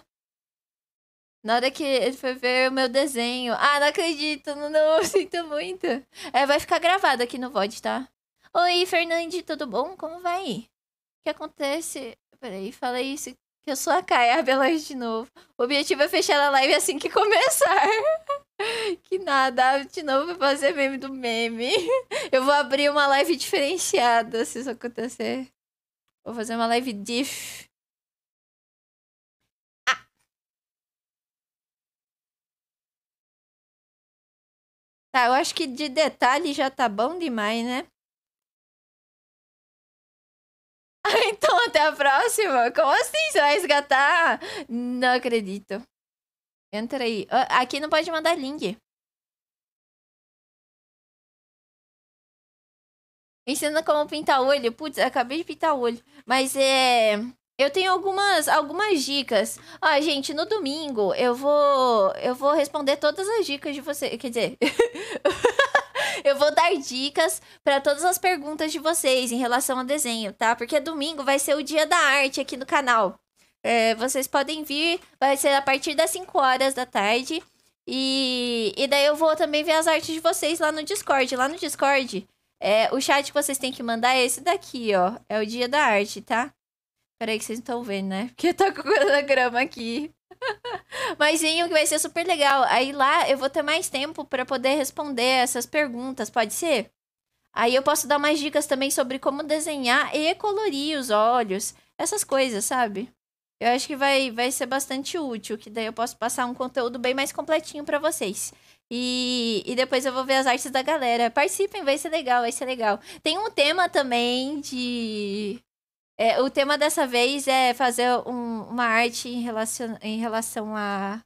Na hora que ele foi ver o meu desenho. Ah, não acredito, Não, sinto muito. É, vai ficar gravado aqui no VOD, tá? Oi, Fernandes. tudo bom? Como vai? O que acontece? Peraí, falei isso que eu sou a Caia Belas de novo. O objetivo é fechar a live assim que começar. que nada, de novo fazer meme do meme. Eu vou abrir uma live diferenciada se isso acontecer. Vou fazer uma live diff. Ah. Tá, eu acho que de detalhe já tá bom demais, né? então até a próxima. Como assim? Você vai resgatar? Não acredito. Entra aí. Ah, aqui não pode mandar link. Ensina como pintar olho. Putz, acabei de pintar olho. Mas é. Eu tenho algumas, algumas dicas. Ó, ah, gente, no domingo eu vou eu vou responder todas as dicas de você. Quer dizer, eu vou dar dicas para todas as perguntas de vocês em relação ao desenho, tá? Porque domingo vai ser o dia da arte aqui no canal. É, vocês podem vir, vai ser a partir das 5 horas da tarde. E, e daí eu vou também ver as artes de vocês lá no Discord. Lá no Discord, é, o chat que vocês têm que mandar é esse daqui, ó. É o dia da arte, tá? Peraí que vocês não estão vendo, né? Porque eu tá tô com o cronograma aqui. Maisinho, que vai ser super legal. Aí lá eu vou ter mais tempo para poder responder essas perguntas, pode ser? Aí eu posso dar mais dicas também sobre como desenhar e colorir os olhos, essas coisas, sabe? Eu acho que vai, vai ser bastante útil, que daí eu posso passar um conteúdo bem mais completinho para vocês. E, e depois eu vou ver as artes da galera. Participem, vai ser legal, vai ser legal. Tem um tema também de é, o tema dessa vez é fazer um, uma arte em relação, em relação a,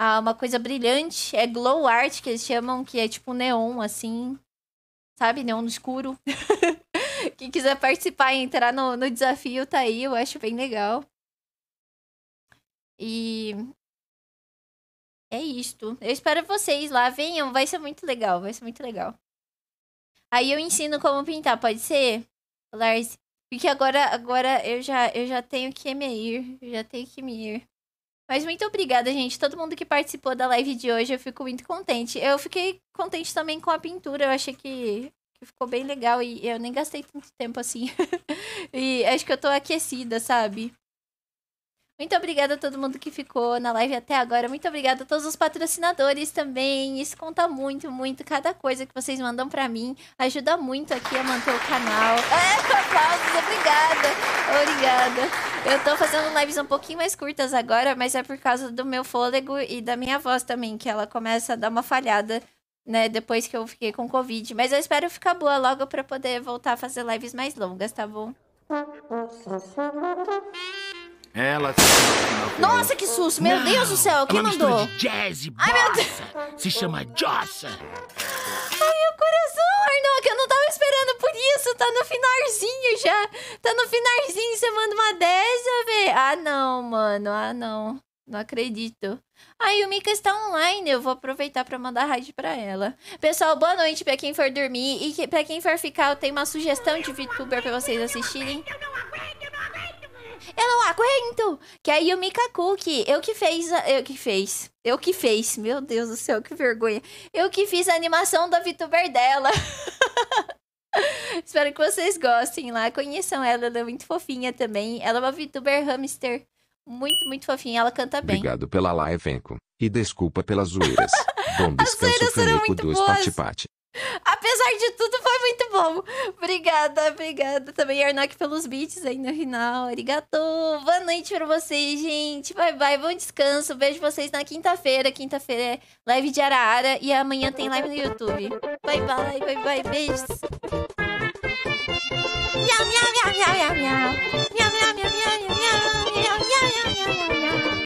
a uma coisa brilhante. É glow art, que eles chamam, que é tipo neon, assim. Sabe? Neon no escuro. Quem quiser participar e entrar no, no desafio, tá aí. Eu acho bem legal. E é isto. Eu espero vocês lá venham, vai ser muito legal, vai ser muito legal. Aí eu ensino como pintar, pode ser? Lars, porque agora, agora eu já, eu já tenho que me ir, já tenho que me ir. Mas muito obrigada, gente. Todo mundo que participou da live de hoje, eu fico muito contente. Eu fiquei contente também com a pintura. Eu achei que, que ficou bem legal e eu nem gastei tanto tempo assim. e acho que eu tô aquecida, sabe? Muito obrigada a todo mundo que ficou na live até agora. Muito obrigada a todos os patrocinadores também. Isso conta muito, muito. Cada coisa que vocês mandam para mim ajuda muito aqui a manter o canal. É, aplausos, obrigada. Obrigada. Eu tô fazendo lives um pouquinho mais curtas agora, mas é por causa do meu fôlego e da minha voz também, que ela começa a dar uma falhada. Né, depois que eu fiquei com Covid. Mas eu espero ficar boa logo para poder voltar a fazer lives mais longas, tá bom? Ela Nossa, que susto! Meu Não, Deus do céu, é quem mandou? jazz e Ai, meu Deus! Se chama Jossa. Ai, meu coração, Arnoca, é eu não tava esperando por isso. Tá no finalzinho já. Tá no finalzinho, você manda uma dessa, velho. Ah, não, mano. Ah, não. Não acredito. Ai, o Mika está online. Eu vou aproveitar para mandar raid para ela. Pessoal, boa noite para quem for dormir. E que, para quem for ficar, eu tenho uma sugestão de VTuber para vocês assistirem. Eu não aguento, eu não aguento. Eu não aguento! Que é a Yumi Kakuki. Eu que fez. Eu que fez. Eu que fez. Meu Deus do céu, que vergonha. Eu que fiz a animação da VTuber dela. Espero que vocês gostem lá. Conheçam ela, ela é muito fofinha também. Ela é uma VTuber hamster. Muito, muito fofinha. Ela canta bem. Obrigado pela live, Enco. E desculpa pelas zoeiras. Bom descanso, Caneco 2, Pati Pati. Apesar de tudo, foi muito bom. Obrigada, obrigada. Também, Arnak, pelos beats aí no final. Arigato. Boa noite pra vocês, gente. Bye, bye. Bom descanso. Vejo vocês na quinta-feira. Quinta-feira é live de Arara E amanhã tem live no YouTube. Bye, bye. Bye, bye. Beijos. Miau, miau, miau, miau, miau, miau.